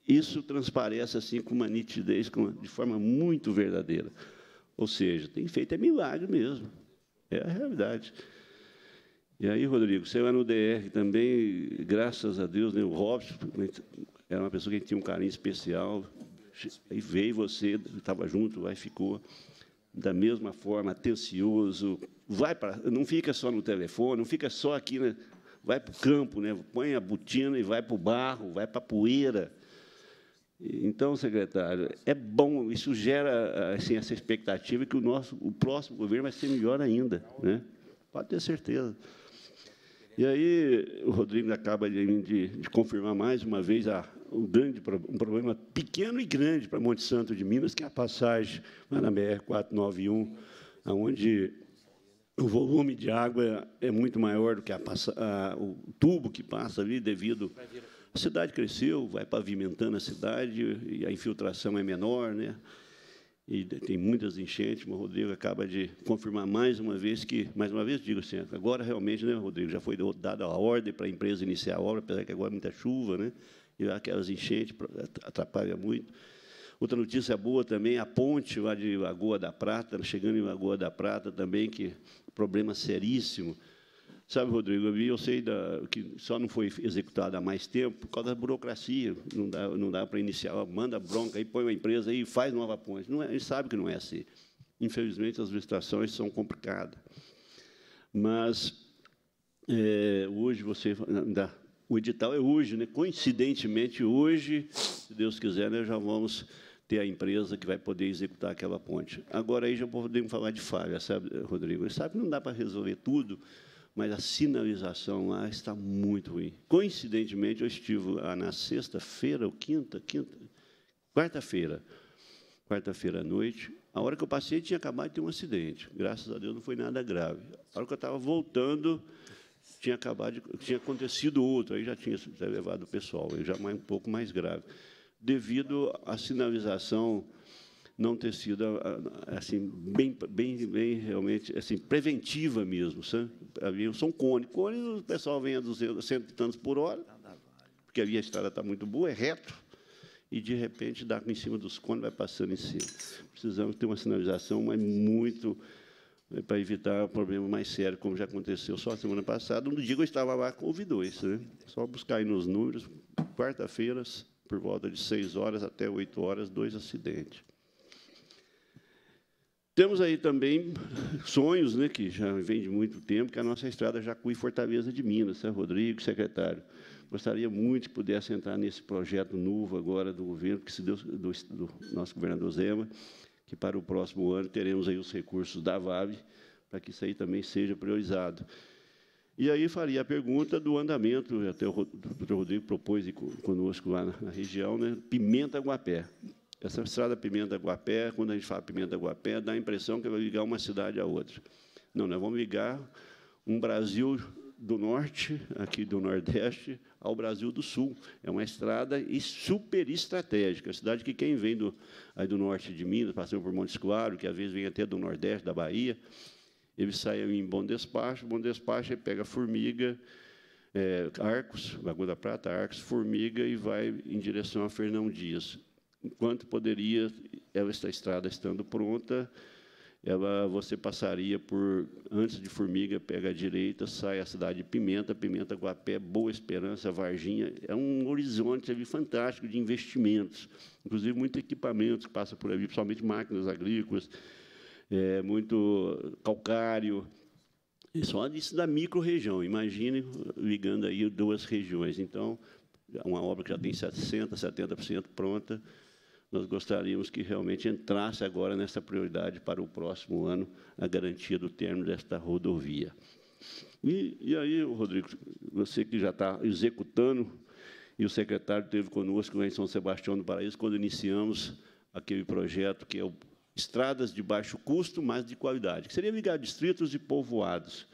Isso transparece assim com uma nitidez, com uma, de forma muito verdadeira. Ou seja, tem feito é milagre mesmo. É a realidade. E aí, Rodrigo, você vai no DR também, graças a Deus, né, o Robson né, era uma pessoa que tinha um carinho especial, e veio você, estava junto, aí ficou da mesma forma, atencioso, vai para não fica só no telefone, não fica só aqui, né? vai para o campo, né? põe a botina e vai para o barro, vai para a poeira. Então, secretário, é bom, isso gera assim, essa expectativa que o, nosso, o próximo governo vai ser melhor ainda. Né? Pode ter certeza. E aí, o Rodrigo acaba de, de, de confirmar mais uma vez a, um, grande, um problema pequeno e grande para Monte Santo de Minas, que é a passagem lá na BR-491, onde o volume de água é muito maior do que a, a, o tubo que passa ali, devido... A cidade cresceu, vai pavimentando a cidade, e a infiltração é menor, né? e tem muitas enchentes, o Rodrigo acaba de confirmar mais uma vez que, mais uma vez digo assim, agora realmente, né, Rodrigo, já foi dada a ordem para a empresa iniciar a obra, apesar que agora é muita chuva, né, e aquelas enchentes atrapalha muito. Outra notícia boa também, a ponte lá de Lagoa da Prata, chegando em Lagoa da Prata também, que problema seríssimo. Sabe, Rodrigo, eu sei da, que só não foi executada há mais tempo por causa da burocracia. Não dá, não dá para iniciar, manda bronca aí, põe uma empresa aí, faz nova ponte. Não é, a gente sabe que não é assim. Infelizmente, as licitações são complicadas. Mas é, hoje você ainda o edital é hoje, né? coincidentemente hoje, se Deus quiser, nós né, já vamos ter a empresa que vai poder executar aquela ponte. Agora aí já podemos falar de falha, sabe, Rodrigo? Sabe que não dá para resolver tudo, mas a sinalização lá está muito ruim. Coincidentemente, eu estive lá na sexta-feira ou quinta, quinta, quarta-feira, quarta-feira à noite. A hora que eu passei tinha acabado de ter um acidente. Graças a Deus não foi nada grave. A hora que eu estava voltando tinha acabado, de, tinha acontecido outro, aí já tinha levado o pessoal, aí já mais, um pouco mais grave, devido à sinalização não ter sido ah, ah, assim bem, bem, bem realmente assim preventiva mesmo, sabe? Havia um som cone, cone o pessoal vem a 200, 100 tantos por hora, porque ali a estrada está muito boa, é reto, e de repente dá em cima dos cones, vai passando em cima. Precisamos ter uma sinalização, mas muito é para evitar um problema mais sério, como já aconteceu só semana passada. No dia eu estava lá com o V2, né? só buscar aí nos números, quarta-feiras, por volta de 6 horas até 8 horas, dois acidentes. Temos aí também sonhos, né, que já vem de muito tempo, que é a nossa estrada Jacuí Fortaleza de Minas, né, Rodrigo, secretário. Gostaria muito que pudesse entrar nesse projeto novo agora do governo, que se deu, do, do nosso governador Zema, que para o próximo ano teremos aí os recursos da VAB para que isso aí também seja priorizado. E aí faria a pergunta do andamento, até o doutor Rodrigo propôs conosco lá na região, né, Pimenta-Guapé. Essa estrada Pimenta-Guapé, quando a gente fala Pimenta-Guapé, dá a impressão que vai ligar uma cidade à outra. Não, nós vamos ligar um Brasil do norte, aqui do nordeste, ao Brasil do Sul. É uma estrada super estratégica. Cidade que quem vem do, aí do norte de Minas, passando por Monte Claro, que às vezes vem até do nordeste da Bahia, ele sai em Bom Despacho, Bom Despacho ele pega Formiga, é, Arcos, Lagoa da Prata, Arcos, Formiga e vai em direção a Fernão Dias. Enquanto poderia, essa estrada estando pronta, ela, você passaria por, antes de Formiga, pega a direita, sai a cidade de Pimenta, Pimenta, Guapé, Boa Esperança, Varginha. É um horizonte ali fantástico de investimentos, inclusive muito equipamentos que passa por ali, principalmente máquinas agrícolas, é, muito calcário. E é só isso da micro-região, imagine ligando aí duas regiões. Então, é uma obra que já tem 60%, 70% pronta, nós gostaríamos que realmente entrasse agora nessa prioridade para o próximo ano a garantia do término desta rodovia. E, e aí, Rodrigo, você que já está executando, e o secretário esteve conosco em São Sebastião do Paraíso, quando iniciamos aquele projeto que é o Estradas de Baixo Custo, mas de Qualidade, que seria ligar distritos e povoados.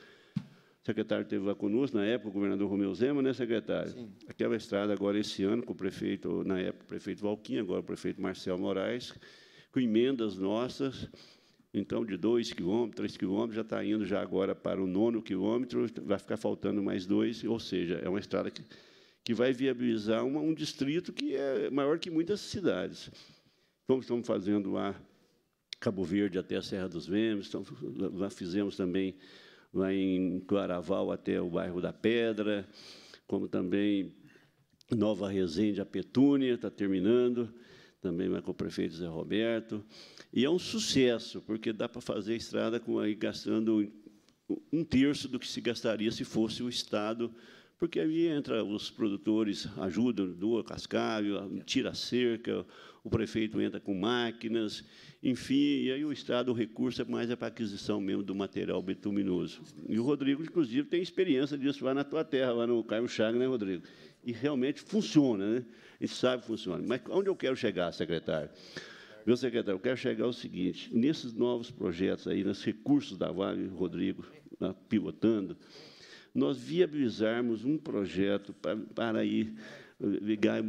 O secretário esteve lá conosco, na época, o governador Romeu Zema, né, secretário? Sim. Aquela estrada agora esse ano, com o prefeito, na época, o prefeito Valquim, agora o prefeito Marcelo Moraes, com emendas nossas, então, de 2 quilômetros, 3 quilômetros, já está indo já agora para o nono quilômetro, vai ficar faltando mais dois, ou seja, é uma estrada que, que vai viabilizar uma, um distrito que é maior que muitas cidades. Como então, estamos fazendo lá Cabo Verde até a Serra dos Vemes, então lá fizemos também lá em Claraval até o bairro da Pedra, como também Nova Resende, a Petúnia, está terminando, também vai com o prefeito Zé Roberto. E é um sucesso, porque dá para fazer a estrada com aí gastando um terço do que se gastaria se fosse o Estado, porque aí entra os produtores, ajudam, doa cascalho, tira a cerca, o prefeito entra com máquinas, enfim, e aí o Estado, o recurso é mais é para aquisição mesmo do material bituminoso. E o Rodrigo, inclusive, tem experiência disso lá na tua terra, lá no Caio Chagas, né, Rodrigo? E realmente funciona, né? A gente sabe que funciona. Mas onde eu quero chegar, secretário? Meu secretário, eu quero chegar ao seguinte: nesses novos projetos aí, nos recursos da Vale, Rodrigo, pivotando, nós viabilizarmos um projeto para, para ir eh, ligar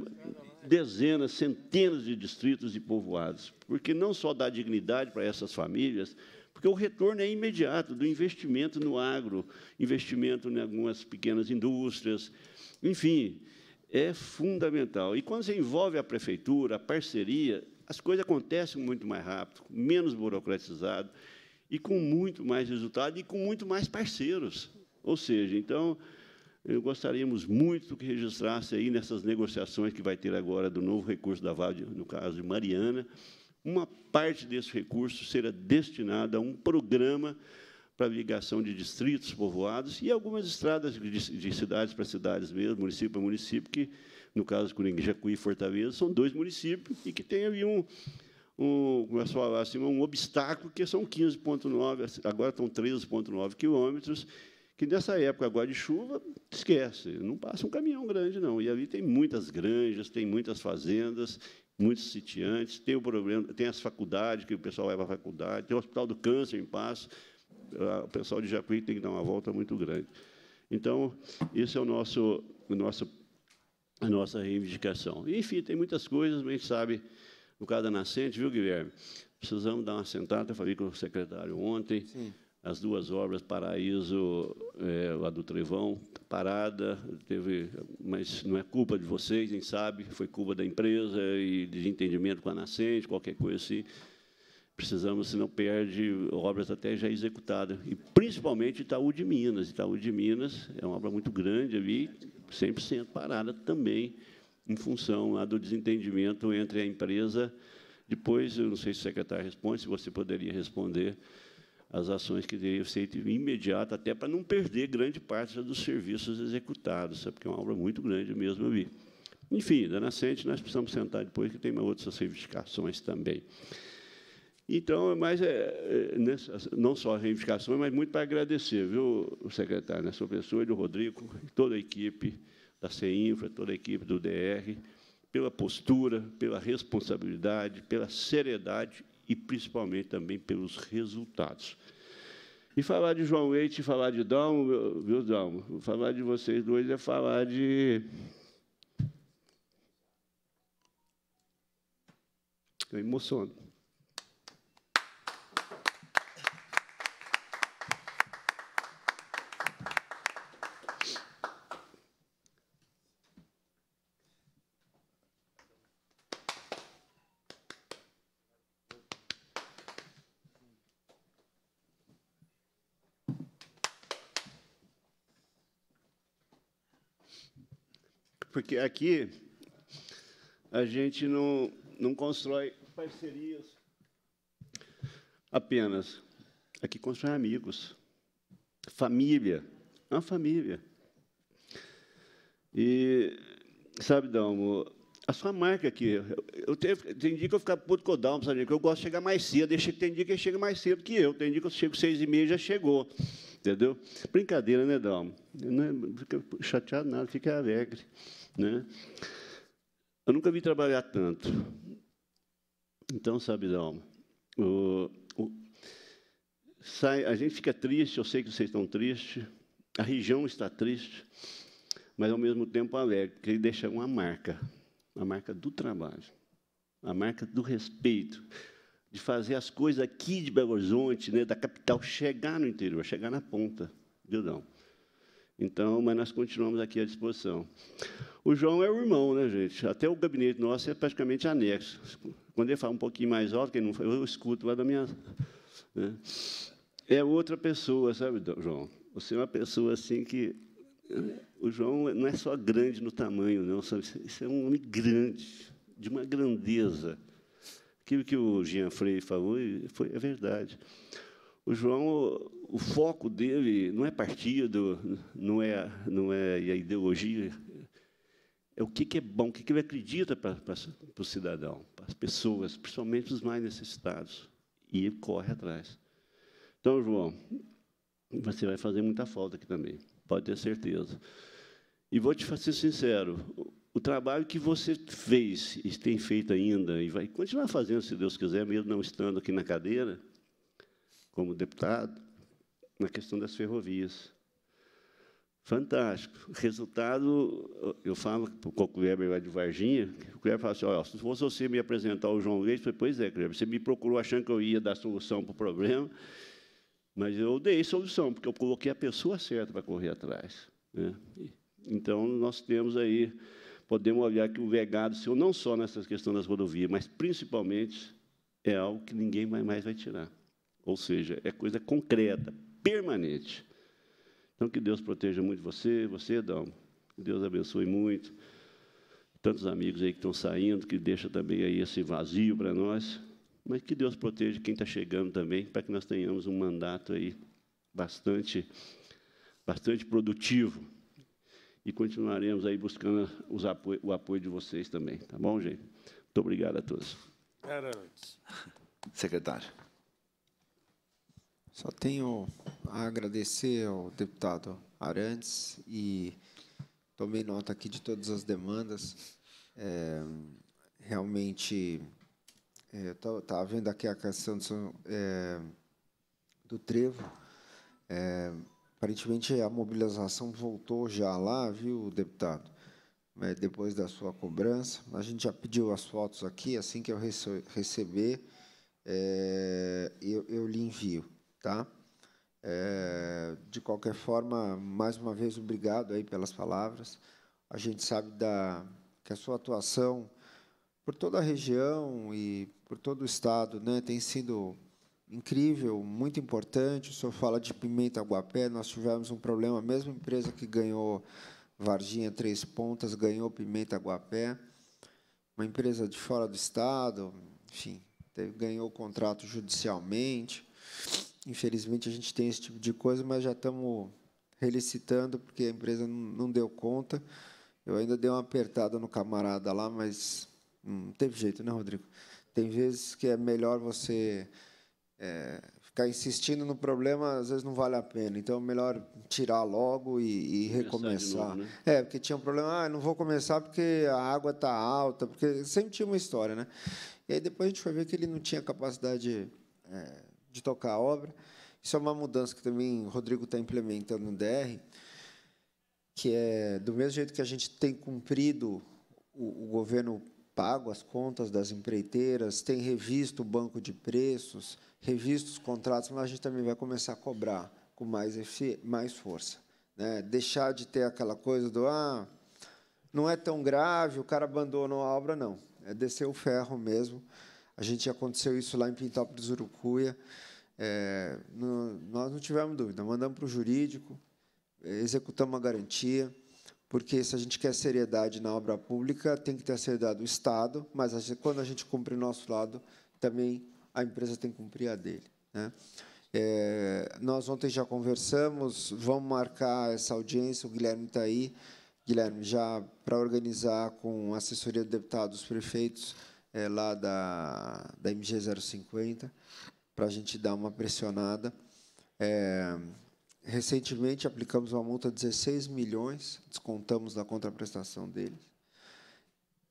dezenas, centenas de distritos e povoados, porque não só dá dignidade para essas famílias, porque o retorno é imediato do investimento no agro, investimento em algumas pequenas indústrias, enfim, é fundamental. E quando se envolve a prefeitura, a parceria, as coisas acontecem muito mais rápido, menos burocratizado e com muito mais resultado e com muito mais parceiros. Ou seja, então, gostaríamos muito que registrasse aí nessas negociações que vai ter agora do novo recurso da VAD, no caso de Mariana, uma parte desse recurso será destinada a um programa para ligação de distritos povoados e algumas estradas de, de cidades para cidades mesmo, município para município, que, no caso de Coringa, Jacuí e Fortaleza, são dois municípios e que tem ali um, um como eu falava, assim, um obstáculo, que são 15,9, agora estão 13,9 quilômetros, que nessa época agora de chuva, esquece, não passa um caminhão grande, não. E ali tem muitas granjas, tem muitas fazendas, muitos sitiantes, tem o problema, tem as faculdades, que o pessoal vai para a faculdade, tem o Hospital do Câncer em Passo, ah, o pessoal de Jacuí tem que dar uma volta muito grande. Então, isso é o nosso, o nosso, a nossa reivindicação. Enfim, tem muitas coisas, mas a gente sabe, no caso da Nascente, viu, Guilherme? Precisamos dar uma sentada, eu falei com o secretário ontem, Sim as duas obras, Paraíso, é, a do Trevão, parada, teve, mas não é culpa de vocês, nem sabe, foi culpa da empresa e desentendimento com a nascente, qualquer coisa assim. Precisamos, se não perde, obras até já executadas, e principalmente Itaú de Minas. Itaú de Minas é uma obra muito grande ali, 100% parada também, em função lá, do desentendimento entre a empresa, depois, eu não sei se o secretário responde, se você poderia responder, as ações que deveriam ser feitas imediatas, até para não perder grande parte dos serviços executados, sabe? porque é uma obra muito grande mesmo ali. Enfim, da nascente, nós precisamos sentar depois, que tem outras reivindicações também. Então, mas é, é, é não só reivindicações, mas muito para agradecer, viu, o secretário, a sua pessoa e o Rodrigo, toda a equipe da CEINFRA, toda a equipe do DR, pela postura, pela responsabilidade, pela seriedade e principalmente também pelos resultados. E falar de João Leite e falar de Dalmo, viu, Dalmo? Falar de vocês dois é falar de. Eu emociono. porque aqui a gente não, não constrói parcerias apenas. Aqui constrói amigos, família, é uma família. E, sabe, Dalmo, a sua marca aqui, eu tenho, tem dia que eu ficar puto com o Dalmo, sabe, que eu gosto de chegar mais cedo, tem dia que ele chega mais cedo que eu, tem dia que eu chego seis e meia já chegou. Entendeu? Brincadeira, né, Dalma? Não é, fica chateado nada, fica alegre. Né? Eu nunca vi trabalhar tanto. Então, sabe, Dalma, o, o, sai, a gente fica triste, eu sei que vocês estão tristes, a região está triste, mas ao mesmo tempo alegre, porque ele deixa uma marca, a marca do trabalho, a marca do respeito, de fazer as coisas aqui de Belo Horizonte, né, da capital, chegar no interior, chegar na ponta, viu não? Então, mas nós continuamos aqui à disposição. O João é o irmão, né, gente? Até o gabinete nosso é praticamente anexo. Quando ele fala um pouquinho mais alto, quem não eu escuto lá da minha. Né? É outra pessoa, sabe, João? Você é uma pessoa assim que. O João não é só grande no tamanho, não, sabe? Isso é um homem grande, de uma grandeza Aquilo que o Jean Frey falou foi, é verdade. O João, o foco dele não é partido, não é, não é a ideologia, é o que, é bom, o que, ele acredita para, para, para o cidadão, para as pessoas, principalmente os mais necessitados. E ele corre atrás. Então, João, você vai fazer muita falta aqui também, pode ter certeza. E vou te ser sincero, o trabalho que você fez e tem feito ainda e vai continuar fazendo, se Deus quiser, mesmo não estando aqui na cadeira, como deputado, na questão das ferrovias. Fantástico. Resultado, eu falo para o Cleber lá de Varginha, o Cleber fala assim, se fosse você me apresentar o João Leite, eu falei, pois é, Cleber. você me procurou achando que eu ia dar solução para o problema, mas eu dei solução, porque eu coloquei a pessoa certa para correr atrás. Né? Então, nós temos aí podemos olhar que o vegado seu, não só nessas questões das rodovias, mas principalmente é algo que ninguém mais vai tirar. Ou seja, é coisa concreta, permanente. Então, que Deus proteja muito você, você, Dalmo. Que Deus abençoe muito. Tantos amigos aí que estão saindo, que deixa também aí esse vazio para nós. Mas que Deus proteja quem está chegando também, para que nós tenhamos um mandato aí bastante, bastante produtivo e continuaremos aí buscando apoio, o apoio de vocês também. Tá bom, gente? Muito obrigado a todos. Arantes. Secretário. Só tenho a agradecer ao deputado Arantes e tomei nota aqui de todas as demandas. É, realmente, estava é, tá vendo aqui a questão do, é, do trevo. É, Aparentemente a mobilização voltou já lá, viu, deputado? É, depois da sua cobrança. A gente já pediu as fotos aqui, assim que eu receber, é, eu, eu lhe envio, tá? É, de qualquer forma, mais uma vez, obrigado aí pelas palavras. A gente sabe da, que a sua atuação por toda a região e por todo o Estado né, tem sido incrível, muito importante. O senhor fala de Pimenta Guapé, nós tivemos um problema, a mesma empresa que ganhou Varginha Três Pontas ganhou Pimenta Guapé, uma empresa de fora do estado, enfim, teve, ganhou o contrato judicialmente. Infelizmente a gente tem esse tipo de coisa, mas já estamos relicitando porque a empresa não, não deu conta. Eu ainda dei uma apertada no camarada lá, mas não teve jeito, né, Rodrigo? Tem vezes que é melhor você é, ficar insistindo no problema às vezes não vale a pena. Então, é melhor tirar logo e, e recomeçar. Novo, né? É, porque tinha um problema, ah, não vou começar porque a água está alta, porque sempre tinha uma história, né? E aí depois a gente foi ver que ele não tinha capacidade é, de tocar a obra. Isso é uma mudança que também o Rodrigo está implementando no DR, que é do mesmo jeito que a gente tem cumprido o, o governo pago as contas das empreiteiras, tem revisto o banco de preços, revisto os contratos, mas a gente também vai começar a cobrar com mais, mais força. Né? Deixar de ter aquela coisa do ah, não é tão grave, o cara abandonou a obra, não. É descer o ferro mesmo. A gente aconteceu isso lá em Pintópolis, Urucuia. É, no, nós não tivemos dúvida, mandamos para o jurídico, executamos a garantia porque se a gente quer seriedade na obra pública, tem que ter a seriedade do Estado, mas a gente, quando a gente cumpre o nosso lado, também a empresa tem que cumprir a dele. Né? É, nós ontem já conversamos, vamos marcar essa audiência, o Guilherme está aí, Guilherme, já para organizar com a assessoria de deputados prefeitos é, lá da, da MG 050, para a gente dar uma pressionada. É, Recentemente aplicamos uma multa de 16 milhões, descontamos da contraprestação deles.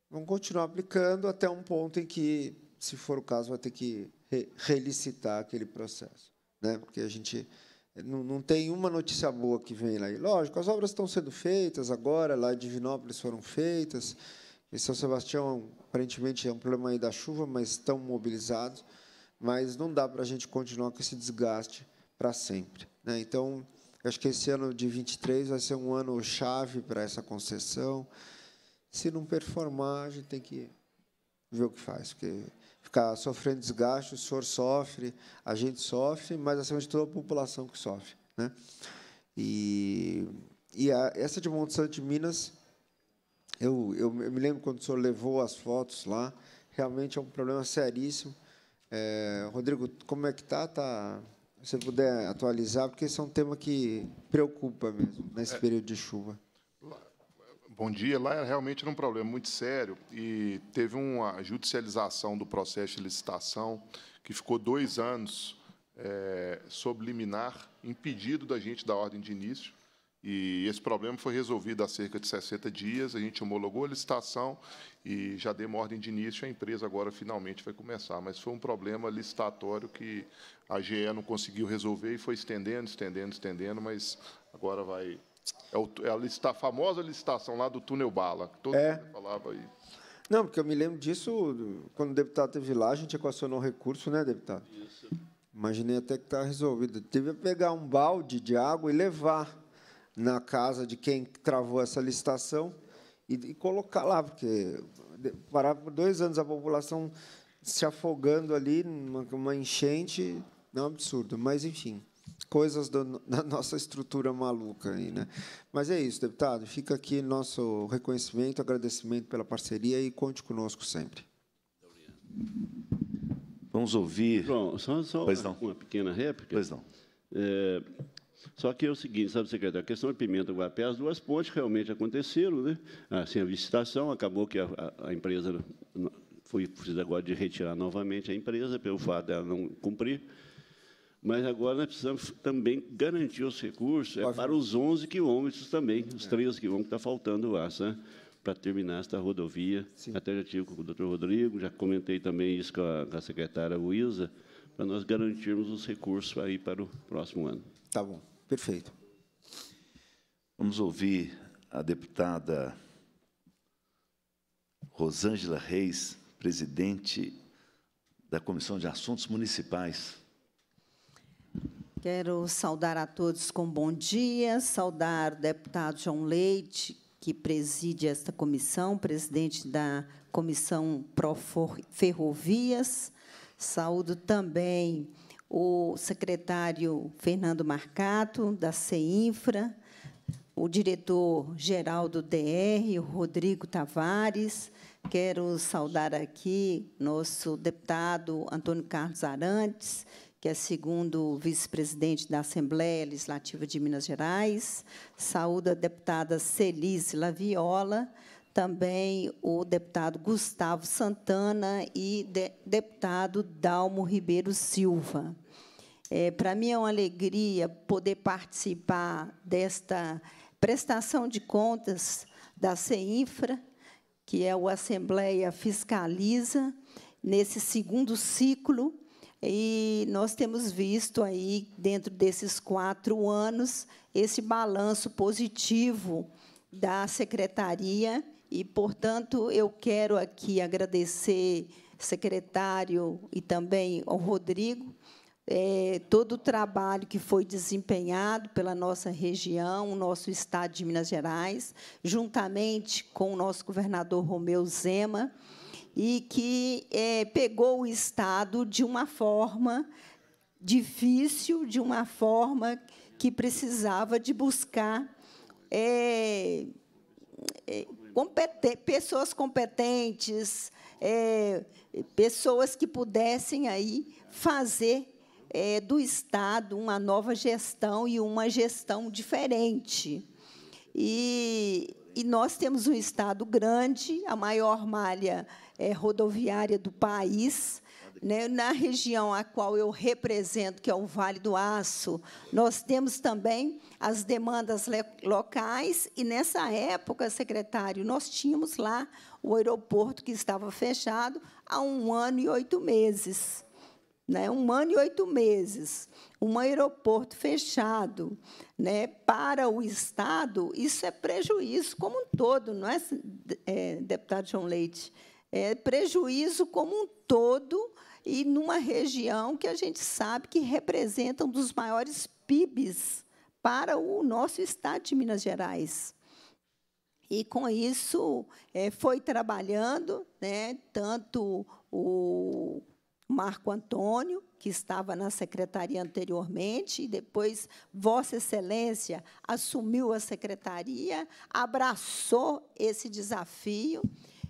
Vamos continuar aplicando até um ponto em que, se for o caso, vai ter que relicitar aquele processo. Né? Porque a gente não, não tem uma notícia boa que vem lá. lógico, as obras estão sendo feitas agora, lá em Divinópolis foram feitas, em São Sebastião, aparentemente, é um problema aí da chuva, mas estão mobilizados. Mas não dá para a gente continuar com esse desgaste para sempre. Né? Então, acho que esse ano de 23 vai ser um ano chave para essa concessão. Se não performar, a gente tem que ver o que faz, porque ficar sofrendo desgaste, o senhor sofre, a gente sofre, mas acima de toda a população que sofre, né? E, e a, essa de Monte de Minas, eu, eu, eu, me lembro quando o senhor levou as fotos lá, realmente é um problema seríssimo. É, Rodrigo, como é que tá? Tá você puder atualizar, porque esse é um tema que preocupa mesmo nesse é, período de chuva. Lá, bom dia. Lá realmente era um problema muito sério e teve uma judicialização do processo de licitação que ficou dois anos é, sob liminar, impedido da gente da ordem de início. E esse problema foi resolvido há cerca de 60 dias, a gente homologou a licitação e já deu uma ordem de início, a empresa agora finalmente vai começar. Mas foi um problema licitatório que a GE não conseguiu resolver e foi estendendo, estendendo, estendendo, mas agora vai... É, o, é a, licita, a famosa licitação lá do túnel bala, que todo é. mundo falava aí. Não, porque eu me lembro disso quando o deputado esteve lá, a gente equacionou recurso, né, deputado? Isso. Imaginei até que está resolvido. Teve que pegar um balde de água e levar na casa de quem travou essa licitação e, e colocar lá, porque parar por dois anos a população se afogando ali numa uma enchente é um absurdo. Mas, enfim, coisas do, da nossa estrutura maluca. Aí, né? Mas é isso, deputado. Fica aqui nosso reconhecimento, agradecimento pela parceria e conte conosco sempre. Vamos ouvir. João, só, só uma, uma, pequena réplica. Pois não. É, só que é o seguinte, sabe, secretário, a questão de é Pimenta Guapé, as duas pontes realmente aconteceram, né? Assim, a licitação, acabou que a, a, empresa foi precisa agora de retirar novamente a empresa pelo fato dela não cumprir. Mas agora nós precisamos também garantir os recursos é para os 11 quilômetros também, os 13 quilômetros que está faltando lá, né? para terminar esta rodovia. Sim. Até já tive com o doutor Rodrigo, já comentei também isso com a, com a secretária Luísa, para nós garantirmos os recursos aí para o próximo ano. Tá bom. Perfeito. Vamos ouvir a deputada Rosângela Reis, presidente da Comissão de Assuntos Municipais. Quero saudar a todos com bom dia, saudar o deputado João Leite, que preside esta comissão, presidente da Comissão Pro Ferrovias. Saúdo também o secretário Fernando Marcato, da CEINFRA, o diretor-geral do DR, Rodrigo Tavares. Quero saudar aqui nosso deputado Antônio Carlos Arantes, que é segundo vice-presidente da Assembleia Legislativa de Minas Gerais. Saúdo a deputada Celise Laviola, também o deputado Gustavo Santana e de deputado Dalmo Ribeiro Silva. É, Para mim é uma alegria poder participar desta prestação de contas da CEINFRA, que é o Assembleia Fiscaliza, nesse segundo ciclo. E nós temos visto aí, dentro desses quatro anos, esse balanço positivo da secretaria. E, portanto, eu quero aqui agradecer secretário e também ao Rodrigo é, todo o trabalho que foi desempenhado pela nossa região, o nosso estado de Minas Gerais, juntamente com o nosso governador Romeu Zema, e que é, pegou o estado de uma forma difícil, de uma forma que precisava de buscar é, pessoas competentes, pessoas que pudessem aí fazer é, do Estado uma nova gestão e uma gestão diferente. E, e nós temos um Estado grande, a maior malha é, rodoviária do país. Né? Na região a qual eu represento, que é o Vale do Aço, nós temos também as demandas locais, e nessa época, secretário, nós tínhamos lá o aeroporto que estava fechado há um ano e oito meses né, um ano e oito meses, um aeroporto fechado né, para o Estado, isso é prejuízo como um todo, não é, é deputado João Leite? É prejuízo como um todo e numa região que a gente sabe que representa um dos maiores PIBs para o nosso Estado de Minas Gerais. E, com isso, é, foi trabalhando, né, tanto o Marco Antônio, que estava na secretaria anteriormente, e depois Vossa Excelência assumiu a secretaria, abraçou esse desafio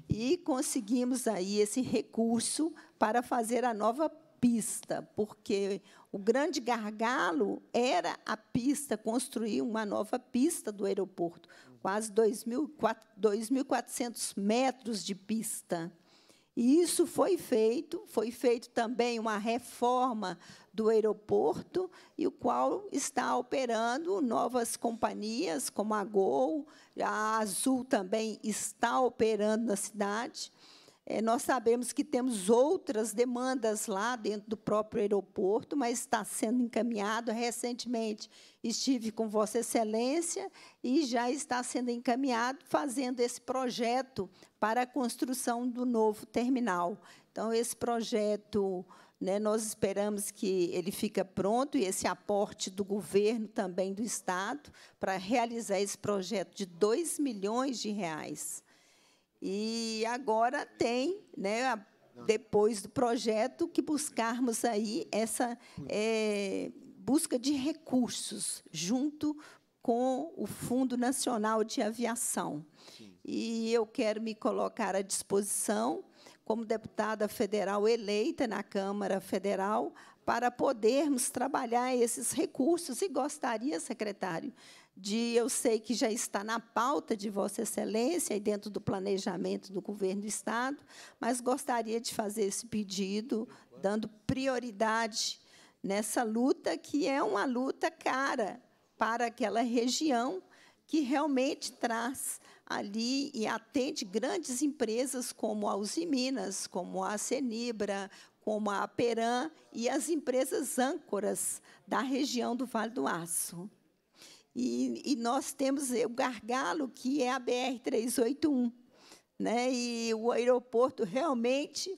e conseguimos aí esse recurso para fazer a nova pista, porque o grande gargalo era a pista, construir uma nova pista do aeroporto, quase 2.400 metros de pista. E isso foi feito, foi feito também uma reforma do aeroporto, e o qual está operando novas companhias, como a Gol, a Azul também está operando na cidade. É, nós sabemos que temos outras demandas lá dentro do próprio aeroporto, mas está sendo encaminhado. Recentemente estive com Vossa Excelência e já está sendo encaminhado, fazendo esse projeto para a construção do novo terminal. Então, esse projeto. Né, nós esperamos que ele fica pronto e esse aporte do governo também do Estado para realizar esse projeto de 2 milhões de reais. E agora tem, né, depois do projeto, que buscarmos aí essa é, busca de recursos junto com o Fundo Nacional de Aviação. Sim. E eu quero me colocar à disposição como deputada federal eleita na Câmara Federal para podermos trabalhar esses recursos e gostaria, secretário, de eu sei que já está na pauta de Vossa Excelência e dentro do planejamento do governo do Estado, mas gostaria de fazer esse pedido, dando prioridade nessa luta, que é uma luta cara para aquela região que realmente traz ali e atende grandes empresas como a Usiminas, como a Cenibra, como a Peran e as empresas âncoras da região do Vale do Aço. E, e nós temos o gargalo, que é a BR-381. Né? E o aeroporto realmente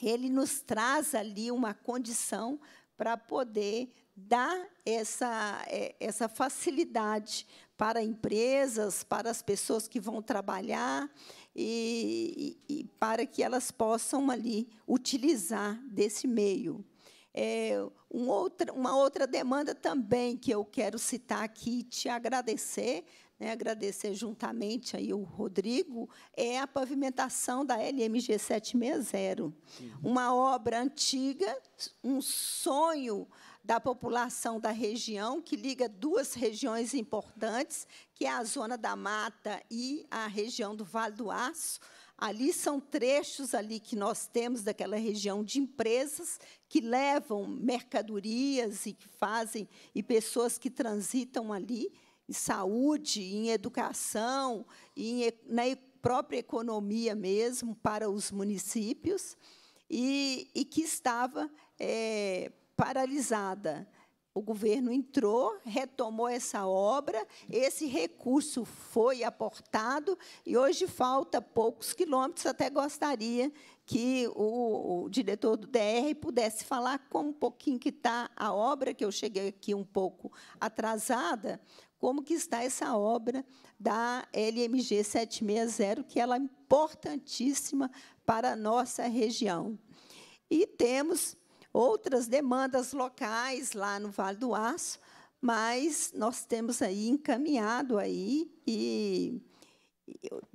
ele nos traz ali uma condição para poder dar essa, é, essa facilidade para empresas, para as pessoas que vão trabalhar e, e, e para que elas possam ali utilizar desse meio é, um outra, uma outra demanda também que eu quero citar aqui e te agradecer, né, agradecer juntamente aí o Rodrigo, é a pavimentação da LMG 760. Uhum. Uma obra antiga, um sonho da população da região, que liga duas regiões importantes, que é a Zona da Mata e a região do Vale do Aço Ali são trechos ali que nós temos daquela região de empresas que levam mercadorias e que fazem e pessoas que transitam ali em saúde, em educação, em, na própria economia mesmo para os municípios e, e que estava é, paralisada o governo entrou, retomou essa obra, esse recurso foi aportado e hoje falta poucos quilômetros. Até gostaria que o, o diretor do DR pudesse falar como um pouquinho que está a obra, que eu cheguei aqui um pouco atrasada, como que está essa obra da LMG 760, que ela é importantíssima para a nossa região. E temos outras demandas locais lá no Vale do Aço, mas nós temos aí encaminhado aí e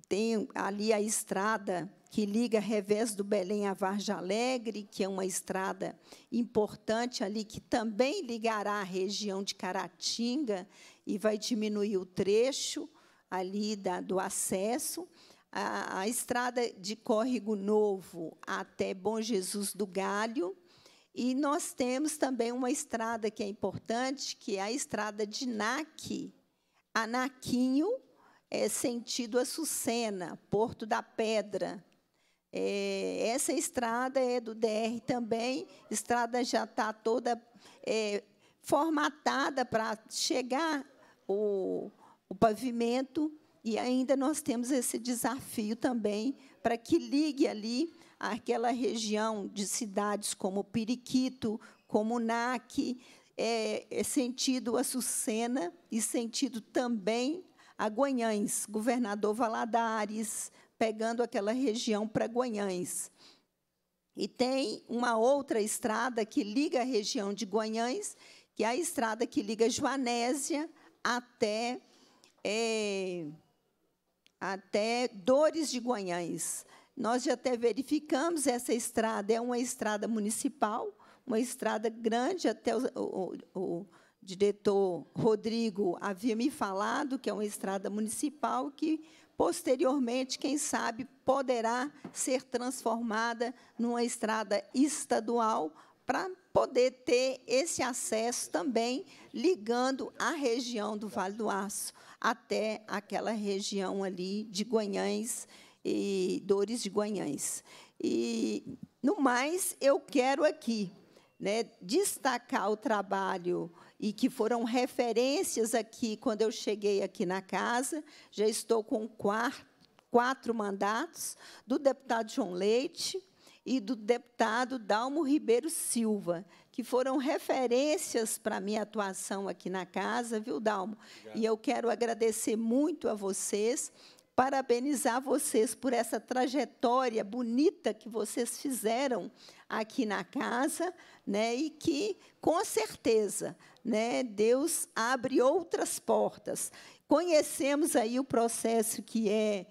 tem ali a estrada que liga revés do Belém a Varja Alegre, que é uma estrada importante ali que também ligará a região de Caratinga e vai diminuir o trecho ali da, do acesso. A, a estrada de Córrego Novo até Bom Jesus do Galho, e nós temos também uma estrada que é importante, que é a estrada de NAC, Anaquinho, é, sentido Açucena, Porto da Pedra. É, essa estrada é do DR também, estrada já está toda é, formatada para chegar o, o pavimento, e ainda nós temos esse desafio também para que ligue ali aquela região de cidades como Periquito, como Nac, é, é sentido a e sentido também a Guanhães, governador Valadares, pegando aquela região para Guanhães. E tem uma outra estrada que liga a região de Guanhães, que é a estrada que liga Joanésia até, é, até Dores de Guanhães. Nós já até verificamos essa estrada, é uma estrada municipal, uma estrada grande, até o, o, o diretor Rodrigo havia me falado que é uma estrada municipal que, posteriormente, quem sabe, poderá ser transformada numa estrada estadual para poder ter esse acesso também ligando a região do Vale do Aço até aquela região ali de Guanhães, e Dores de Guanhães. E, no mais, eu quero aqui né, destacar o trabalho e que foram referências aqui quando eu cheguei aqui na casa. Já estou com quatro, mandatos do deputado João Leite e do deputado Dalmo Ribeiro Silva, que foram referências para a minha atuação aqui na casa, viu, Dalmo? Obrigado. E eu quero agradecer muito a vocês parabenizar vocês por essa trajetória bonita que vocês fizeram aqui na casa, né? E que com certeza, né, Deus abre outras portas. Conhecemos aí o processo que é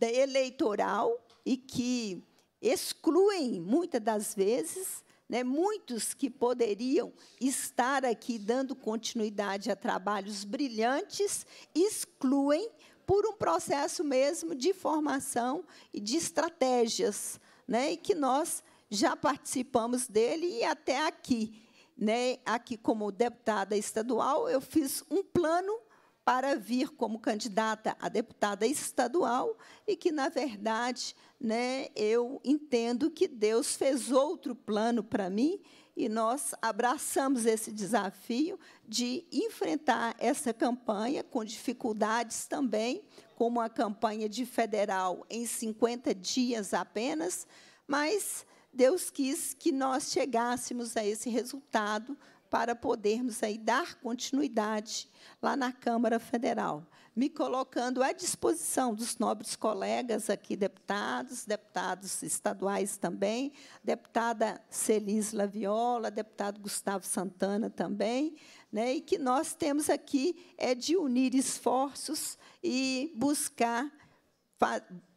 eleitoral e que excluem muitas das vezes né, muitos que poderiam estar aqui dando continuidade a trabalhos brilhantes, excluem por um processo mesmo de formação e de estratégias, né? e que nós já participamos dele e até aqui. Né? Aqui, como deputada estadual, eu fiz um plano para vir como candidata a deputada estadual e que, na verdade, né, eu entendo que Deus fez outro plano para mim e nós abraçamos esse desafio de enfrentar essa campanha com dificuldades também, como a campanha de federal em 50 dias apenas, mas Deus quis que nós chegássemos a esse resultado para podermos aí dar continuidade lá na Câmara Federal me colocando à disposição dos nobres colegas aqui, deputados, deputados estaduais também, deputada Celis Laviola, deputado Gustavo Santana também, né, e que nós temos aqui é de unir esforços e buscar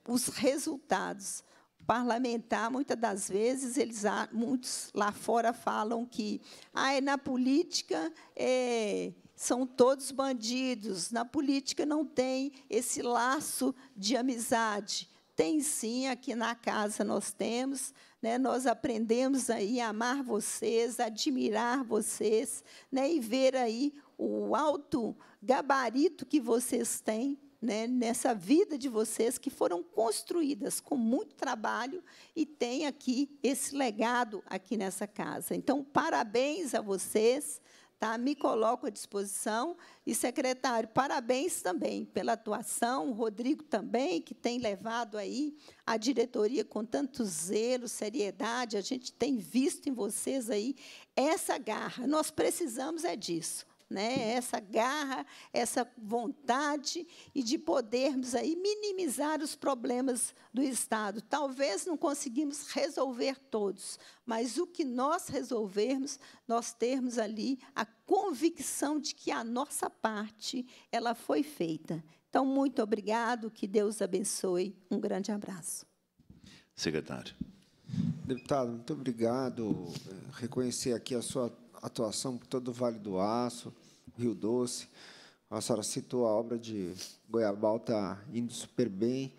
os resultados. O parlamentar, muitas das vezes, eles muitos lá fora falam que ah, é na política é, são todos bandidos. Na política não tem esse laço de amizade. Tem sim, aqui na casa nós temos. Né? Nós aprendemos aí a amar vocês, a admirar vocês, né? e ver aí o alto gabarito que vocês têm né, nessa vida de vocês que foram construídas com muito trabalho e tem aqui esse legado aqui nessa casa. Então, parabéns a vocês. Tá? Me coloco à disposição. E, secretário, parabéns também pela atuação, o Rodrigo também, que tem levado aí a diretoria com tanto zelo, seriedade. A gente tem visto em vocês aí essa garra. Nós precisamos é disso né? essa garra, essa vontade e de podermos aí minimizar os problemas do Estado. Talvez não conseguimos resolver todos, mas o que nós resolvermos, nós termos ali a convicção de que a nossa parte ela foi feita. Então, muito obrigado, que Deus abençoe. Um grande abraço. Secretário. Deputado, muito obrigado. Eh, reconhecer aqui a sua atuação por todo o Vale do Aço, Rio Doce. A senhora citou a obra de Goiabal, está indo super bem.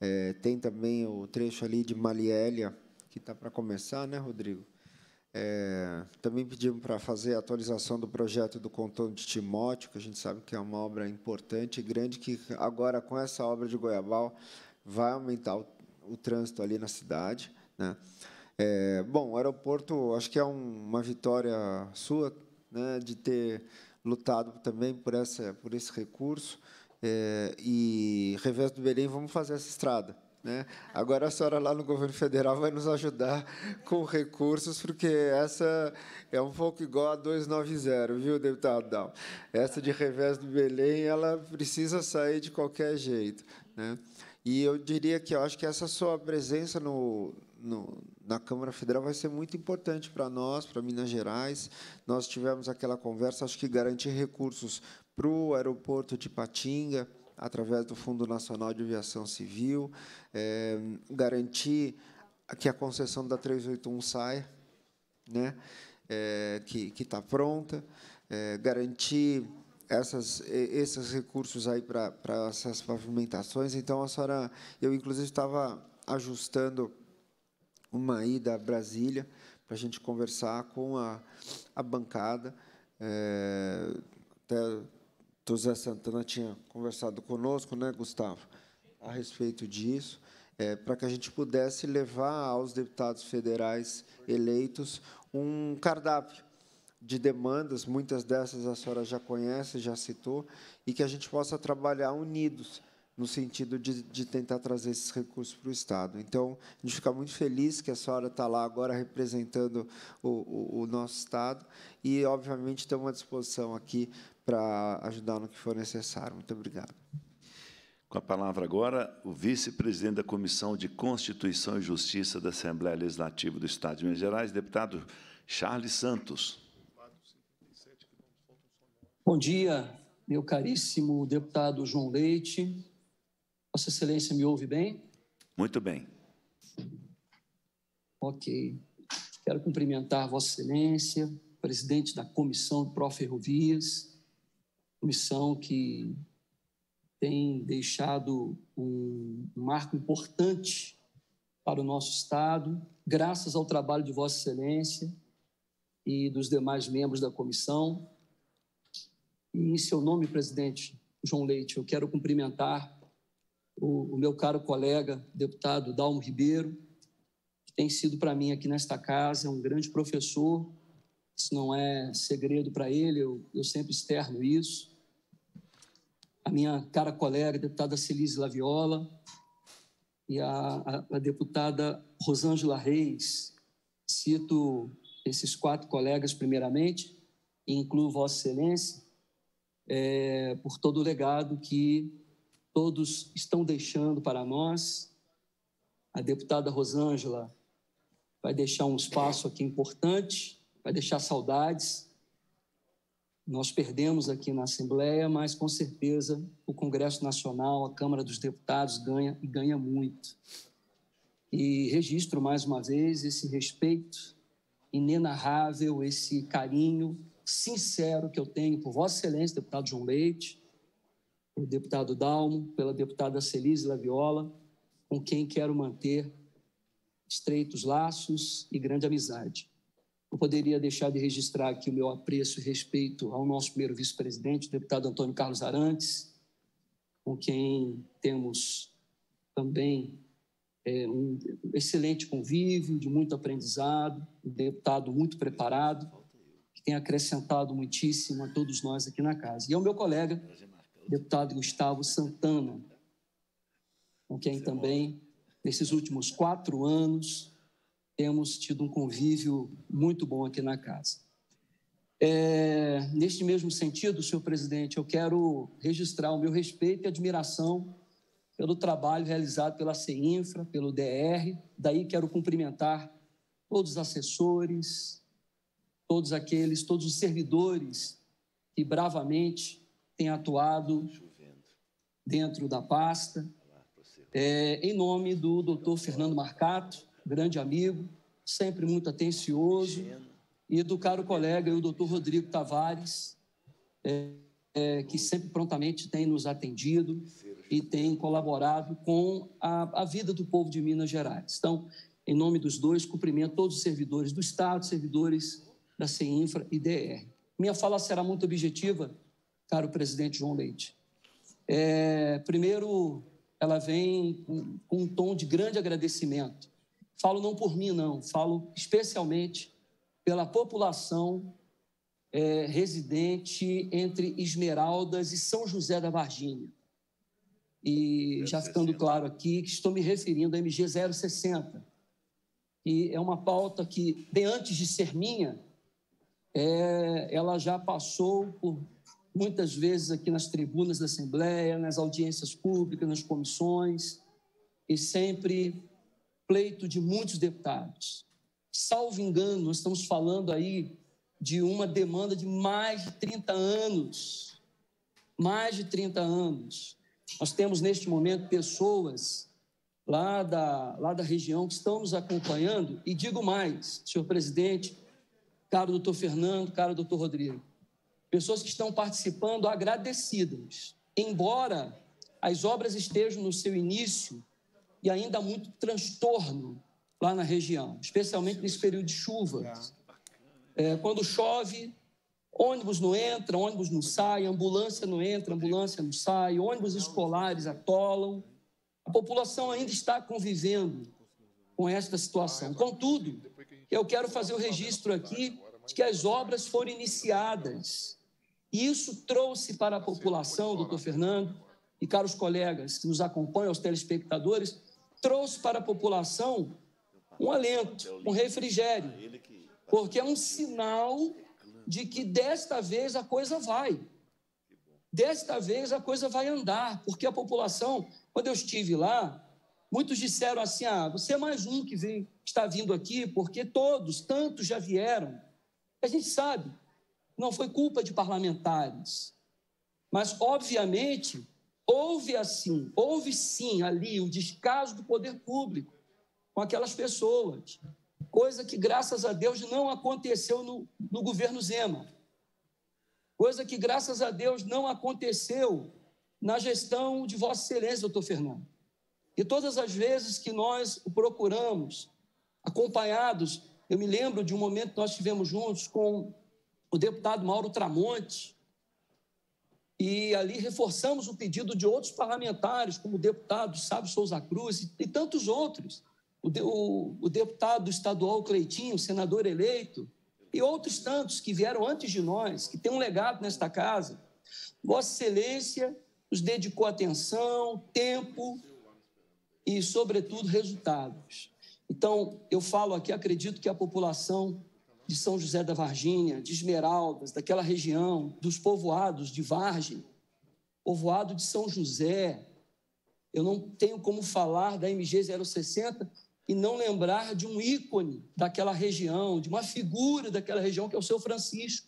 É, tem também o trecho ali de Malielia, que está para começar, né, Rodrigo? É, também pedimos para fazer a atualização do projeto do contorno de Timóteo, que a gente sabe que é uma obra importante e grande, que agora, com essa obra de Goiabal, vai aumentar o, o trânsito ali na cidade. Né? É, bom, o aeroporto, acho que é um, uma vitória sua, né, de ter lutado também por, essa, por esse recurso. É, e Revés do Belém, vamos fazer essa estrada. Né? Agora a senhora lá no governo federal vai nos ajudar com recursos, porque essa é um pouco igual a 290, viu, deputado Dal? Essa de revés do Belém, ela precisa sair de qualquer jeito. Né? E eu diria que eu acho que essa sua presença no, no na Câmara Federal vai ser muito importante para nós, para Minas Gerais. Nós tivemos aquela conversa, acho que garante recursos para o aeroporto de Patinga, através do Fundo Nacional de Aviação Civil, é, garantir que a concessão da 381 saia, né, é, que está pronta, é, garantir essas, esses recursos aí para essas pavimentações. Então, a senhora, eu inclusive estava ajustando uma ida a Brasília para a gente conversar com a, a bancada. É, até o Santana tinha conversado conosco, né, Gustavo, a respeito disso, é, para que a gente pudesse levar aos deputados federais eleitos um cardápio de demandas, muitas dessas a senhora já conhece, já citou, e que a gente possa trabalhar unidos no sentido de, de tentar trazer esses recursos para o Estado. Então, a gente fica muito feliz que a senhora está lá agora representando o, o, o nosso Estado e, obviamente, estamos à disposição aqui para ajudar no que for necessário. Muito obrigado. Com a palavra agora, o vice-presidente da Comissão de Constituição e Justiça da Assembleia Legislativa do Estado de Minas Gerais, deputado Charles Santos. Bom dia, meu caríssimo deputado João Leite, Vossa Excelência me ouve bem? Muito bem. Ok. Quero cumprimentar Vossa Excelência, presidente da Comissão Pro ferrovias comissão que tem deixado um marco importante para o nosso Estado, graças ao trabalho de Vossa Excelência e dos demais membros da comissão. E, em seu nome, presidente João Leite, eu quero cumprimentar o, o meu caro colega, deputado Dalmo Ribeiro, que tem sido para mim aqui nesta casa é um grande professor. Isso não é segredo para ele, eu, eu sempre externo isso. A minha cara colega, deputada Celise Laviola, e a, a, a deputada Rosângela Reis. Cito esses quatro colegas primeiramente, e incluo Vossa Excelência, é, por todo o legado que todos estão deixando para nós. A deputada Rosângela vai deixar um espaço aqui importante, vai deixar saudades. Nós perdemos aqui na Assembleia, mas com certeza o Congresso Nacional, a Câmara dos Deputados ganha e ganha muito. E registro mais uma vez esse respeito inenarrável, esse carinho sincero que eu tenho por Vossa Excelência, deputado João Leite, pelo deputado Dalmo, pela deputada Celise Laviola, com quem quero manter estreitos laços e grande amizade. Não poderia deixar de registrar aqui o meu apreço e respeito ao nosso primeiro vice-presidente, deputado Antônio Carlos Arantes, com quem temos também é, um excelente convívio, de muito aprendizado, um deputado muito preparado, que tem acrescentado muitíssimo a todos nós aqui na casa. E ao meu colega, deputado Gustavo Santana, com quem é também, nesses últimos quatro anos, temos tido um convívio muito bom aqui na casa. É, neste mesmo sentido, senhor presidente, eu quero registrar o meu respeito e admiração pelo trabalho realizado pela CEINFRA, pelo DR. Daí quero cumprimentar todos os assessores, todos aqueles, todos os servidores que bravamente tem atuado dentro da pasta, é, em nome do doutor Fernando Marcato, grande amigo, sempre muito atencioso, e do caro colega, o doutor Rodrigo Tavares, é, é, que sempre prontamente tem nos atendido e tem colaborado com a, a vida do povo de Minas Gerais. Então, em nome dos dois, cumprimento todos os servidores do Estado, servidores da CEINFRA e DR. Minha fala será muito objetiva, caro presidente João Leite. É, primeiro, ela vem com, um tom de grande agradecimento. Falo não por mim, não, falo especialmente pela população é, residente entre Esmeraldas e São José da Varginha. E é já ficando claro aqui que estou me referindo à MG 060, que é uma pauta que, bem antes de ser minha, é, ela já passou por muitas vezes aqui nas tribunas da Assembleia, nas audiências públicas, nas comissões, e sempre pleito de muitos deputados. Salvo engano, nós estamos falando aí de uma demanda de mais de 30 anos. Mais de 30 anos. Nós temos neste momento pessoas lá da, lá da região que estão nos acompanhando, e digo mais, senhor presidente, caro doutor Fernando, caro doutor Rodrigo, pessoas que estão participando agradecidas, embora as obras estejam no seu início e ainda há muito transtorno lá na região, especialmente nesse período de chuva. Ah, é, quando chove, ônibus não entra, ônibus não sai, ambulância não entra, ambulância não sai, ônibus escolares atolam. A população ainda está convivendo com esta situação. Contudo, eu quero fazer o registro aqui de que as obras foram iniciadas e isso trouxe para a população, doutor Fernando, e caros colegas que nos acompanham, os telespectadores, trouxe para a população um alento, um refrigério, porque é um sinal de que desta vez a coisa vai. Desta vez a coisa vai andar, porque a população, quando eu estive lá, muitos disseram assim: ah, você é mais um que vem, está vindo aqui, porque todos, tantos já vieram. A gente sabe não foi culpa de parlamentares. Mas, obviamente, houve assim, houve sim ali o descaso do poder público com aquelas pessoas, coisa que, graças a Deus, não aconteceu no, no governo Zema, coisa que, graças a Deus, não aconteceu na gestão de Vossa Excelência, doutor Fernando. E todas as vezes que nós o procuramos, acompanhados, eu me lembro de um momento que nós tivemos juntos com o deputado Mauro Tramonte, e ali reforçamos o pedido de outros parlamentares, como o deputado Sábio Souza Cruz e tantos outros, o, de, o, o deputado estadual Cleitinho, senador eleito, e outros tantos que vieram antes de nós, que têm um legado nesta casa. Vossa Excelência nos dedicou atenção, tempo e, sobretudo, resultados. Então, eu falo aqui, acredito que a população de São José da Varginha, de Esmeraldas, daquela região, dos povoados de Vargem, povoado de São José. Eu não tenho como falar da MG 060 e não lembrar de um ícone daquela região, de uma figura daquela região, que é o seu Francisco,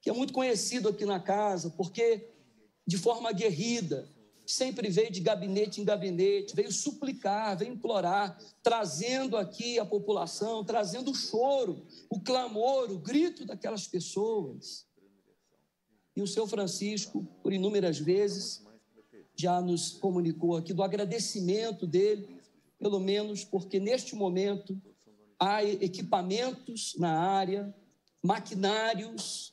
que é muito conhecido aqui na casa, porque de forma aguerrida, sempre veio de gabinete em gabinete, veio suplicar, veio implorar, trazendo aqui a população, trazendo o choro, o clamor, o grito daquelas pessoas. E o seu Francisco, por inúmeras vezes, já nos comunicou aqui do agradecimento dele, pelo menos porque neste momento há equipamentos na área, maquinários,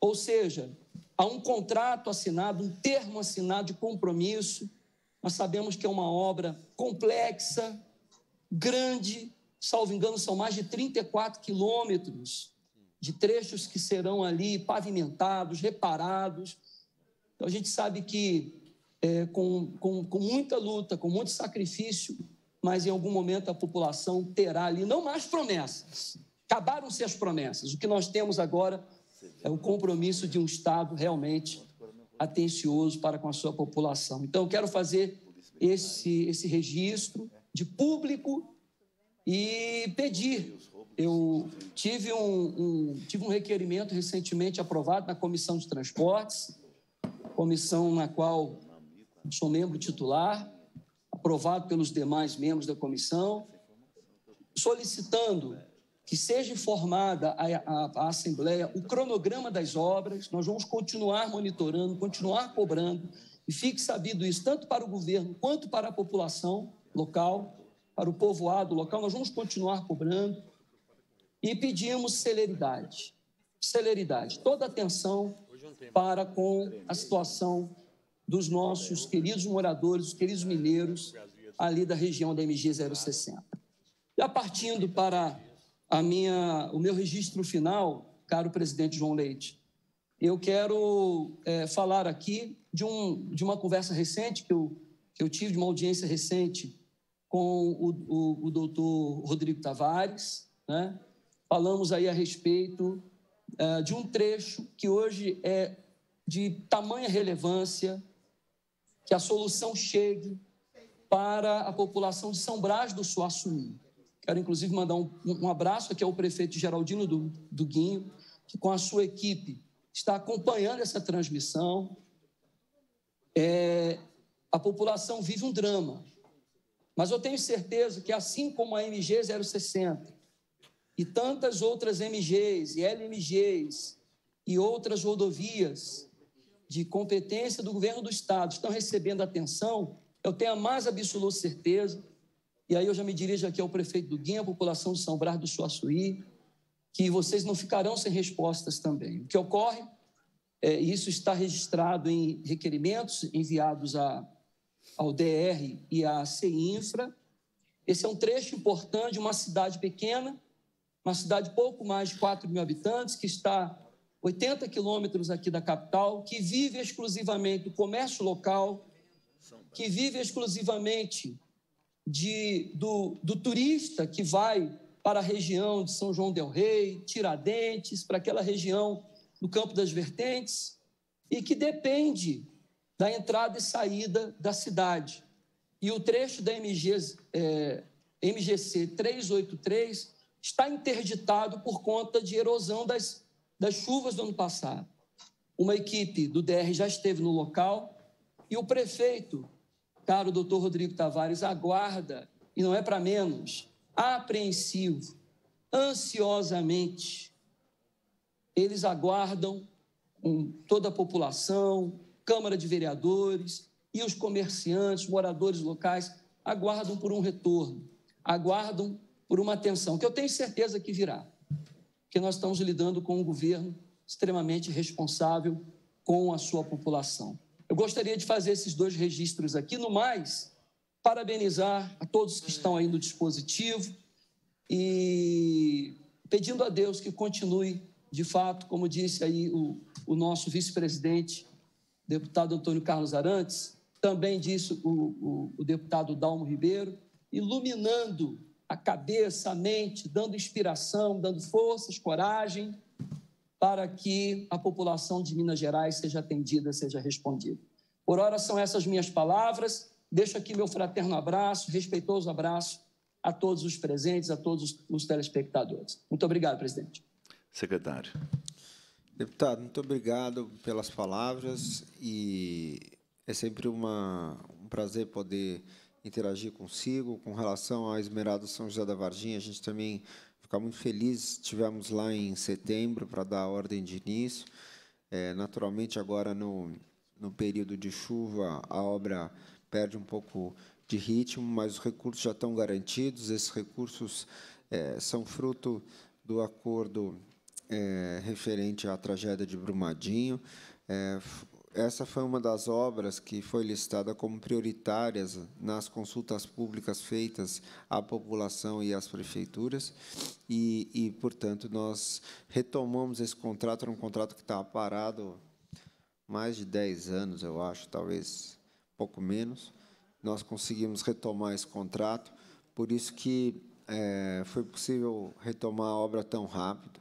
ou seja, Há um contrato assinado, um termo assinado de compromisso. Nós sabemos que é uma obra complexa, grande, salvo engano, são mais de 34 quilômetros de trechos que serão ali pavimentados, reparados. Então, a gente sabe que é, com, com, com muita luta, com muito sacrifício, mas em algum momento a população terá ali não mais promessas. Acabaram-se as promessas. O que nós temos agora é o compromisso de um Estado realmente atencioso para com a sua população. Então, eu quero fazer esse, esse registro de público e pedir. Eu tive um, um, tive um requerimento recentemente aprovado na Comissão de Transportes, comissão na qual sou membro titular, aprovado pelos demais membros da comissão, solicitando que seja informada a, a, a, Assembleia o cronograma das obras, nós vamos continuar monitorando, continuar cobrando, e fique sabido isso, tanto para o governo quanto para a população local, para o povoado local, nós vamos continuar cobrando e pedimos celeridade, celeridade, toda atenção para com a situação dos nossos queridos moradores, os queridos mineiros ali da região da MG 060. Já partindo para a minha, o meu registro final, caro presidente João Leite. Eu quero é, falar aqui de, um, de uma conversa recente que eu, que eu tive, de uma audiência recente com o, o, o doutor Rodrigo Tavares. Né? Falamos aí a respeito é, de um trecho que hoje é de tamanha relevância que a solução chegue para a população de São Brás do Sul Quero, inclusive, mandar um, um abraço aqui ao prefeito Geraldino do, do Guinho, que com a sua equipe está acompanhando essa transmissão. É, a população vive um drama, mas eu tenho certeza que, assim como a MG 060 e tantas outras MGs e LMGs e outras rodovias de competência do governo do Estado estão recebendo atenção, eu tenho a mais absoluta certeza e aí eu já me dirijo aqui ao prefeito do Guinha, à população de São Brás do Suaçuí, que vocês não ficarão sem respostas também. O que ocorre, é, isso está registrado em requerimentos enviados a, ao DR e à CINFRA. Esse é um trecho importante de uma cidade pequena, uma cidade pouco mais de 4 mil habitantes, que está 80 quilômetros aqui da capital, que vive exclusivamente do comércio local, que vive exclusivamente de, do, do turista que vai para a região de São João del Rei, Tiradentes, para aquela região do Campo das Vertentes, e que depende da entrada e saída da cidade. E o trecho da MG, é, MGC 383 está interditado por conta de erosão das, das chuvas do ano passado. Uma equipe do DR já esteve no local e o prefeito caro doutor Rodrigo Tavares, aguarda, e não é para menos, apreensivo, ansiosamente. Eles aguardam com toda a população, Câmara de Vereadores e os comerciantes, moradores locais, aguardam por um retorno, aguardam por uma atenção, que eu tenho certeza que virá, porque nós estamos lidando com um governo extremamente responsável com a sua população. Eu gostaria de fazer esses dois registros aqui. No mais, parabenizar a todos que estão aí no dispositivo e pedindo a Deus que continue, de fato, como disse aí o, o nosso vice-presidente, deputado Antônio Carlos Arantes, também disse o, o, o deputado Dalmo Ribeiro, iluminando a cabeça, a mente, dando inspiração, dando forças, coragem para que a população de Minas Gerais seja atendida, seja respondida. Por ora, são essas minhas palavras. Deixo aqui meu fraterno abraço, respeitoso abraço a todos os presentes, a todos os telespectadores. Muito obrigado, presidente. Secretário. Deputado, muito obrigado pelas palavras e é sempre uma, um prazer poder interagir consigo com relação à Esmeralda São José da Varginha. A gente também ficar muito feliz. Tivemos lá em setembro para dar a ordem de início. É, naturalmente, agora no, no período de chuva, a obra perde um pouco de ritmo, mas os recursos já estão garantidos. Esses recursos é, são fruto do acordo é, referente à tragédia de Brumadinho. É, essa foi uma das obras que foi listada como prioritárias nas consultas públicas feitas à população e às prefeituras, e, e portanto, nós retomamos esse contrato, era um contrato que estava parado mais de 10 anos, eu acho, talvez pouco menos. Nós conseguimos retomar esse contrato, por isso que é, foi possível retomar a obra tão rápido.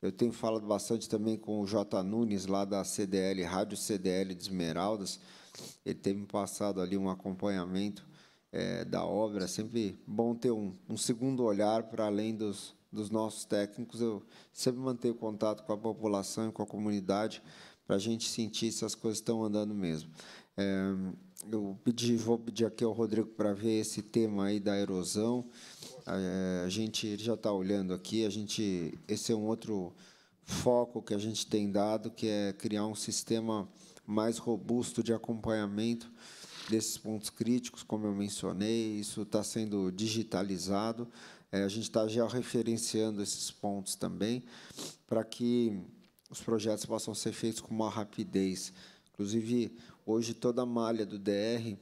Eu tenho falado bastante também com o J. Nunes, lá da CDL, Rádio CDL de Esmeraldas. Ele tem me passado ali um acompanhamento é, da obra. É sempre bom ter um, um segundo olhar para além dos, dos nossos técnicos. Eu sempre mantenho contato com a população e com a comunidade para a gente sentir se as coisas estão andando mesmo. É, eu pedi, vou pedir aqui ao Rodrigo para ver esse tema aí da erosão. Eh, a gente já está olhando aqui, a gente esse é um outro foco que a gente tem dado, que é criar um sistema mais robusto de acompanhamento desses pontos críticos, como eu mencionei, isso está sendo digitalizado. É, a gente está georreferenciando esses pontos também, para que os projetos possam ser feitos com maior rapidez. Inclusive, hoje toda a malha do DR,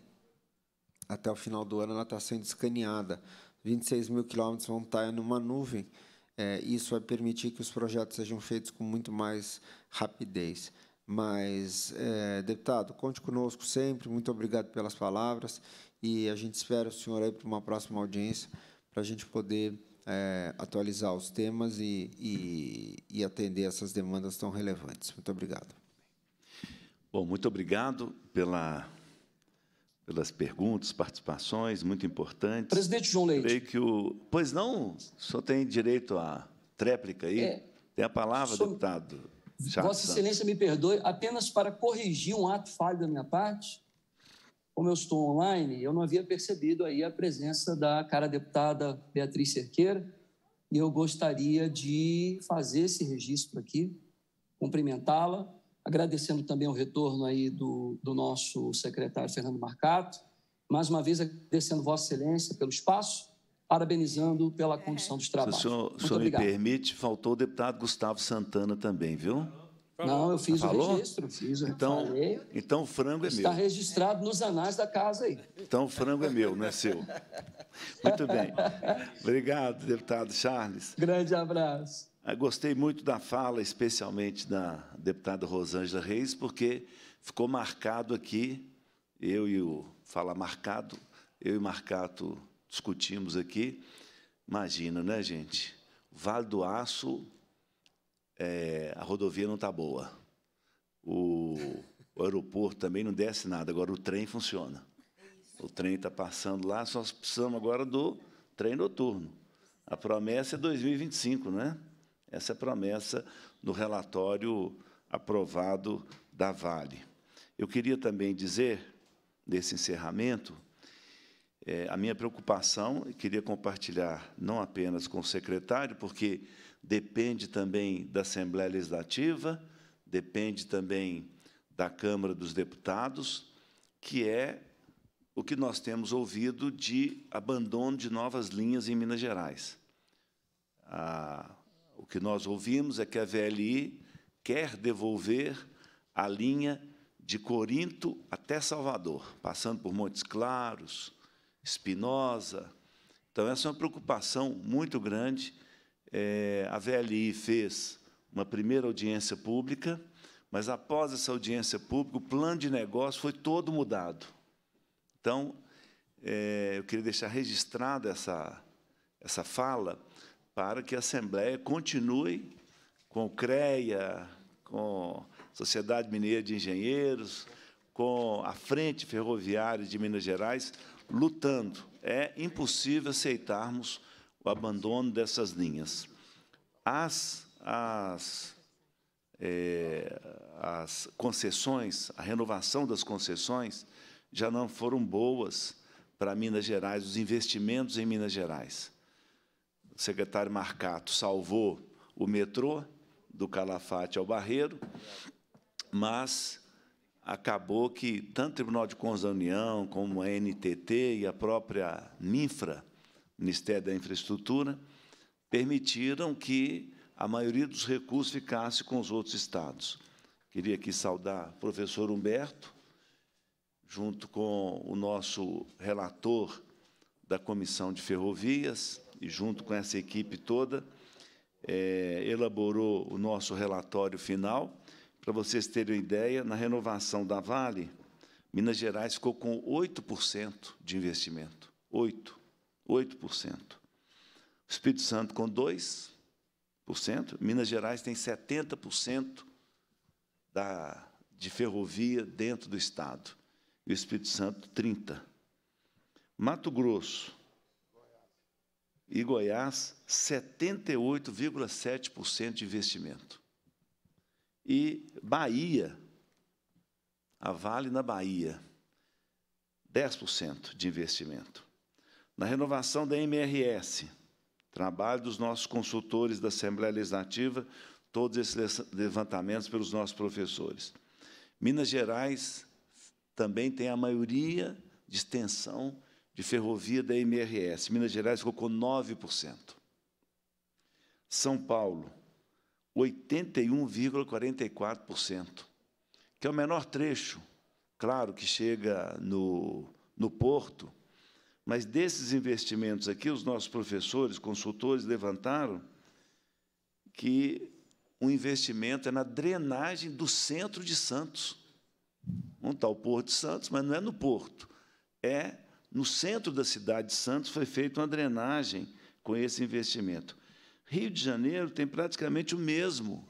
até o final do ano, ela está sendo escaneada 26 mil quilômetros vão estar numa nuvem. É, isso vai permitir que os projetos sejam feitos com muito mais rapidez. Mas, é, deputado, conte conosco sempre. Muito obrigado pelas palavras. E a gente espera o senhor aí para uma próxima audiência, para a gente poder é, atualizar os temas e, e, e atender essas demandas tão relevantes. Muito obrigado. Bom, muito obrigado pela pelas perguntas, participações muito importantes. Presidente João Leite. Creio que o... Pois não, só tem direito à tréplica aí. É, tem a palavra, sou... deputado. Charles Vossa Excelência me perdoe, apenas para corrigir um ato falho da minha parte. Como eu estou online, eu não havia percebido aí a presença da cara deputada Beatriz Cerqueira, e eu gostaria de fazer esse registro aqui, cumprimentá-la agradecendo também o retorno aí do, do nosso secretário Fernando Marcato, mais uma vez agradecendo Vossa Excelência pelo espaço, parabenizando pela condição dos trabalhos. Se o senhor, me permite, faltou o deputado Gustavo Santana também, viu? Não, eu fiz Falou? o registro, fiz então, falei. Então o frango é Está meu. Está registrado nos anais da casa aí. Então o frango é meu, não é seu. Muito bem. Obrigado, deputado Charles. Grande abraço. Ah, gostei muito da fala, especialmente da deputada Rosângela Reis, porque ficou marcado aqui, eu e o fala marcado, eu e o Marcato discutimos aqui. Imagina, né, gente? Vale do Aço, é, a rodovia não está boa. O, o aeroporto também não desce nada, agora o trem funciona. O trem está passando lá, só precisamos agora do trem noturno. A promessa é 2025, não é? Essa é a promessa no relatório aprovado da Vale. Eu queria também dizer, nesse encerramento, é, a minha preocupação, e queria compartilhar não apenas com o secretário, porque depende também da Assembleia Legislativa, depende também da Câmara dos Deputados, que é o que nós temos ouvido de abandono de novas linhas em Minas Gerais. A o que nós ouvimos é que a VLI quer devolver a linha de Corinto até Salvador, passando por Montes Claros, Espinosa. Então, essa é uma preocupação muito grande. É, a VLI fez uma primeira audiência pública, mas após essa audiência pública, o plano de negócio foi todo mudado. Então, é, eu queria deixar registrada essa, essa fala, para que a Assembleia continue com o CREA, com a Sociedade Mineira de Engenheiros, com a Frente Ferroviária de Minas Gerais, lutando. É impossível aceitarmos o abandono dessas linhas. As, as, é, as concessões, a renovação das concessões, já não foram boas para Minas Gerais, os investimentos em Minas Gerais o secretário Marcato salvou o metrô do Calafate ao Barreiro, mas acabou que tanto o Tribunal de Contas da União, como a NTT e a própria MINFRA, Ministério da Infraestrutura, permitiram que a maioria dos recursos ficasse com os outros estados. Queria aqui saudar o professor Humberto, junto com o nosso relator da Comissão de Ferrovias, e junto com essa equipe toda, é, elaborou o nosso relatório final. Para vocês terem uma ideia, na renovação da Vale, Minas Gerais ficou com 8% de investimento. 8%. 8%. Espírito Santo com 2%. Minas Gerais tem 70% da, de ferrovia dentro do Estado. E o Espírito Santo, 30%. Mato Grosso, e Goiás, 78,7% de investimento. E Bahia, a Vale na Bahia, 10% de investimento. Na renovação da MRS, trabalho dos nossos consultores da Assembleia Legislativa, todos esses levantamentos pelos nossos professores. Minas Gerais também tem a maioria de extensão de ferrovia da MRS. Minas Gerais colocou 9%. São Paulo, 81,44%, que é o menor trecho, claro, que chega no, no porto, mas desses investimentos aqui, os nossos professores, consultores levantaram que o investimento é na drenagem do centro de Santos. Não está o Porto de Santos, mas não é no porto. É no centro da cidade de Santos foi feita uma drenagem com esse investimento. Rio de Janeiro tem praticamente o mesmo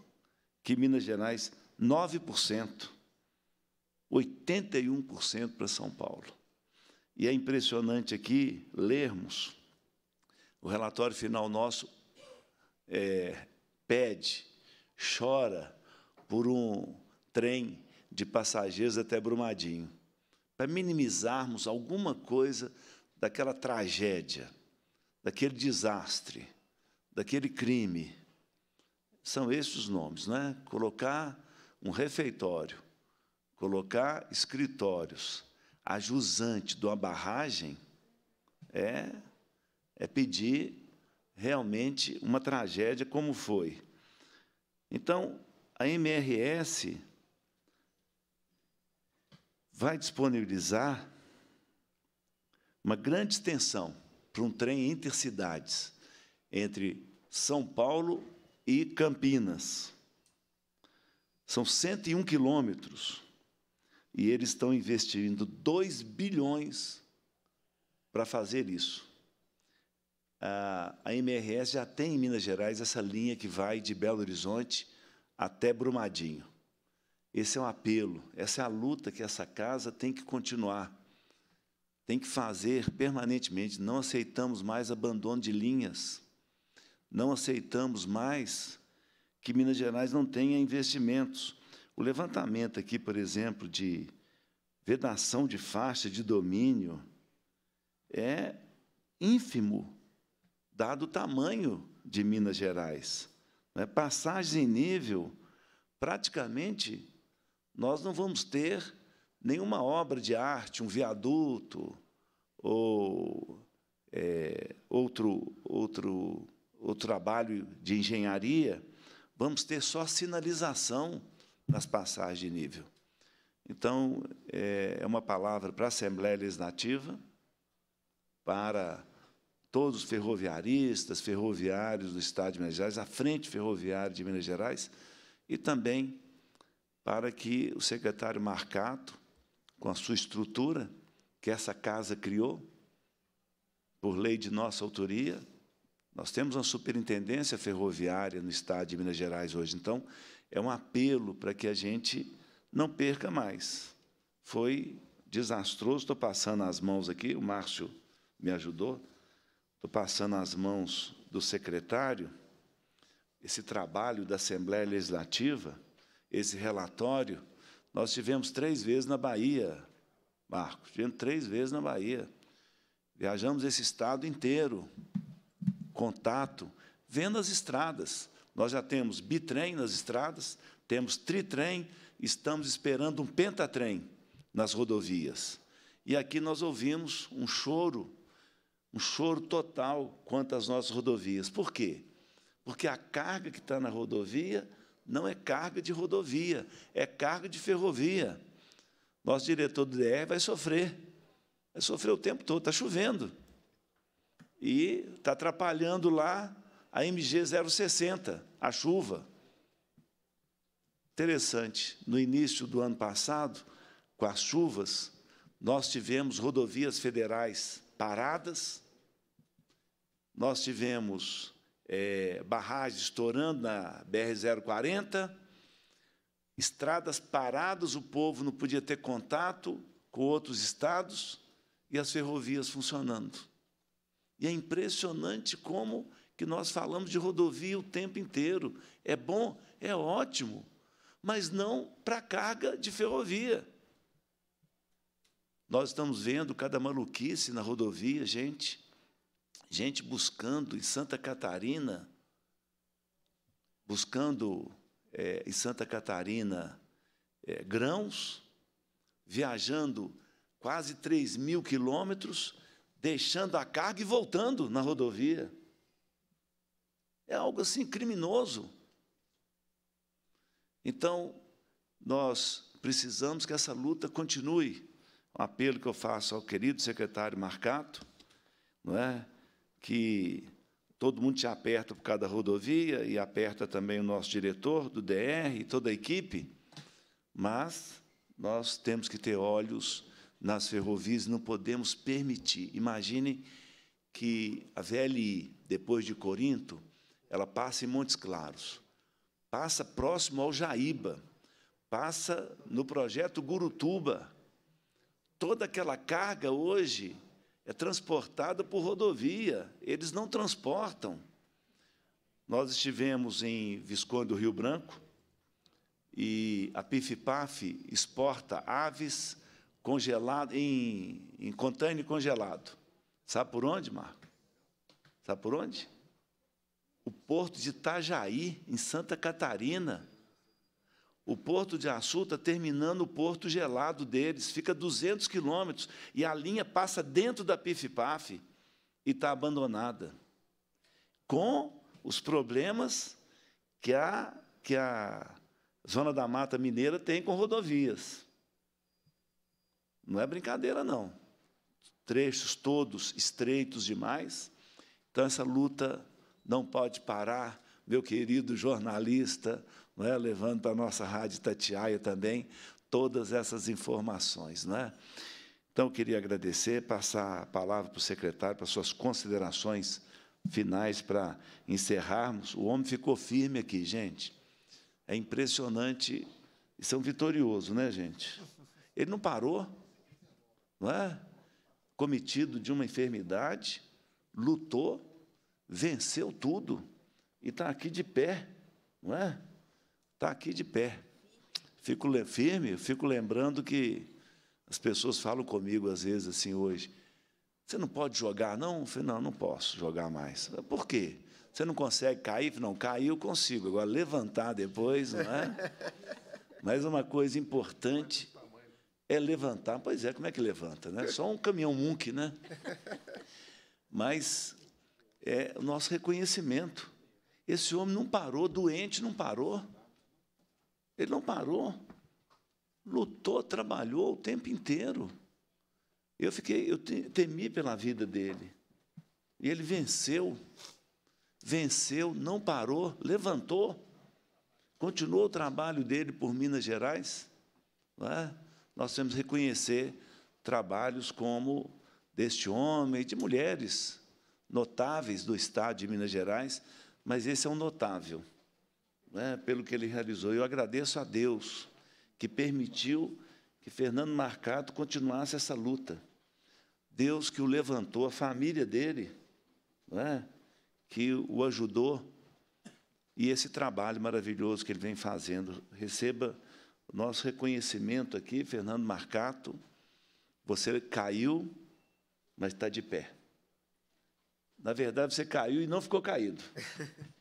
que Minas Gerais, 9%, 81% para São Paulo. E é impressionante aqui lermos o relatório final nosso é, pede, chora por um trem de passageiros até Brumadinho para minimizarmos alguma coisa daquela tragédia, daquele desastre, daquele crime. São esses os nomes, né? Colocar um refeitório, colocar escritórios, a jusante de uma barragem é, é pedir realmente uma tragédia como foi. Então, a MRS vai disponibilizar uma grande extensão para um trem intercidades entre São Paulo e Campinas. São 101 quilômetros. E eles estão investindo 2 bilhões para fazer isso. A, a MRS já tem em Minas Gerais essa linha que vai de Belo Horizonte até Brumadinho. Esse é o um apelo, essa é a luta que essa casa tem que continuar, tem que fazer permanentemente. Não aceitamos mais abandono de linhas, não aceitamos mais que Minas Gerais não tenha investimentos. O levantamento aqui, por exemplo, de vedação de faixa de domínio é ínfimo, dado o tamanho de Minas Gerais. Né? Passagens em nível praticamente nós não vamos ter nenhuma obra de arte, um viaduto ou é, outro, outro, outro trabalho de engenharia, vamos ter só sinalização nas passagens de nível. Então, é, é uma palavra para a Assembleia Legislativa, para todos os ferroviaristas, ferroviários do Estado de Minas Gerais, a Frente Ferroviária de Minas Gerais, e também para que o secretário Marcato, com a sua estrutura que essa casa criou, por lei de nossa autoria, nós temos uma superintendência ferroviária no estado de Minas Gerais hoje, então é um apelo para que a gente não perca mais. Foi desastroso, estou passando as mãos aqui, o Márcio me ajudou, estou passando as mãos do secretário, esse trabalho da Assembleia Legislativa, esse relatório, nós tivemos três vezes na Bahia, Marcos, tivemos três vezes na Bahia. Viajamos esse estado inteiro, contato, vendo as estradas. Nós já temos bitrem nas estradas, temos tritrem, estamos esperando um pentatrem nas rodovias. E aqui nós ouvimos um choro, um choro total quanto às nossas rodovias. Por quê? Porque a carga que está na rodovia não é carga de rodovia, é carga de ferrovia. Nosso diretor do DR vai sofrer. Vai sofrer o tempo todo, está chovendo. E está atrapalhando lá a MG 060, a chuva. Interessante, no início do ano passado, com as chuvas, nós tivemos rodovias federais paradas, nós tivemos é, barragens estourando na BR-040, estradas paradas, o povo não podia ter contato com outros estados e as ferrovias funcionando. E é impressionante como que nós falamos de rodovia o tempo inteiro. É bom, é ótimo, mas não para carga de ferrovia. Nós estamos vendo cada maluquice na rodovia, gente gente buscando em Santa Catarina, buscando é, em Santa Catarina é, grãos, viajando quase 3 mil quilômetros, deixando a carga e voltando na rodovia. É algo assim criminoso. Então, nós precisamos que essa luta continue. Um apelo que eu faço ao querido secretário Marcato, não é? que todo mundo te aperta por cada rodovia e aperta também o nosso diretor do DR e toda a equipe, mas nós temos que ter olhos nas ferrovias, não podemos permitir. Imagine que a VLI, depois de Corinto, ela passa em Montes Claros, passa próximo ao Jaíba, passa no projeto Gurutuba. Toda aquela carga hoje é transportada por rodovia, eles não transportam. Nós estivemos em Visconde do Rio Branco e a Pifpaf exporta aves congeladas em, em container congelado. Sabe por onde, Marco? Sabe por onde? O porto de Itajaí, em Santa Catarina o porto de Açu está terminando o porto gelado deles, fica 200 quilômetros, e a linha passa dentro da PIF-PAF e está abandonada, com os problemas que a, que a Zona da Mata Mineira tem com rodovias. Não é brincadeira, não. Trechos todos estreitos demais. Então, essa luta não pode parar, meu querido jornalista, é? Né? levando para a nossa rádio Tatiaia também todas essas informações. Não é? Então, eu queria agradecer, passar a palavra para o secretário, para suas considerações finais para encerrarmos. O homem ficou firme aqui, gente. É impressionante. Isso é um vitorioso, né, gente? Ele não parou, não é? Cometido de uma enfermidade, lutou, venceu tudo e está aqui de pé, não é? está aqui de pé. Fico firme, fico lembrando que as pessoas falam comigo às vezes assim hoje. Você não pode jogar, não? Eu falei, não, não posso jogar mais. Por quê? Você não consegue cair? Não, cair eu consigo. Agora, levantar depois, não é? Mas uma coisa importante é levantar. Pois é, como é que levanta? Né? Só um caminhão Munk, né? Mas é o nosso reconhecimento. Esse homem não parou, doente não parou. Ele não parou. Lutou, trabalhou o tempo inteiro. Eu fiquei, eu temi pela vida dele. E ele venceu. Venceu, não parou, levantou. Continuou o trabalho dele por Minas Gerais. É? Nós temos que reconhecer trabalhos como deste homem, de mulheres notáveis do Estado de Minas Gerais, mas esse é um notável né, pelo que ele realizou. Eu agradeço a Deus que permitiu que Fernando Marcato continuasse essa luta. Deus que o levantou, a família dele, né, que o ajudou, e esse trabalho maravilhoso que ele vem fazendo. Receba o nosso reconhecimento aqui, Fernando Marcato. Você caiu, mas está de pé. Na verdade, você caiu e não ficou caído.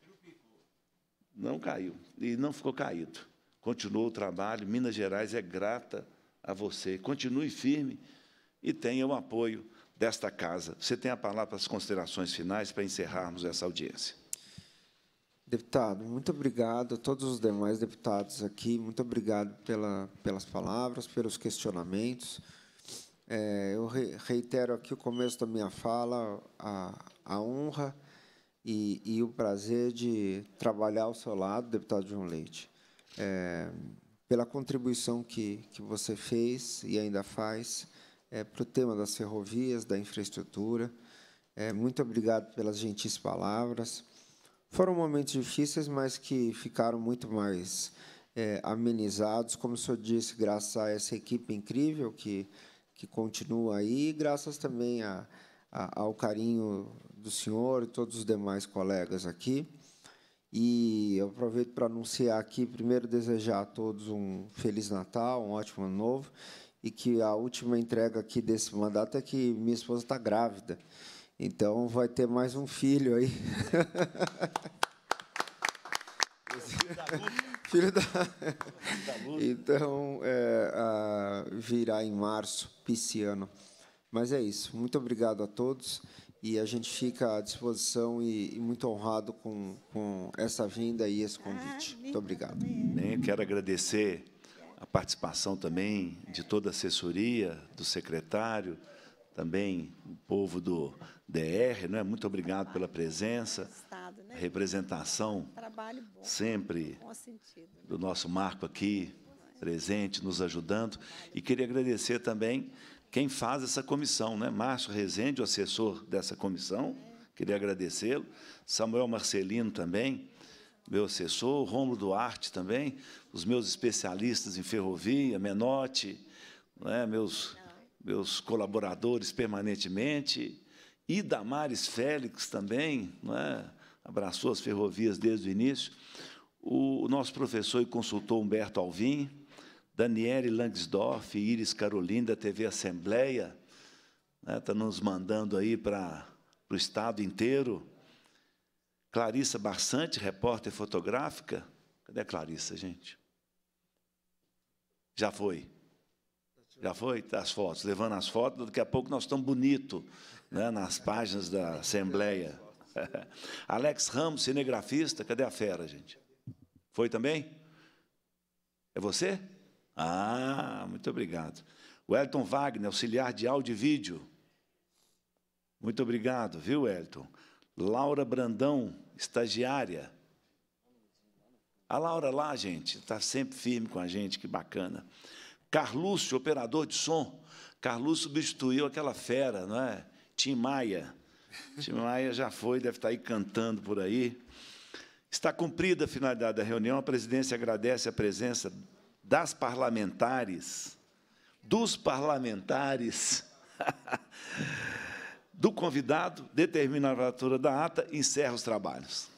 não caiu e não ficou caído. Continuou o trabalho. Minas Gerais é grata a você. Continue firme e tenha o apoio desta casa. Você tem a palavra para as considerações finais para encerrarmos essa audiência. Deputado, muito obrigado a todos os demais deputados aqui. Muito obrigado pela, pelas palavras, pelos questionamentos. É, eu reitero aqui o começo da minha fala, a, a honra e, e o prazer de trabalhar ao seu lado, deputado João Leite, é, pela contribuição que, que você fez e ainda faz é, para o tema das ferrovias, da infraestrutura. É, muito obrigado pelas gentis palavras. Foram momentos difíceis, mas que ficaram muito mais é, amenizados, como o senhor disse, graças a essa equipe incrível que, que continua aí, e graças também a, a, ao carinho do senhor e todos os demais colegas aqui. E eu aproveito para anunciar aqui, primeiro, desejar a todos um Feliz Natal, um ótimo Ano Novo, e que a última entrega aqui desse mandato é que minha esposa está grávida. Então, vai ter mais um filho aí. filho da. Então, é, a, virá em março, pisciano. Mas é isso. Muito obrigado a todos e a gente fica à disposição e, e muito honrado com, com, essa vinda e esse convite. Ah, muito obrigado. quero agradecer a participação também de toda a assessoria, do secretário, também o povo do DR, não é? Muito obrigado pela presença, né? representação sempre do nosso Marco aqui presente, nos ajudando. E queria agradecer também quem faz essa comissão, né? Márcio Rezende, o assessor dessa comissão, queria agradecê-lo. Samuel Marcelino também, meu assessor, Romulo Duarte também, os meus especialistas em ferrovia, Menotti, né, meus, meus colaboradores permanentemente, e Damares Félix também, né, abraçou as ferrovias desde o início, o, o nosso professor e consultor Humberto Alvim, Daniele Langsdorff, Iris Carolina, TV Assembleia, está né, tá nos mandando aí para o estado inteiro. Clarissa Barçante, repórter fotográfica. Cadê a Clarissa, gente? Já foi. Já foi? Tá as fotos. Levando as fotos, daqui a pouco nós estamos bonito né, nas páginas da Assembleia. Alex Ramos, cinegrafista. Cadê a fera, gente? Foi também? É você? Ah, muito obrigado. Wellington Wagner, auxiliar de áudio e vídeo. Muito obrigado, viu, Wellington? Laura Brandão, estagiária. A Laura lá, gente, está sempre firme com a gente, que bacana. Carlúcio, operador de som. Carlos substituiu aquela fera, não é? Tim Maia. Tim Maia já foi, deve estar tá aí cantando por aí. Está cumprida a finalidade da reunião. A presidência agradece a presença das parlamentares, dos parlamentares, do convidado, determina a assinatura da ata e encerra os trabalhos.